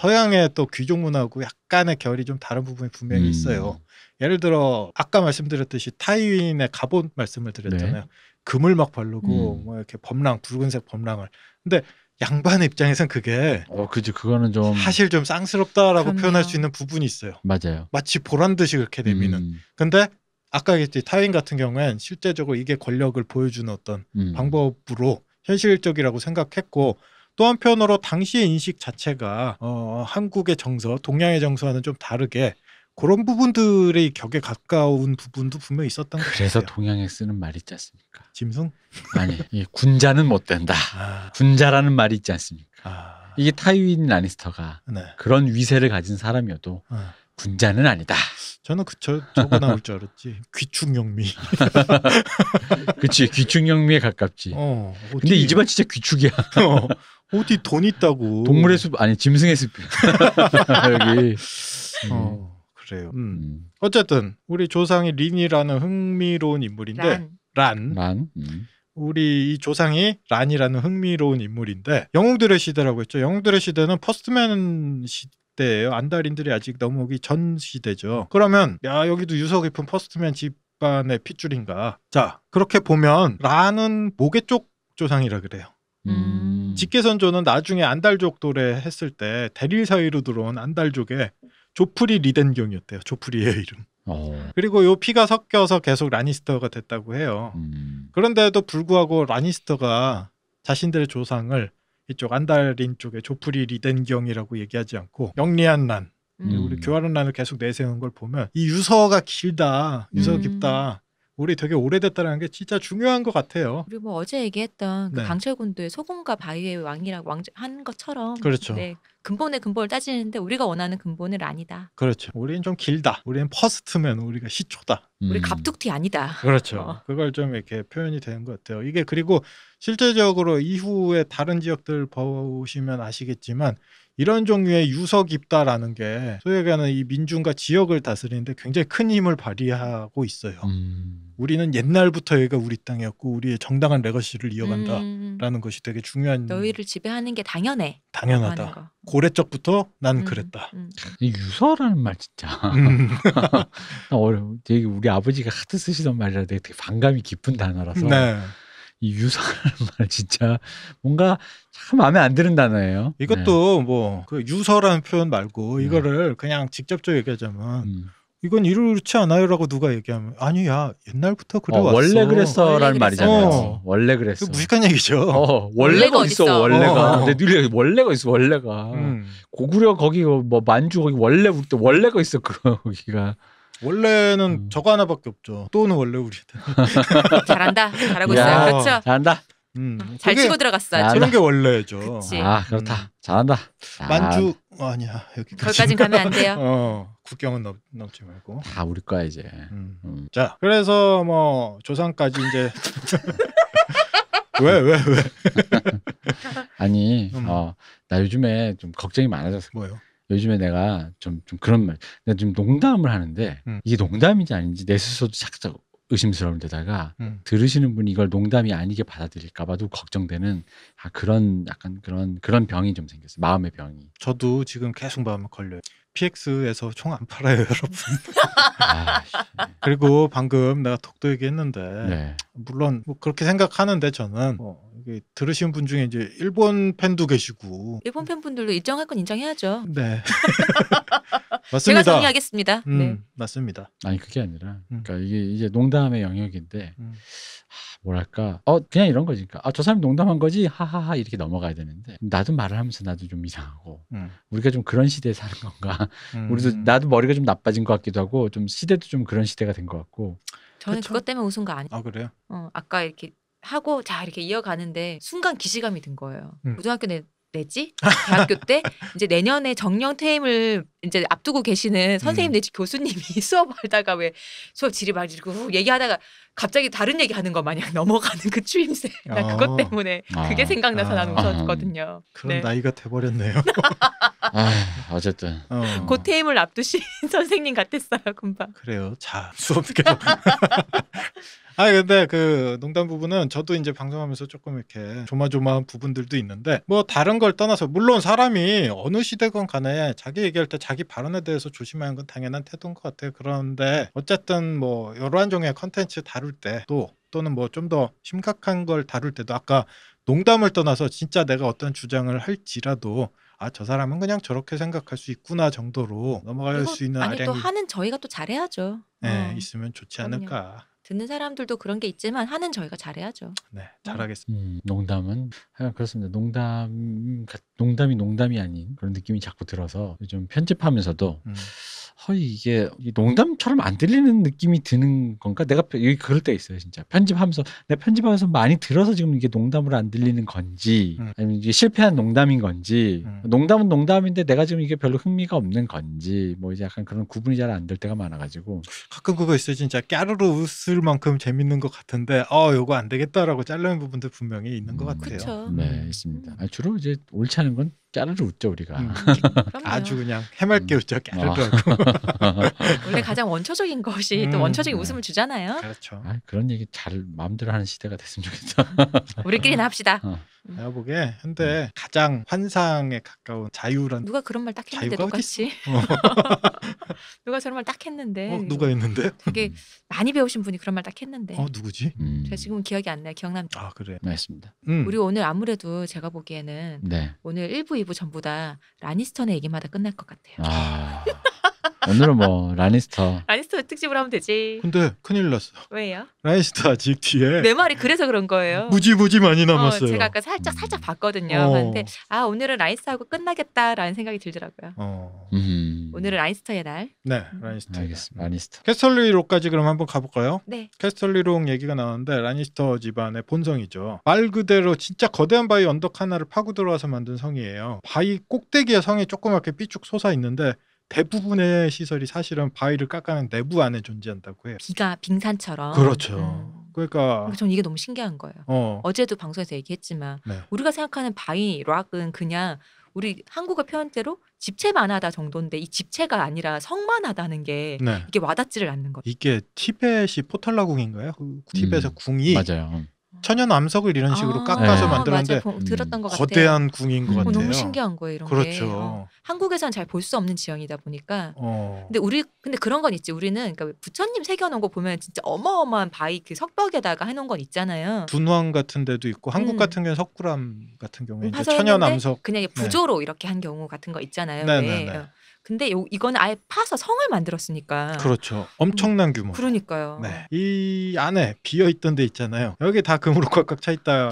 서양의 또 귀족 문화하고 약간의 결이 좀 다른 부분이 분명히 음. 있어요. 예를 들어 아까 말씀드렸듯이 타이윈의 갑옷 말씀을 드렸잖아요. 네. 금을 막 바르고 음. 뭐 이렇게 범랑 붉은색 범랑을 근데 양반 입장에선 그게 어, 그지 그거는 좀 사실 좀 쌍스럽다라고 그렇요 표현할 수 있는 부분이 있어요. 맞아요. 마치 보란 듯이 그렇게 내미는. 음. 근데 아까 얘기했듯이 타인 같은 경우엔 실제적으로 이게 권력을 보여주는 어떤 음. 방법으로 현실적이라고 생각했고 또 한편으로 당시의 인식 자체가 어, 한국의 정서, 동양의 정서와는 좀 다르게 그런 부분들의 격에 가까운 부분도 분명히 있었던 거예요. 그래서 동양에 쓰는 말 있지 않습니까? 짐승? 아니, 군자는 못 된다. 아. 군자라는 말이 있지 않습니까? 아. 이게 타이윈 라니스터가 네. 그런 위세를 가진 사람이어도 아. 군자는 아니다. 저는 그저 저거 나올 줄 알았지. 귀축영미. [laughs] 그치 귀축영미에 가깝지. 어, 근데 이 집안 진짜 귀축이야. 어, 디돈 있다고. 동물의 숲 아니 짐승의 숲 [laughs] 여기. 어. 음. 그래요. 음. 음. 어쨌든 우리 조상이 린이라는 흥미로운 인물인데 란. 란. 음. 우리 이 조상이 란이라는 흥미로운 인물인데 영웅들의 시대라고 했죠. 영웅들의 시대는 퍼스트맨 시, 대예요 안달인들이 아직 넘어오기 전 시대죠. 그러면 야 여기도 유서 깊은 퍼스트맨 집안의 핏줄인가. 자 그렇게 보면 란은 모계 쪽 조상이라 그래요. 음. 음. 직계선조는 나중에 안달족 도래 했을 때 대릴 사이로 들어온 안달족의 조프리 리덴경이었대요. 조프리의 [laughs] 이름. 오. 어. 그리고 요 피가 섞여서 계속 라니스터가 됐다고 해요. 음. 그런데도 불구하고 라니스터가 자신들의 조상을 이쪽 안달인 쪽에 조프리 리덴경이라고 얘기하지 않고 영리한 난 음. 우리 교활한 난을 계속 내세운걸 보면 이 유서가 길다, 유서 가 음. 깊다. 우리 되게 오래됐다는 게 진짜 중요한 것 같아요. 그리고 뭐 어제 얘기했던 그 네. 강철군도의 소금과 바위의 왕이라고 한 것처럼 그렇죠. 네, 근본의 근본을 따지는데 우리가 원하는 근본은 아니다. 그렇죠. 우리는 좀 길다. 우리는 퍼스트면 우리가 시초다. 음. 우리 갑툭튀 아니다. 그렇죠. 어. 그걸 좀 이렇게 표현이 되는 것 같아요. 이게 그리고 실제적으로 이후에 다른 지역들 보시면 아시겠지만 이런 종류의 유서깊다라는 게 소위 얘기하는 이 민중과 지역을 다스리는데 굉장히 큰 힘을 발휘하고 있어요. 음. 우리는 옛날부터 얘가 우리 땅이었고 우리의 정당한 레거시를 이어간다라는 음. 것이 되게 중요한 너희를 지배하는 게 당연해. 당연하다. 고래적부터 난 음. 그랬다. 음. 유서라는 말 진짜 음. [laughs] 어려. 되게 우리 아버지가 하트 쓰시던 말이라 되게 반감이 깊은 단어라서. 네. 이 유서라는 [laughs] 말 진짜 뭔가 참 마음에 안 드는 단어예요. 이것도 네. 뭐그 유서라는 표현 말고 네. 이거를 네. 그냥 직접적으로 얘기하자면 음. 이건 이렇지 않아요라고 누가 얘기하면 아니야 옛날부터 그래 어, 왔어 원래 그랬어라는 말이잖아요 어. 원래 그랬어 무식한 얘기죠 어, 원래가, 원래 있어, 있어 원래가 어. 근데 원래가 있어 원래가 음. 고구려 거기 뭐 만주 거기 원래 우리 때 원래가 있어 그 [laughs] 거기가 원래는 음. 저거 하나밖에 없죠. 또는 원래 우리 [laughs] 잘한다. 잘하고 야. 있어요. 그렇죠. 잘한다. 음, 음 잘 치고 들어갔어. 저런 게 원래죠. 그치. 아 그렇다. 음. 잘한다. 만주 어, 아, 니야 여기까지. 거기까지 가면 안 돼요. [laughs] 어, 국경은 넘, 넘지 말고. 다 우리 거야 이제. 음. 음. 자 그래서 뭐 조상까지 이제 왜 왜 [laughs] 왜? 왜, 왜? 아니 음. 어, 나 요즘에 좀 걱정이 많아졌어. 뭐요? 요즘에 내가 좀, 좀 그런 말, 내가 지금 농담을 하는데 음. 이게 농담인지 아닌지 내 스스로도 착착 의심스러운 데다가 음. 들으시는 분이 이걸 농담이 아니게 받아들일까봐도 걱정되는 아, 그런 약간 그런 그런 병이 좀 생겼어요. 마음의 병이. 저도 지금 계속 마음에 걸려요. PX에서 총 안 팔아요, 여러분. [laughs] 아, 그리고 방금 내가 독도 얘기했는데 네. 물론 뭐 그렇게 생각하는데 저는 뭐 이게 들으신분 중에 이제 일본 팬도 계시고 일본 팬분들도 인정할 건 인정해야죠. 네. [laughs] [laughs] 맞습니다. 제가 정리하겠습니다. 음, 네. 맞습니다. 아니 그게 아니라 음. 그러니까 이게 이제 농담의 영역인데 음. 뭐랄까 어 그냥 이런 거지 니까 그러니까, 아저 사람이 농담한 거지 하하하 이렇게 넘어가야 되는데 나도 말을 하면서 나도 좀 이상하고 음. 우리가 좀 그런 시대에 사는 건가 음. 우리도 나도 머리가 좀 나빠진 것 같기도 하고 좀 시대도 좀 그런 시대가 된 것 같고 저는 그쵸? 그것 때문에 웃은 거 아니에요 아 그래요? 어 아까 이렇게 하고 자 이렇게 이어가는데 순간 기시감이 든 거예요. 음. 고등학교 내 내지 대학교 때 이제 내년에 정년 퇴임을 이제 앞두고 계시는 음. 선생님 내지 음. 교수님이 [laughs] 수업하다가 왜 수업 질이 막 이러고 얘기하다가 갑자기 다른 얘기하는 것 마냥 [laughs] 넘어가는 그 추임새 어. 아. 나 아, 그것 때문에 아. 그게 생각나서 아. 나는 웃었거든요. 그런 네. 나이가 돼버렸네요. [laughs] 아, 어쨌든 어. 곧 어. 퇴임을 앞두신 선생님 같았어요 금방. 그래요. 자 수업 계속. 아니 근데 그 농담 부분은 저도 이제 방송하면서 조금 이렇게 조마조마한 부분들도 있는데 뭐 다른 걸 떠나서 물론 사람이 어느 시대건 간에 자기 얘기할 때 자기 발언에 대해서 조심하는 건 당연한 태도인 것 같아요. 그런데 어쨌든 뭐 여러 한 종의 컨텐츠 다룰 때 또 또는 뭐 좀 더 심각한 걸 다룰 때도 아까 농담을 떠나서 진짜 내가 어떤 주장을 할지라도 아 저 사람은 그냥 저렇게 생각할 수 있구나 정도로 넘어갈 수 있는 아니 아량이 또 하는 저희가 또 잘해야죠. 네, 어. 있으면 좋지 그럼요. 않을까. 듣는 사람들도 그런 게 있지만 하는 저희가 잘해야죠. 네, 음. 잘하겠습니다. 음, 농담은 하여간 아, 그렇습니다. 농담 농담이 농담이 아닌 그런 느낌이 자꾸 들어서 좀 편집하면서도 음. 허이 이게 농담처럼 안 들리는 느낌이 드는 건가? 내가 여기 그럴 때 있어요, 진짜. 편집하면서 내 편집하면서 많이 들어서 지금 이게 농담으로 안 들리는 건지 음. 아니면 이게 실패한 농담인 건지 음. 농담은 농담인데 내가 지금 이게 별로 흥미가 없는 건지 뭐 이제 약간 그런 구분이 잘 안 될 때가 많아가지고 가끔 그거 있어요, 진짜 까르르 웃을 만큼 재밌는 것 같은데 어이거안 되겠다라고 잘라낸 부분도 분명히 있는 음, 것 같아요. 그쵸. 네, 음. 있습니다. 아 주로 이제 옳지 않은 건 까르르 웃죠 우리가. 음, [laughs] 아주 그냥 해맑게 음. 웃죠 까르르하고. 아. [laughs] 원래 가장 원초적인 것이 음, 또 원초적인 네. 웃음을 주잖아요. 그렇죠. 아, 그런 얘기 잘 마음대로 하는 시대가 됐으면 좋겠다. 우리끼리나 합시다. 어. 음. 내가 보기에 현대 음. 가장 환상에 가까운 자유란 누가 그런 말 딱 했는데 똑같이 어. [laughs] 누가 저런 말 딱 했는데 어, 누가 했는데 되게 음. 많이 배우신 분이 그런 말 딱 했는데 어 누구지? 음. 제가 지금 기억이 안 나요 기억납니다 아 그래 맞습니다 음. 우리 오늘 아무래도 제가 보기에는 네. 오늘 1부 2부 전부 다 라니스턴의 얘기마다 끝날 것 같아요 아... [laughs] 오늘은 뭐 라니스터. 라니스터 특집을 하면 되지. 근데 큰일 났어. 왜요? 라니스터 아직 뒤에. 내 말이 그래서 그런 거예요. 무지무지 많이 어, 남았어요. 어, 제가 아까 살짝 음. 살짝 봤거든요. 어. 근데 아 오늘은 라니스터하고 끝나겠다라는 생각이 들더라고요. 어. 음. 오늘은 라니스터의 날. 네, 음. 라니스터. 알겠습니다. 라니스터. 캐스리로까지 그럼 한번 가볼까요? 네. 캐스리로 얘기가 나왔는데 라니스터 집안의 본성이죠. 말 그대로 진짜 거대한 바위 언덕 하나를 파고 들어와서 만든 성이에요. 바위 꼭대기에 성이 조그맣게 삐쭉 솟아 있는데 대부분의 시설이 사실은 바위를 깎아낸 내부 안에 존재한다고 해요. 비가 빙산처럼. 그렇죠. 음. 그러니까 전 이게 너무 신기한 거예요. 어. 어제도 방송에서 얘기했지만 네. 우리가 생각하는 바위 락은 그냥 우리 한국어 표현대로 집체만하다 정도인데 이 집체가 아니라 성만하다는 게 네. 이게 와닿지를 않는 거예요. 이게 티벳이 포탈라궁인가요? 그 음. 티벳의 음, 궁이 맞아요. 음. 천연 암석을 이런 식으로 아, 깎아서 네. 만들었는데 아, 맞아요. 들었던 것 같아요. 거대한 궁인 것 어, 같아요. 너무 신기한 거예요 이런 그렇죠. 게. 어. 한국에선 잘 볼 수 없는 지형이다 보니까. 어. 근데 우리 근데 그런 건 있지. 우리는 그러니까 부처님 새겨놓은 거 보면 진짜 어마어마한 바위 그 석벽에다가 해놓은 건 있잖아요. 둔왕 같은 데도 있고 한국 음. 같은 경우 석굴암 같은 경우에 음, 천연 암석 그냥 부조로 네. 이렇게 한 경우 같은 거 있잖아요. 네, 네, 네. 어. 근데 요, 이거는 아예 파서 성을 만들었으니까. 그렇죠. 엄청난 규모. 그러니까요. 네. 이 안에 비어 있던 데 있잖아요. 여기 다 금으로 꽉꽉 차 있다.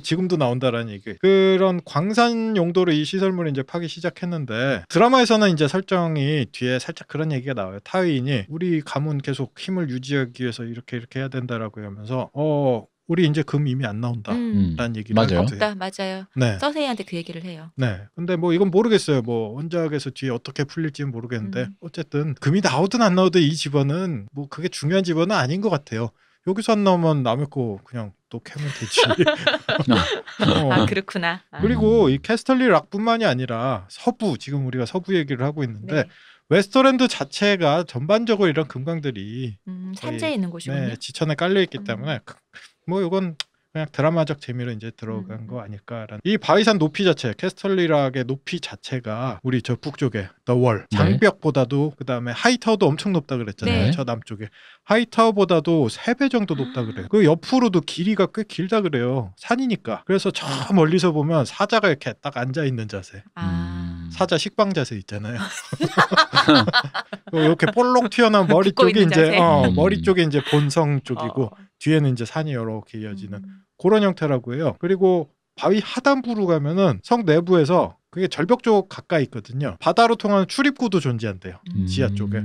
지금도 나온다라는 얘기. 그런 광산 용도로 이 시설물을 이제 파기 시작했는데 드라마에서는 이제 설정이 뒤에 살짝 그런 얘기가 나와요. 타위인이 우리 가문 계속 힘을 유지하기 위해서 이렇게 이렇게 해야 된다라고 하면서 어 우리 이제 금 이미 안 나온다라는 음. 음. 얘기를 맞아요. 없다, 맞아요. 네. 서세이한테 그 얘기를 해요. 네. 근데 뭐 이건 모르겠어요. 뭐 원작에서 뒤에 어떻게 풀릴지는 모르겠는데 음. 어쨌든 금이 나오든 안 나오든 이 집안은 뭐 그게 중요한 집안은 아닌 것 같아요. 여기서 안 나오면 남의 거 그냥 또 캐면 되지. [laughs] 어. 아 그렇구나. 아. 그리고 이 캐스털리 락뿐만이 아니라 서부 지금 우리가 서부 얘기를 하고 있는데 네. 웨스터랜드 자체가 전반적으로 이런 금광들이 음, 산재에 있는 곳이군요. 네, 지천에 깔려 있기 음. 때문에 그뭐 이건 그냥 드라마적 재미로 이제 들어간 음. 거 아닐까라는 이 바위산 높이 자체 캐스털리락의 높이 자체가 우리 저 북쪽에 더월 네. 장벽보다도 그다음에 하이타워도 엄청 높다 그랬잖아요 네. 저 남쪽에 하이타워보다도 세 배 정도 높다 아. 그래요 그 옆으로도 길이가 꽤 길다 그래요 산이니까 그래서 저 아. 멀리서 보면 사자가 이렇게 딱 앉아 있는 자세 아. 음. 사자 식빵 자세 있잖아요 이렇게 [laughs] 볼록 튀어나온 [laughs] 머리 쪽이 이제 어, 머리 음. 쪽이 이제 본성 쪽이고 어. 뒤에는 이제 산이 이렇게 이어지는 음. 그런 형태라고 해요. 그리고 바위 하단부로 가면은 성 내부에서 그게 절벽 쪽 가까이 있거든요. 바다로 통하는 출입구도 존재한대요. 음. 지하 쪽에.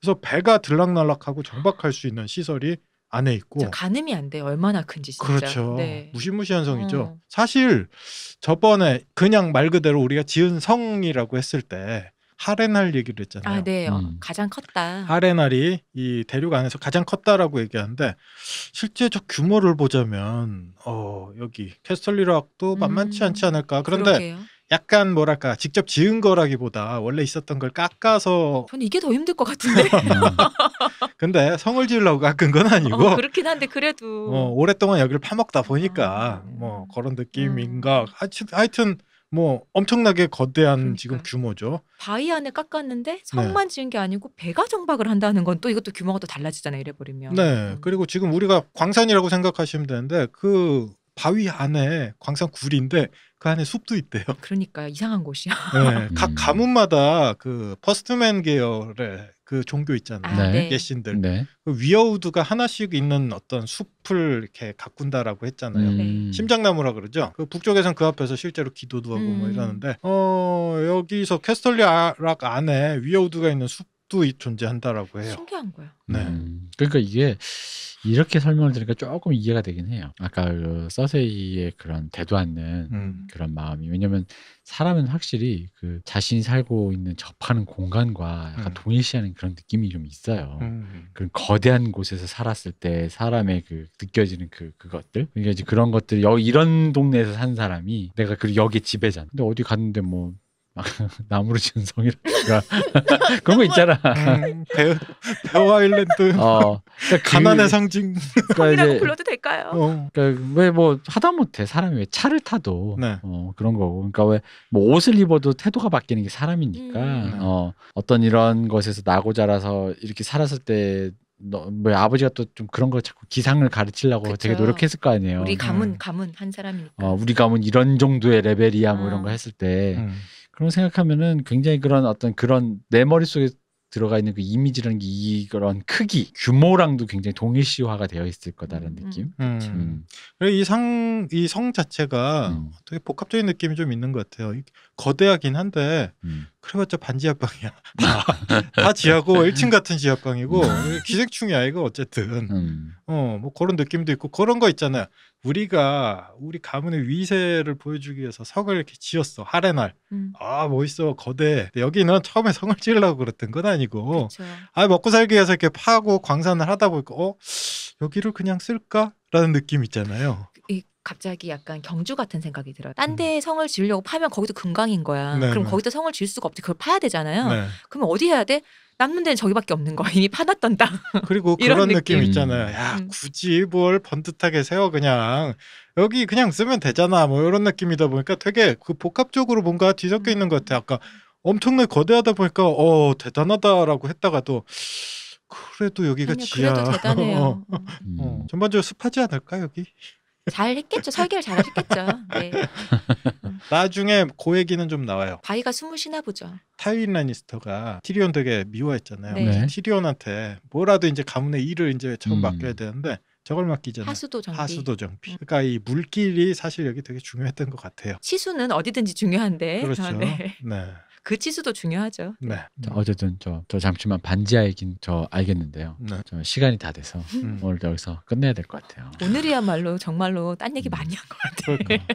그래서 배가 들락날락하고 정박할 수 있는 시설이 안에 있고 가늠이 안 돼요. 얼마나 큰지 진짜. 그렇죠. 네. 무시무시한 성이죠. 어. 사실 저번에 그냥 말 그대로 우리가 지은 성이라고 했을 때 하레날 얘기를 아, 했잖아요. 아, 네. 어, 음. 가장 컸다. 하레날이 이 대륙 안에서 가장 컸다라고 얘기하는데 실제저 규모를 보자면 어, 여기 캐스털리락도 만만치 음, 않지 않을까. 그런데 그러게요. 약간 뭐랄까 직접 지은 거라기보다 원래 있었던 걸 깎아서 저는 이게 더 힘들 것 같은데. [laughs] 음. 근데 성을 지으려고 깎은 건 어, 아니고 어, 그렇긴 한데 그래도 어, 오랫동안 여기를 파먹다 보니까 음. 뭐 그런 느낌인가. 음. 하여튼, 하여튼 뭐 엄청나게 거대한 그러니까 지금 규모죠. 바위 안에 깎았는데 네. 성만 네. 지은 게 아니고 배가 정박을 한다는 건 또 이것도 규모가 또 달라지잖아요. 이래 버리면. 네. 음. 그리고 지금 우리가 광산이라고 생각하시면 되는데 그 바위 안에 광산 굴인데 그 안에 숲도 있대요. 그러니까 이상한 곳이야. [laughs] 네, 각 음. 가문마다 그 퍼스트맨 계열의 그 종교 있잖아요. 아, 네. 예신들. 네. 그 위어우드가 하나씩 있는 어떤 숲을 이렇게 가꾼다라고 했잖아요. 음. 심장나무라 그러죠. 그 북쪽에선 그 앞에서 실제로 기도도 하고 뭐 음. 뭐 이러는데 어 여기서 캐스털리락 안에 위어우드가 있는 숲또 존재한다라고 해요. 신기한 거야. 네. 음, 그러니까 이게 이렇게 설명을 드으니까 조금 이해가 되긴 해요. 아까 그 서세이의 그런 대도 않는 음. 그런 마음이 왜냐면 사람은 확실히 그 자신이 살고 있는 접하는 공간과 약간 음. 동일시하는 그런 느낌이 좀 있어요. 음. 그런 거대한 곳에서 살았을 때 사람의 그 느껴지는 그 그것들 그러니까 이제 그런 것들 여 이런 동네에서 산 사람이 내가 그 여기 지배자. 근데 어디 갔는데 뭐 [laughs] 나무로 지은 성이라든가 [laughs] 그런 거 있잖아. 음, 베어, 베어 일랜드 어, 그러니까 그 가난의 그, 상징. 그러니까 이라 불러도 될까요? 어. 그러니까 왜 뭐 하다못해 사람이 왜 차를 타도 네. 어, 그런 거고. 그러니까 왜 뭐 옷을 입어도 태도가 바뀌는 게 사람이니까 음. 어, 어떤 이런 것에서 나고 자라서 이렇게 살았을 때 너뭐 아버지가 또 좀 그런 걸 자꾸 기상을 가르치려고 그쵸. 되게 노력했을 거 아니에요. 우리 가문 음. 가문 한 사람이니까. 어, 우리 가문 이런 정도의 레벨이야 뭐 이런 음. 거 했을 때 음. 그런 생각하면은 굉장히 그런 어떤 그런 내 머릿속에 들어가 있는 그 이미지라는 게 이런 크기, 규모랑도 굉장히 동일시화가 되어 있을 거다라는 음, 음. 느낌. 음. 음. 그리고 이성이성 자체가 음. 되게 복합적인 느낌이 좀 있는 것 같아요. 거대하긴 한데, 그래봤자 음. 반지하방이야. 다, 지하고 1층 [laughs] 같은 지하방이고, 기생충이야, 이거 어쨌든. 어, 뭐 그런 느낌도 있고, 그런 거 있잖아요. 우리가 우리 가문의 위세를 보여주기 위해서 성을 이렇게 지었어 하레 날. 음. 아 멋있어 거대. 여기는 처음에 성을 지으려고 그랬던 건 아니고 그쵸. 아 먹고 살기 위해서 이렇게 파고 광산을 하다 보니까 어 여기를 그냥 쓸까라는 느낌 있잖아요. 갑자기 약간 경주 같은 생각이 들어요. 딴 음. 데에 성을 지으려고 파면 거기도 금강인 거야. 네, 그럼 네. 거기다 성을 지을 수가 없지. 그걸 파야 되잖아요. 네. 그럼 어디 해야 돼? 남문대는 저기밖에 없는 거야. [laughs] 이미 파놨던 다. 그리고 [laughs] 그런 느낌, 느낌 있잖아요. 야, 음. 굳이 뭘 번듯하게 세워 그냥 여기 그냥 쓰면 되잖아. 뭐 이런 느낌이다 보니까 되게 그 복합적으로 뭔가 뒤섞여 있는 것 같아. 아까 엄청나게 거대하다 보니까 어, 대단하다라고 했다가도 그래도 여기가 아니요, 지하. 그래도 대단해요. [laughs] 어. 음. 어, 전반적으로 습하지 않을까 여기? 잘 했겠죠. 설계를 잘 하셨겠죠. 네. 음. 나중에 고 얘기는 좀 나와요. 바위가 숨을 쉬나 보죠. 타윈 라니스터가 티리온 되게 미워했잖아요. 네. 네. 티리온한테 뭐라도 이제 가문의 일을 이제 처음 음. 맡겨야 되는데 저걸 맡기잖아요. 하수도 정비. 하수도 정비. 음. 그러니까 이 물길이 사실 여기 되게 중요했던 것 같아요. 시수는 어디든지 중요한데. 그렇죠. [laughs] 네. 네. 그 치수도 중요하죠. 네. 자, 네. 어쨌든 저, 저 잠시만 반지하 얘긴 저 알겠는데요. 네. 저 시간이 다 돼서 음. 음. 오늘 여기서 끝내야 될 것 같아요. 오늘이야말로 정말로 딴 얘기 음. 많이 한 것 같아요. 그러니까.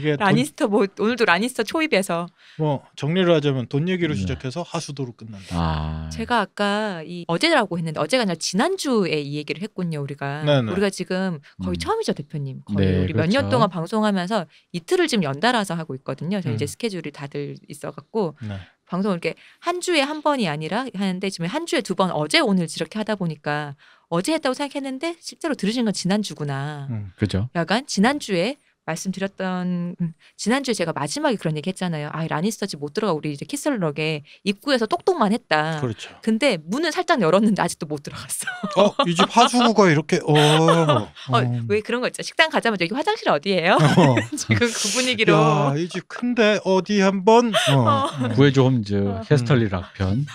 [laughs] 라니스터 뭐 오늘도 라니스터 초입에서 뭐 정리를 하자면 돈 얘기로 네. 시작해서 하수도로 끝난다. 아... 제가 아까 이 어제라고 했는데 어제가 아니라 지난주에 이 얘기를 했군요. 우리가 네네. 네. 우리가 지금 거의 음. 처음이죠, 대표님. 네, 거의 네, 우리 그렇죠. 몇년 동안 방송하면서 이틀을 지금 연달아서 하고 있거든요. 저희 음. 이제 스케줄이 다들 있어가 같고 네. 방송을 이렇게 한 주에 한 번이 아니라 하는데 지금 한 주에 두 번 어제 오늘 이렇게 하다 보니까 어제 했다고 생각했는데 실제로 들으신 건 지난주구나. 음, 그죠. 약간 지난주에 말씀드렸던 음, 지난주에 제가 마지막에 그런 얘기 했잖아요. 아, 라니스터 집못 들어가 우리 이제 키슬럭에 입구에서 똑똑만 했다. 그렇죠. 근데 문은 살짝 열었는데 아직도 못 들어갔어. 어, 이집 하수구가 이렇게 어. 어. 어, 왜 그런 거 있죠. 식당 가자마자 여기 화장실 어디예요? 어. [laughs] 지금 그 분위기로. 야, 이집 큰데 어디 한번 어. 어. 음. 구해줘 홈즈 헤스털리 어. 락편. 네.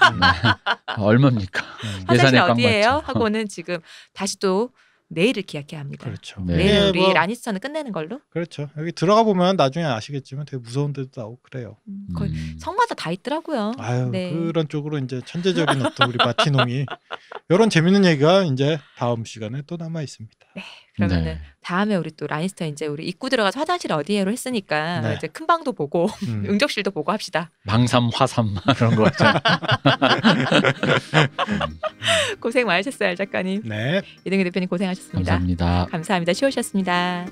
아, 얼마입니까? 화장실 어디예요? 하고는 지금 다시 또 내일을 기약해야 합니다. 그렇죠. 네. 내일 네, 우리 뭐, 라니스터는 끝내는 걸로. 그렇죠. 여기 들어가 보면 나중에 아시겠지만 되게 무서운 데도 나오고 그래요. 음, 거의 음. 성마다 다 있더라고요. 아유 네. 그런 쪽으로 이제 천재적인 어떤 우리 마티농이 이런 재밌는 얘기가 이제 다음 시간에 또 남아 있습니다. 네. 그러면은 네. 다음에 우리 또 라인스터 이제 우리 입구 들어가서 화장실 어디에로 했으니까 네. 이제 큰 방도 보고 음. [laughs] 응접실도 보고 합시다. 방삼 화삼 그런 [laughs] 거 같죠. [laughs] 고생 많으셨어요 작가님. 네. 이동희 대표님 고생하셨습니다. 감사합니다. 감사합니다. 쉬우셨습니다.